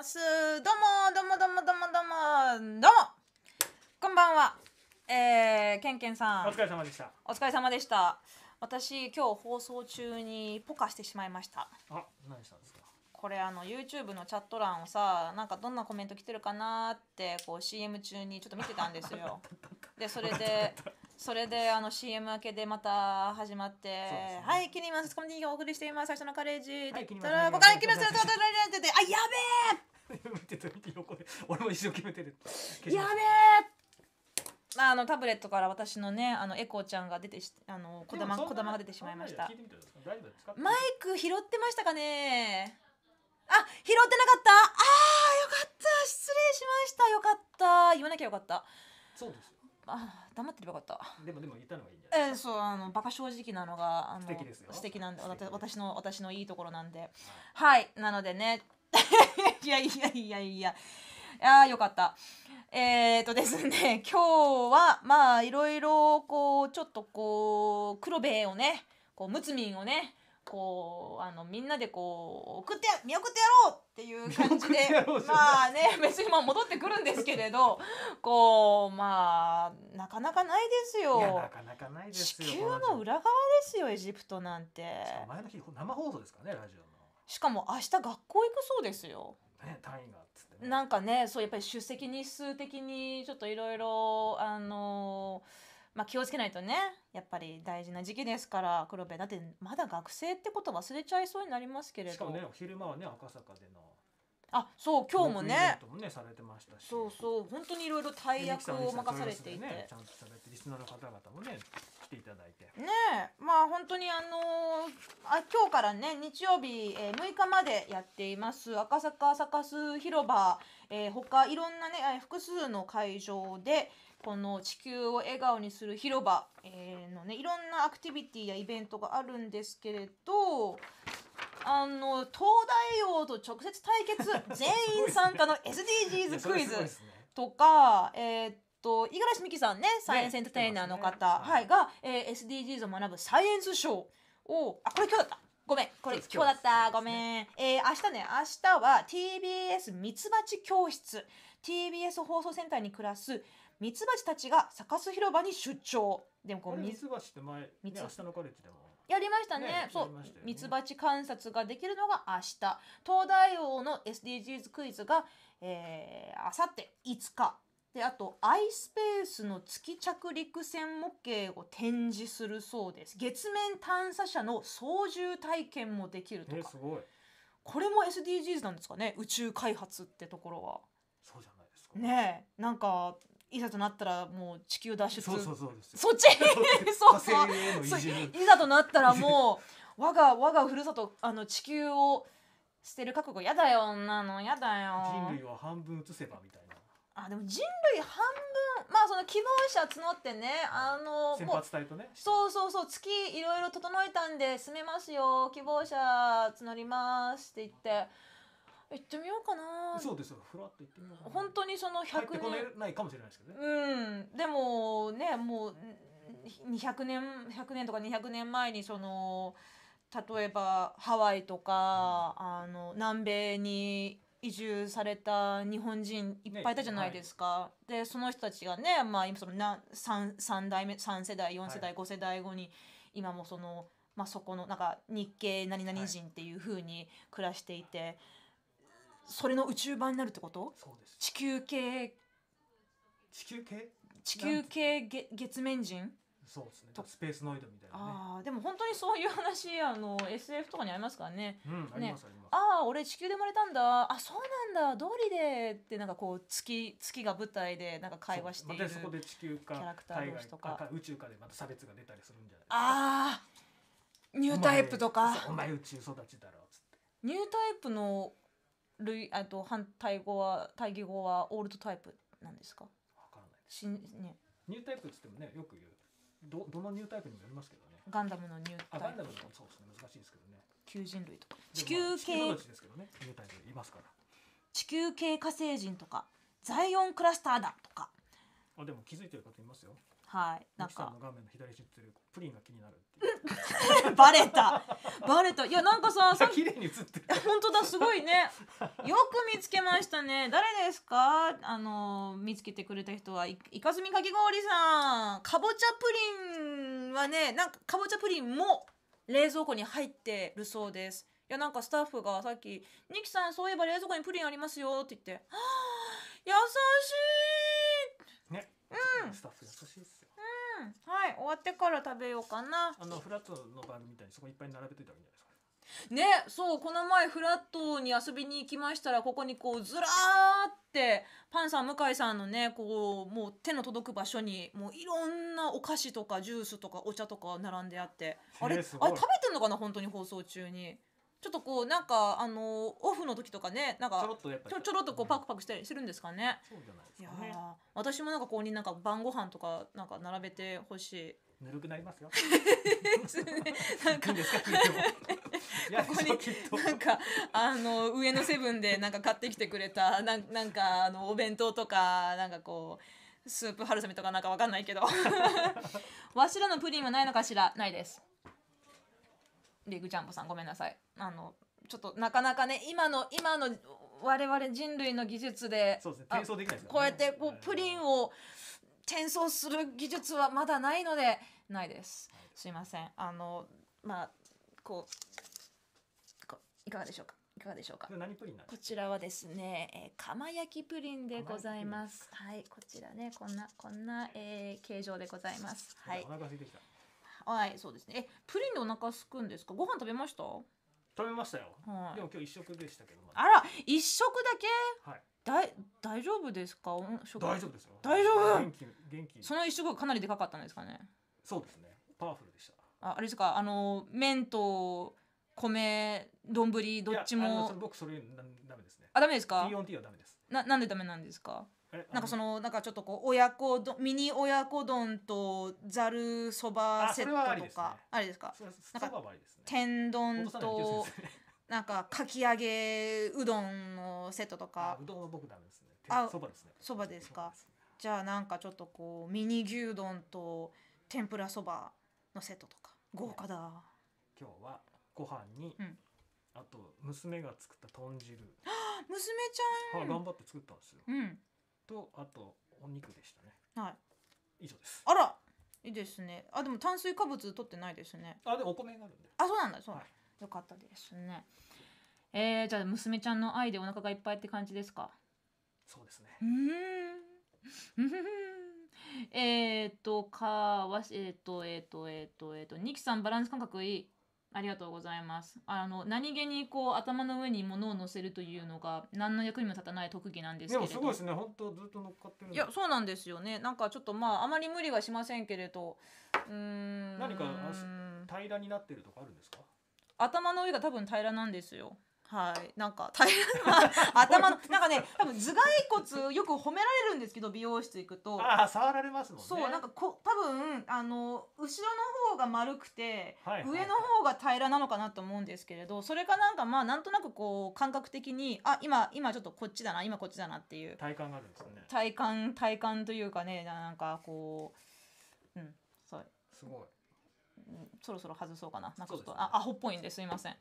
ますどうもどうもどうもどうもどうもどうもこんばんはえー、けんけんさんお疲れ様でしたお疲れ様でした私今日放送中にポカしてしまいましたあ何したんですかこれあの YouTube のチャット欄をさなんかどんなコメント来てるかなってこう CM 中にちょっと見てたんですよ でそれでそれであの CM 明けでまた始まって、ね、はいキリマスコミュニティがお送りしています最初のカレッジ、はい、でったらここからキリマってあやべえ 見てて見て横で俺も一生懸命てるやべえあのタブレットから私のねあのエコーちゃんが出てしあの小玉小玉が出てしまいましたマイク拾ってましたかねあ拾ってなかったああよかった失礼しましたよかった言わなきゃよかったそうですああ黙ってればよかったでもでも言ったのがいいんじゃないえー、そうあのバカ正直なのがあの素敵ですよ素敵なんで私の私のいいところなんではいなのでね いやいやいやいや。いやよかった。えー、っとですね、今日は、まあ、いろいろ、こう、ちょっとこう、黒部をね、こう、むつみんをね、こうあのみんなでこう送って見送ってやろうっていう感じでまあね 別にまあ戻ってくるんですけれどこうまあなかなかないですよ地球の裏側ですよエジプトなんて前の日生放送ですかねラジオしかも明日学校行くそうですよ。ね、単位がつって、ね、なんかねそうやっぱり出席日数的にちょっといろいろあのー、まあ、気をつけないとねやっぱり大事な時期ですから黒部だってまだ学生ってこと忘れちゃいそうになりますけれどしかもね昼間はね赤坂でのあそう今日もねもねされてましたしそうそう本当にいろいろ大役を任されていてちゃんと喋ってリスナーの方々もねていただいてねえまあ本当にあのー、あ今日からね日曜日、えー、6日までやっています赤坂サカス広場、えー、他いろんなね複数の会場でこの「地球を笑顔にする広場」えのねいろんなアクティビティやイベントがあるんですけれどあの東大王と直接対決 全員参加の SDGs クイズとか、ね、えっと五十嵐美樹さんねサイエンスエンターテイナーの方、ねね、はい、が、えー、SDGs を学ぶサイエンスショーをあこれ今日だったごめんこれ今日だった、ね、ごめん、えー、明日ね明日は TBS ミツバチ教室 TBS 放送センターに暮らすミツバチたちがサカス広場に出張でもこうミツバチって前、ね、明日のカレッジでもやりましたね、ね、そうミツバチ観察ができるのが明日東大王の SDGs クイズが、えあさって5日であとアイスペースの月着陸船模型を展示するそうです月面探査車の操縦体験もできるとかすごいこれも SDGs なんですかね宇宙開発ってところはそうじゃないですかねえなんかいざとなったらもう地球脱出そうそうそうですそっちそうそういざとなったらもう我が我がふるさとあの地球を捨てる覚悟やだよ女のやだよ人類は半分移せばみたいなあでも人類半分まあその希望者募ってねあの先発隊とねそうそうそう月いろいろ整えたんで住めますよ希望者募りますって言って行ってみようかなそうですよふらっと行ってみよう本当にその100年ないかもしれないですけどねうんでもねもう200年100年とか200年前にその例えばハワイとか、うん、あの南米に移住された日本人いっぱいいたじゃないですか、ねはい、でその人たちがね、まあ、今そのな 3, 3代目3世代4世代、は5世代後に今もその、まあ、そこのなんか日系何々人っていうふうに暮らしていて、はい、それの宇宙版になるってこと地球系地球系地球系月面人そうですねスペースノイドみたいな、ね、あでも本当にそういう話あの SF とかにありますからね,、うん、ねああ俺地球で生まれたんだあそうなんだ道理でで、なんかこう月月が舞台でなんか会話しているそ,、ま、そこで地球かキャラクター同士とか宇宙かでまた差別が出たりするんじゃないああニュータイプとかお前宇宙育ちだろうつってニュータイプの類えっと反対語は対義語はオールドタイプなんですかわからないです、ね、ニュータイプっつってもねよく言うどどのニュータイプにもよりますけどねガンダムのニュータイプあガンダムのそうですね難しいですけどね求人類とか地球系、ですけどねニュータイプいますから地球系火星人とかザイオンクラスターだとかあでも気づいてる方いますよはい、なんか画面の左に映るプリンが気になる バレたバレたいやなんかささ綺麗に映ってる本当だすごいねよく見つけましたね誰ですかあの見つけてくれた人はいかすみかき氷さんかぼちゃプリンはねなんかかぼちゃプリンも冷蔵庫に入ってるそうですいやなんかスタッフがさっき「ニキさんそういえば冷蔵庫にプリンありますよ」って言って「はあ優しい!」ね、うん、スタッフ優しいですはい終わってから食べようかなあのフラットの番組みたいにそこいっぱい並べといたらいいんじゃないですかねそうこの前フラットに遊びに行きましたらここにこうずらーってパンさん向井さんのねこうもう手の届く場所にもういろんなお菓子とかジュースとかお茶とか並んであってあれあれ食べてんのかな本当に放送中にちょっとこうなんかあのオフの時とかねなんかちょろっとやっぱちょちょろっとこうパクパクしたりするんですかね。そうじゃないですかね。いや私もなんかここになんか晩ご飯とかなんか並べてほしい。ぬるくなりますよ。ですね。なんかいいんですか ここになんかあの上のセブンでなんか買ってきてくれたなんなんかあのお弁当とかなんかこうスープ春雨とかなんかわかんないけど わしらのプリンはないのかしらないですビッグジャンボさんごめんなさいあのちょっとなかなかね今の今の我々人類の技術でそうですね転送できないです、ね、こうやってこうプリンを転送する技術はまだないのでないですすいませんあのまあこういかがでしょうかいかがでしょうかこちらはですね、えー、釜焼きプリンでございますはいこちらねこんなこんな、えー、形状でございますはいお腹空いてきたはいそうですねえプリンでお腹すくんですかご飯食べました食べましたよ、はい、でも今日一食でしたけど、あら一食だけ、はい、だい大丈夫ですか大丈夫ですよ大丈夫元気元気その一食かなりでかかったんですかねそうですねパワフルでしたああれですかあの麺と米丼どっちも僕それダメですねあダメですか T4T はダメですななんでダメなんですかなんかそのなんかちょっとこう親子丼ミニ親子丼とざるそばセットとかあれですか天丼となんかかき揚げうどんのセットとかうどんは僕ダメですねそばですねそばですかじゃあなんかちょっとこうミニ牛丼と天ぷらそばのセットとか豪華だ、今日はご飯に、あと娘が作った豚汁娘ちゃん頑張って作ったんですよ、うんとあとお肉でしたねはい以上ですあらいいですねあでも炭水化物取ってないですねあでもお米があるんであそうなんだそうなんはい、よかったですねえー、じゃあ娘ちゃんの愛でお腹がいっぱいって感じですかそうですねうん えっとかわしえっ、ー、とえっ、ー、とえっ、ー、とえっ、と二木さんバランス感覚いいありがとうございます。あの何気にこう頭の上に物を乗せるというのが何の役にも立たない特技なんですけれど。でもすごいですね。本当ずっと乗っかってる。いやそうなんですよね。なんかちょっとまああまり無理はしませんけれど、うん。何か平らになってるとかあるんですか？頭の上が多分平らなんですよ。はい、なんか大変 頭のなんかね多分頭蓋骨よく褒められるんですけど美容室行くとあ触られますもんねそうなんかこ多分あの後ろの方が丸くて、はいはいはい、上の方が平らなのかなと思うんですけれどそれかなんかまあなんとなくこう感覚的にあ今今ちょっとこっちだな今こっちだなっていう体感があるんですね体感体感というかねなんかこううんそうすごいそろそろ外そうかななんかちょっと、ね、あアホっぽいんですいません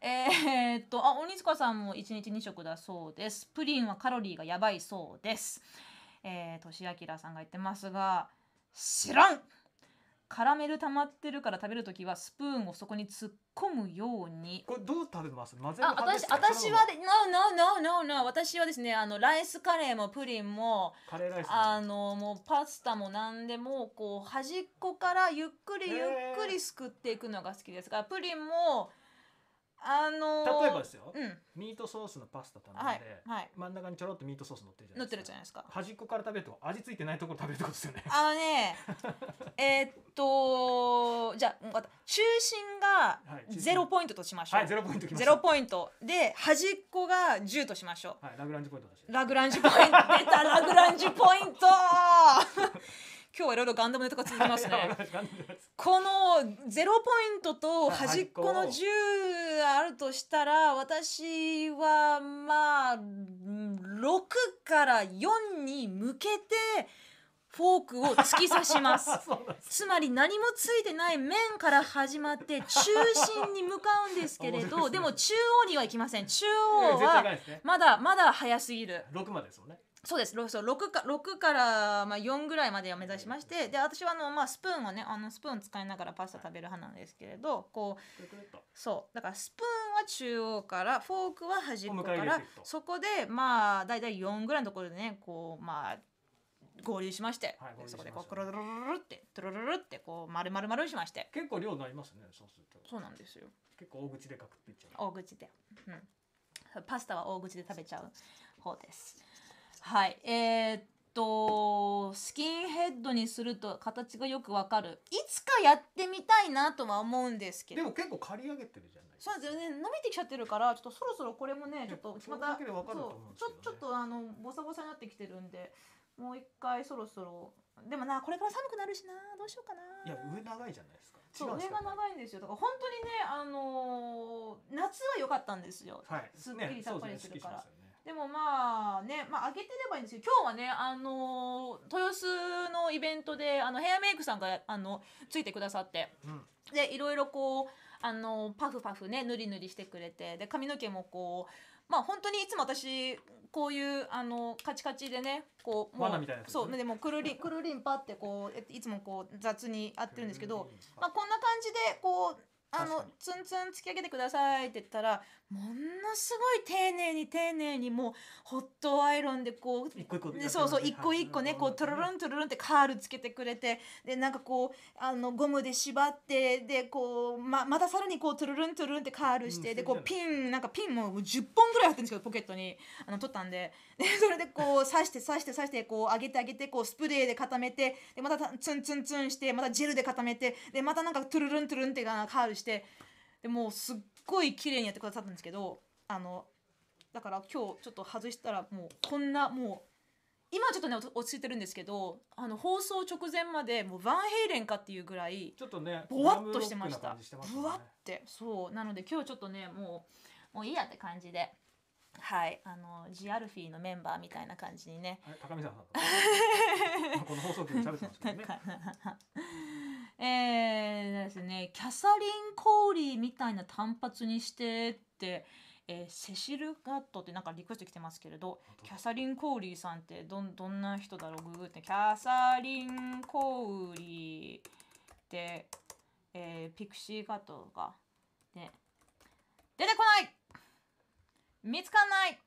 えー、っとあ鬼塚さんも1日2食だそうですプリンはカロリーがやばいそうですえー、としあきらさんが言ってますが知らんカラメル溜まってるから食べる時はスプーンをそこに突っ込むようにこれどう食べます混ぜるあ私私はで no, no, no, no, no. 私はですねあのライスカレーもプリンもカレーライス、あのもうパスタも何でもこう端っこからゆっくりゆっくりすくっていくのが好きですからプリンもあのー、例えばですよ、うん、ミートソースのパスタ頼んで、はいはい、真ん中にちょろっとミートソース乗ってるじゃないですかってるじゃないですか端っこから食べると味付いてないところ食べるってことですよねあのね えっとじゃあ中心が0ポイントとしましょう、はい、0ポイントきま0ポイントで端っこが10としましょう、はい、ラグランジュポイントラグランジュポイント出たラグランジュポイント 今日はいろいろガンダムネタが続きますねこのゼロポイントと端っこの10あるとしたら私はまあ6から4に向けてフォークを突き刺します つまり何もついてない面から始まって中心に向かうんですけれどでも中央には行きません中央はまだまだ早すぎる6までですもんねそうですそう6か ,6 からまあ4ぐらいまでを目指しまして、で私はあの、まあ、スプーンをねあのスプーン使いながらパスタ食べる派なんですけれど、こうそうだからスプーンは中央からフォークは端っこからそこでまあ大体4ぐらいのところでねこうまあ合流しまして、はい、そこでこうクロロロロロってトロロロってこう丸丸丸しまして結構量になりますねそうするとそうなんですよ結構大口でかくっていっちゃう大口でうんパスタは大口で食べちゃう方ですはい。えー、っと、スキンヘッドにすると形がよくわかる。いつかやってみたいなとは思うんですけど。でも結構刈り上げてるじゃないそうですよね。伸びてきちゃってるから、ちょっとそろそろこれもね、ちょっとまた、そう、ちょちょっとあの、ボサボサになってきてるんで、もう一回そろそろ。でもなこれから寒くなるしなどうしようかないや上長いじゃないですかそう上が長いんですよだから本当にねあのー、夏は良かったんですよ、はい、すっきりさっぱりするから、ね、でもまあね、まあ、上げてればいいんですけど、今日はね、あのー、豊洲のイベントで、あの、ヘアメイクさんが、あの、ついてくださって、うん、で、いろいろこう、あのー、パフパフね、ぬりぬりしてくれて、で、髪の毛もこう、まあ、本当にいつも私、こういう、あの、カチカチでね、こう、もう、ね、そう、でも、くるりん、くるりんぱってこう、いつもこう、雑に合ってるんですけど、まあ、こんな感じで、こう、あのツンツン突き上げてくださいって言ったらものすごい丁寧に丁寧にもうホットアイロンでこう一個一個そうそう一個一個ねこうトロロントロロンってカールつけてくれてでなんかこうあのゴムで縛ってでこうままたさらにこうトロロントロロンってカールして、でこうピンなんかピンも10本ぐらい入ってるんですけどポケットにあの取ったんでで それでこう刺して刺して刺してこう上げて上げてこうスプレーで固めてでまたツンツンツンしてまたジェルで固めてでまたなんかトゥルルントゥルンってカールして。でもうすっごい綺麗にやってくださったんですけどあのだから今日ちょっと外したらもうこんなもう今ちょっとね落ち着いてるんですけどあの放送直前までもうァンヘイレンかっていうぐらいちょっとねぼわっとしてましたぶわ、ってそうなので今日ちょっとねもうもういいやって感じではいあのジアルフィーのメンバーみたいな感じにね高見さん この放送局喋ってますけどね えー、ですね、キャサリン・コーリーみたいな短髪にしてって、えー、セシル・ガットってなんかリクエスト来てますけれど、キャサリン・コーリーさんってどどんな人だろうググって、キャサリン・コーリーって、えー、ピクシー・ガットが、ね、出てこない見つかんない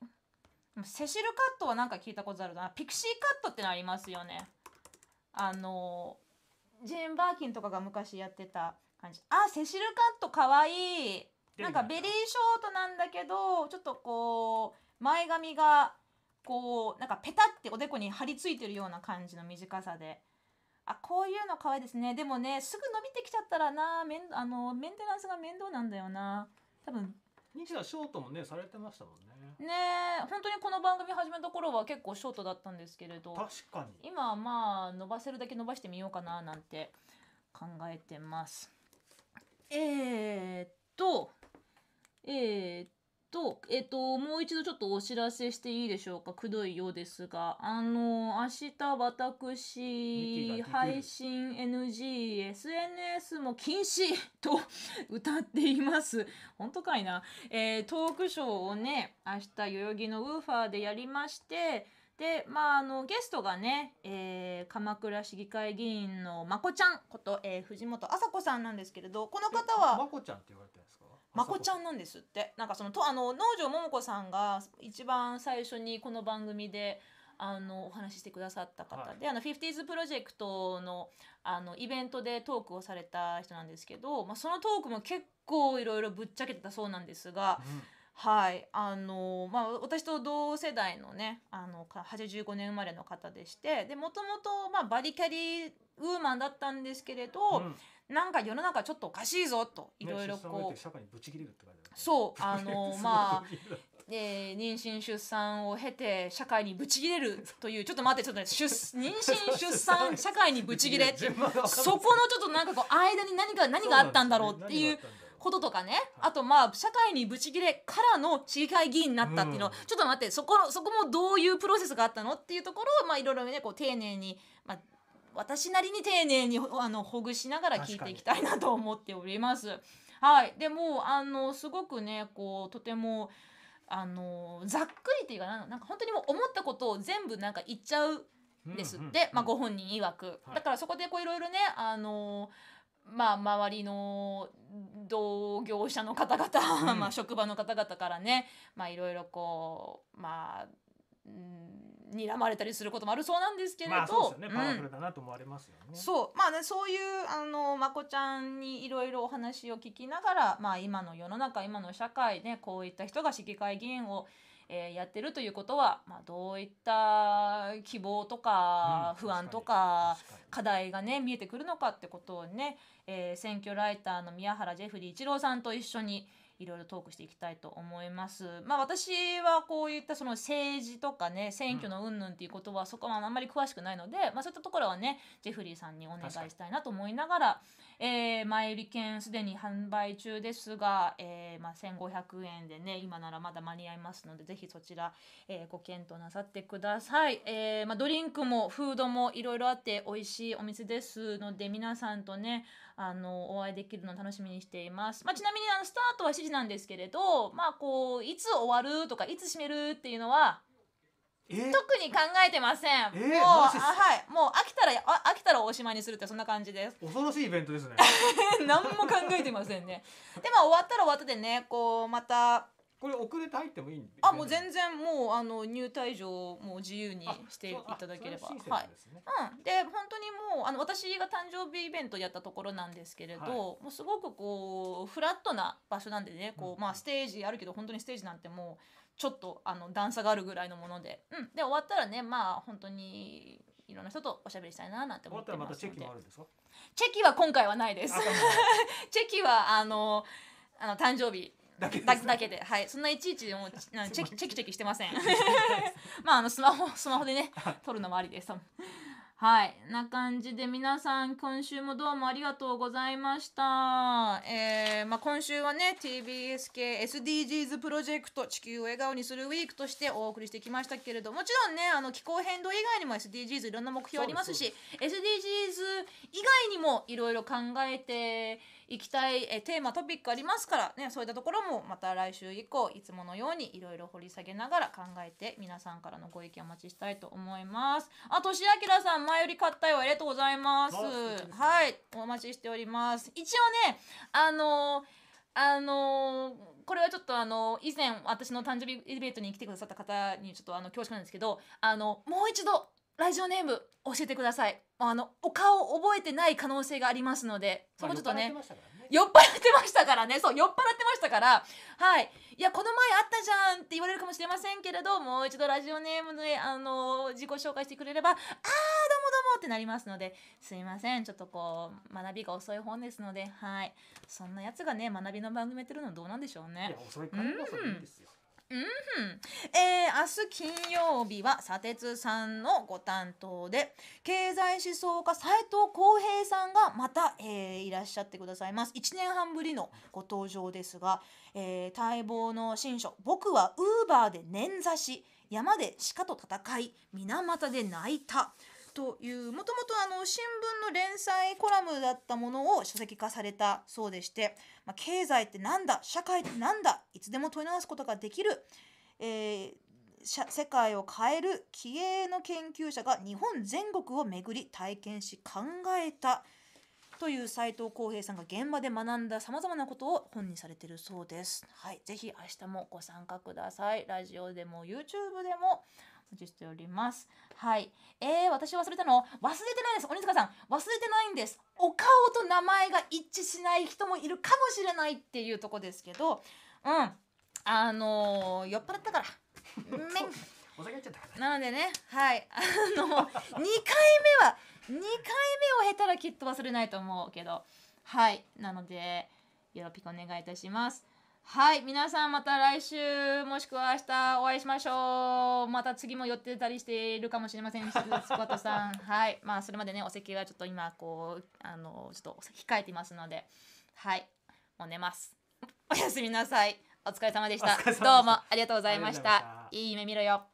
セシル・カットはなんか聞いたことあるな。ピクシー・カットってのありますよね。あのージェーン・バーキンとかが昔やってた感じあセシル・カットかわいいなんかベリーショートなんだけどちょっとこう前髪がこうなんかペタっておでこに張り付いてるような感じの短さであこういうの可愛いですねでもねすぐ伸びてきちゃったらなめんあのメンテナンスが面倒なんだよな多分西田ショートもねされてましたもんね。ね本当にこの番組始めた頃は結構ショートだったんですけれど確かに今はまあ伸ばせるだけ伸ばしてみようかななんて考えてます。えー、っとえー、と、えっ、と、もう一度ちょっとお知らせしていいでしょうか。くどいようですが、あの、明日私、配信 NG、SNS も禁止と 歌っています。本当かいな。えー、トークショーをね、明日代々木のウーファーでやりまして、で、まあ、あの、ゲストがね、えー、鎌倉市議会議員のまこちゃんこと、えー、藤本麻子さんなんですけれど、この方は。まこちゃんって言われてるんですかまこちゃんなんですってなんかそのとあの農場桃子さんが一番最初にこの番組であのお話ししてくださった方で、はい、あの 50s プロジェクトのあのイベントでトークをされた人なんですけど、まあ、そのトークも結構いろいろぶっちゃけてたそうなんですが。うんはいあのまあ、私と同世代のねあの85年生まれの方でしてもともとバリキャリーウーマンだったんですけれど、うんなんか世の中ちょっとおかしいぞといろいろこう、そうあの まあ、えー、妊娠出産を経て社会にぶち切れるというちょっと待ってちょっと、ね、出妊娠出産社会にぶち切れって そこのちょっとなんかこう間に何か何があったんだろうっていう。こととかね、あとまあ社会にブチ切れからの市議会議員になったっていうの、うん、ちょっと待ってそこそこもどういうプロセスがあったのっていうところをまあいろいろねこう丁寧に、まあ、私なりに丁寧にあのほぐしながら聞いていきたいなと思っております。はい、でもあのすごくねこうとてもあのざっくりというかなんか本当にもう思ったことを全部なんか言っちゃうんですって、うんうん、まあ、ご本人曰く、はい、だからそこでこういろいろねあのまあ、周りの同業者の方々、うん、まあ職場の方々からね、まあ、いろいろこうまあ、うん睨まれたりすることもあるそうなんですけれど、まあ、そうですね、パワフルだなと思われますよね、そうまあねそういうあのまこちゃんにいろいろお話を聞きながらまあ今の世の中今の社会ねこういった人が市議会議員をえー、やってるということは、まあ、どういった希望とか不安とか課題がね見えてくるのかってことをね、えー、選挙ライターの宮原ジェフリー一郎さんと一緒に、いろいろトークしていきたいと思います。まあ私はこういったその政治とかね選挙の云々っていうことはそこはあんまり詳しくないので、まあそういったところはねジェフリーさんにお願いしたいなと思いながらえー、前売り券すでに販売中ですが、えー、まあ、1500円でね、今ならまだ間に合いますので、ぜひそちら、えー、ご検討なさってください。えー、まあ、ドリンクもフードもいろいろあって美味しいお店ですので、皆さんとね、あの、お会いできるの楽しみにしています。まあ、ちなみにあの、スタートは7時なんですけれど、まあ、こう、いつ終わるとか、いつ閉めるっていうのは、特に考えてません、もうあはいもう飽きたらあ飽きたらおしまいにするってそんな感じです恐ろしいイベントですね 何も考えてませんね でまあ終わったら終わったでねこうまたこれ遅れて入ってもいいあもう全然もうあの入退場もう自由にしていただければ、ね、はい、うん、で本当にもうあの私が誕生日イベントやったところなんですけれど、はい、もうすごくこうフラットな場所なんでねこう、うん、まあステージあるけど本当にステージなんてもうちょっとあの段差があるぐらいのもので、うん、で終わったらねまあ本当にいろんな人とおしゃべりしたいななんて思ってますチェキは今回はないです チェキはあのあの誕生日だけだけで、はい、そんないちいちもチェキチェキチェキしてません まああのスマホスマホでね撮るのもありですはい。な感じで皆さん、今週もどうもありがとうございました。えー、まあ、今週はね、TBS 系 SDGs プロジェクト、地球を笑顔にするウィークとしてお送りしてきましたけれども、ちろんね、あの、気候変動以外にも SDGs いろんな目標ありますし、すす SDGs 以外にもいろいろ考えて行きたいえテーマトピックありますからねそういったところもまた来週以降いつものようにいろいろ掘り下げながら考えて皆さんからのご意見お待ちしたいと思いますあとしあきらさん前より買ったよありがとうございますはいお待ちしております一応ねあのあのこれはちょっとあの以前私の誕生日イベントに来てくださった方にちょっとあの恐縮なんですけどあのもう一度ラジオネーム教えてくださいあのお顔を覚えてない可能性がありますのでそこちょっとね、まあ、酔っ払ってましたからね、そう酔っ払ってましたからはいいやこの前あったじゃんって言われるかもしれませんけれどもう一度ラジオネームであの自己紹介してくれればあーどうもどうもってなりますのですいませんちょっとこう学びが遅い本ですのではいそんなやつがね学びの番組やってるのどうなんでしょうねいや遅いからこそいいんですよ、うんうん、えー、明日金曜日は砂鉄さんのご担当で経済思想家斉藤浩平さんがまた、えー、いらっしゃってくださいます1年半ぶりのご登場ですが、えー、待望の新書「僕はウーバーで捻挫し山で鹿と戦い水俣で泣いた」というもともとあの新聞の連載コラムだったものを書籍化されたそうでして、まあ、経済ってなんだ社会ってなんだいつでも問い直すことができる、えー、世界を変える気鋭の研究者が日本全国を巡り体験し考えたという斉藤浩平さんが現場で学んださまざまなことを本にされているそうです。はい、ぜひ明日もご参加ください。ラジオでも YouTube でもおしております。はい。えー、私忘れたの忘れてないです。鬼塚さん、忘れてないんです。お顔と名前が一致しない人もいるかもしれないっていうとこですけど、うん。あのー、酔っ払ったから。なのでね、はい。あの、2回目は、2回目を経たらきっと忘れないと思うけど、はい。なので、よろぴくお願いいたします。はい皆さんまた来週もしくは明日お会いしましょうまた次も寄ってたりしているかもしれませんスクワットさん はいまあそれまでねお席はちょっと今こうあのちょっと控えていますのではいもう寝ますおやすみなさいお疲れ様でしたどうもありがとうございましたいい夢見ろよ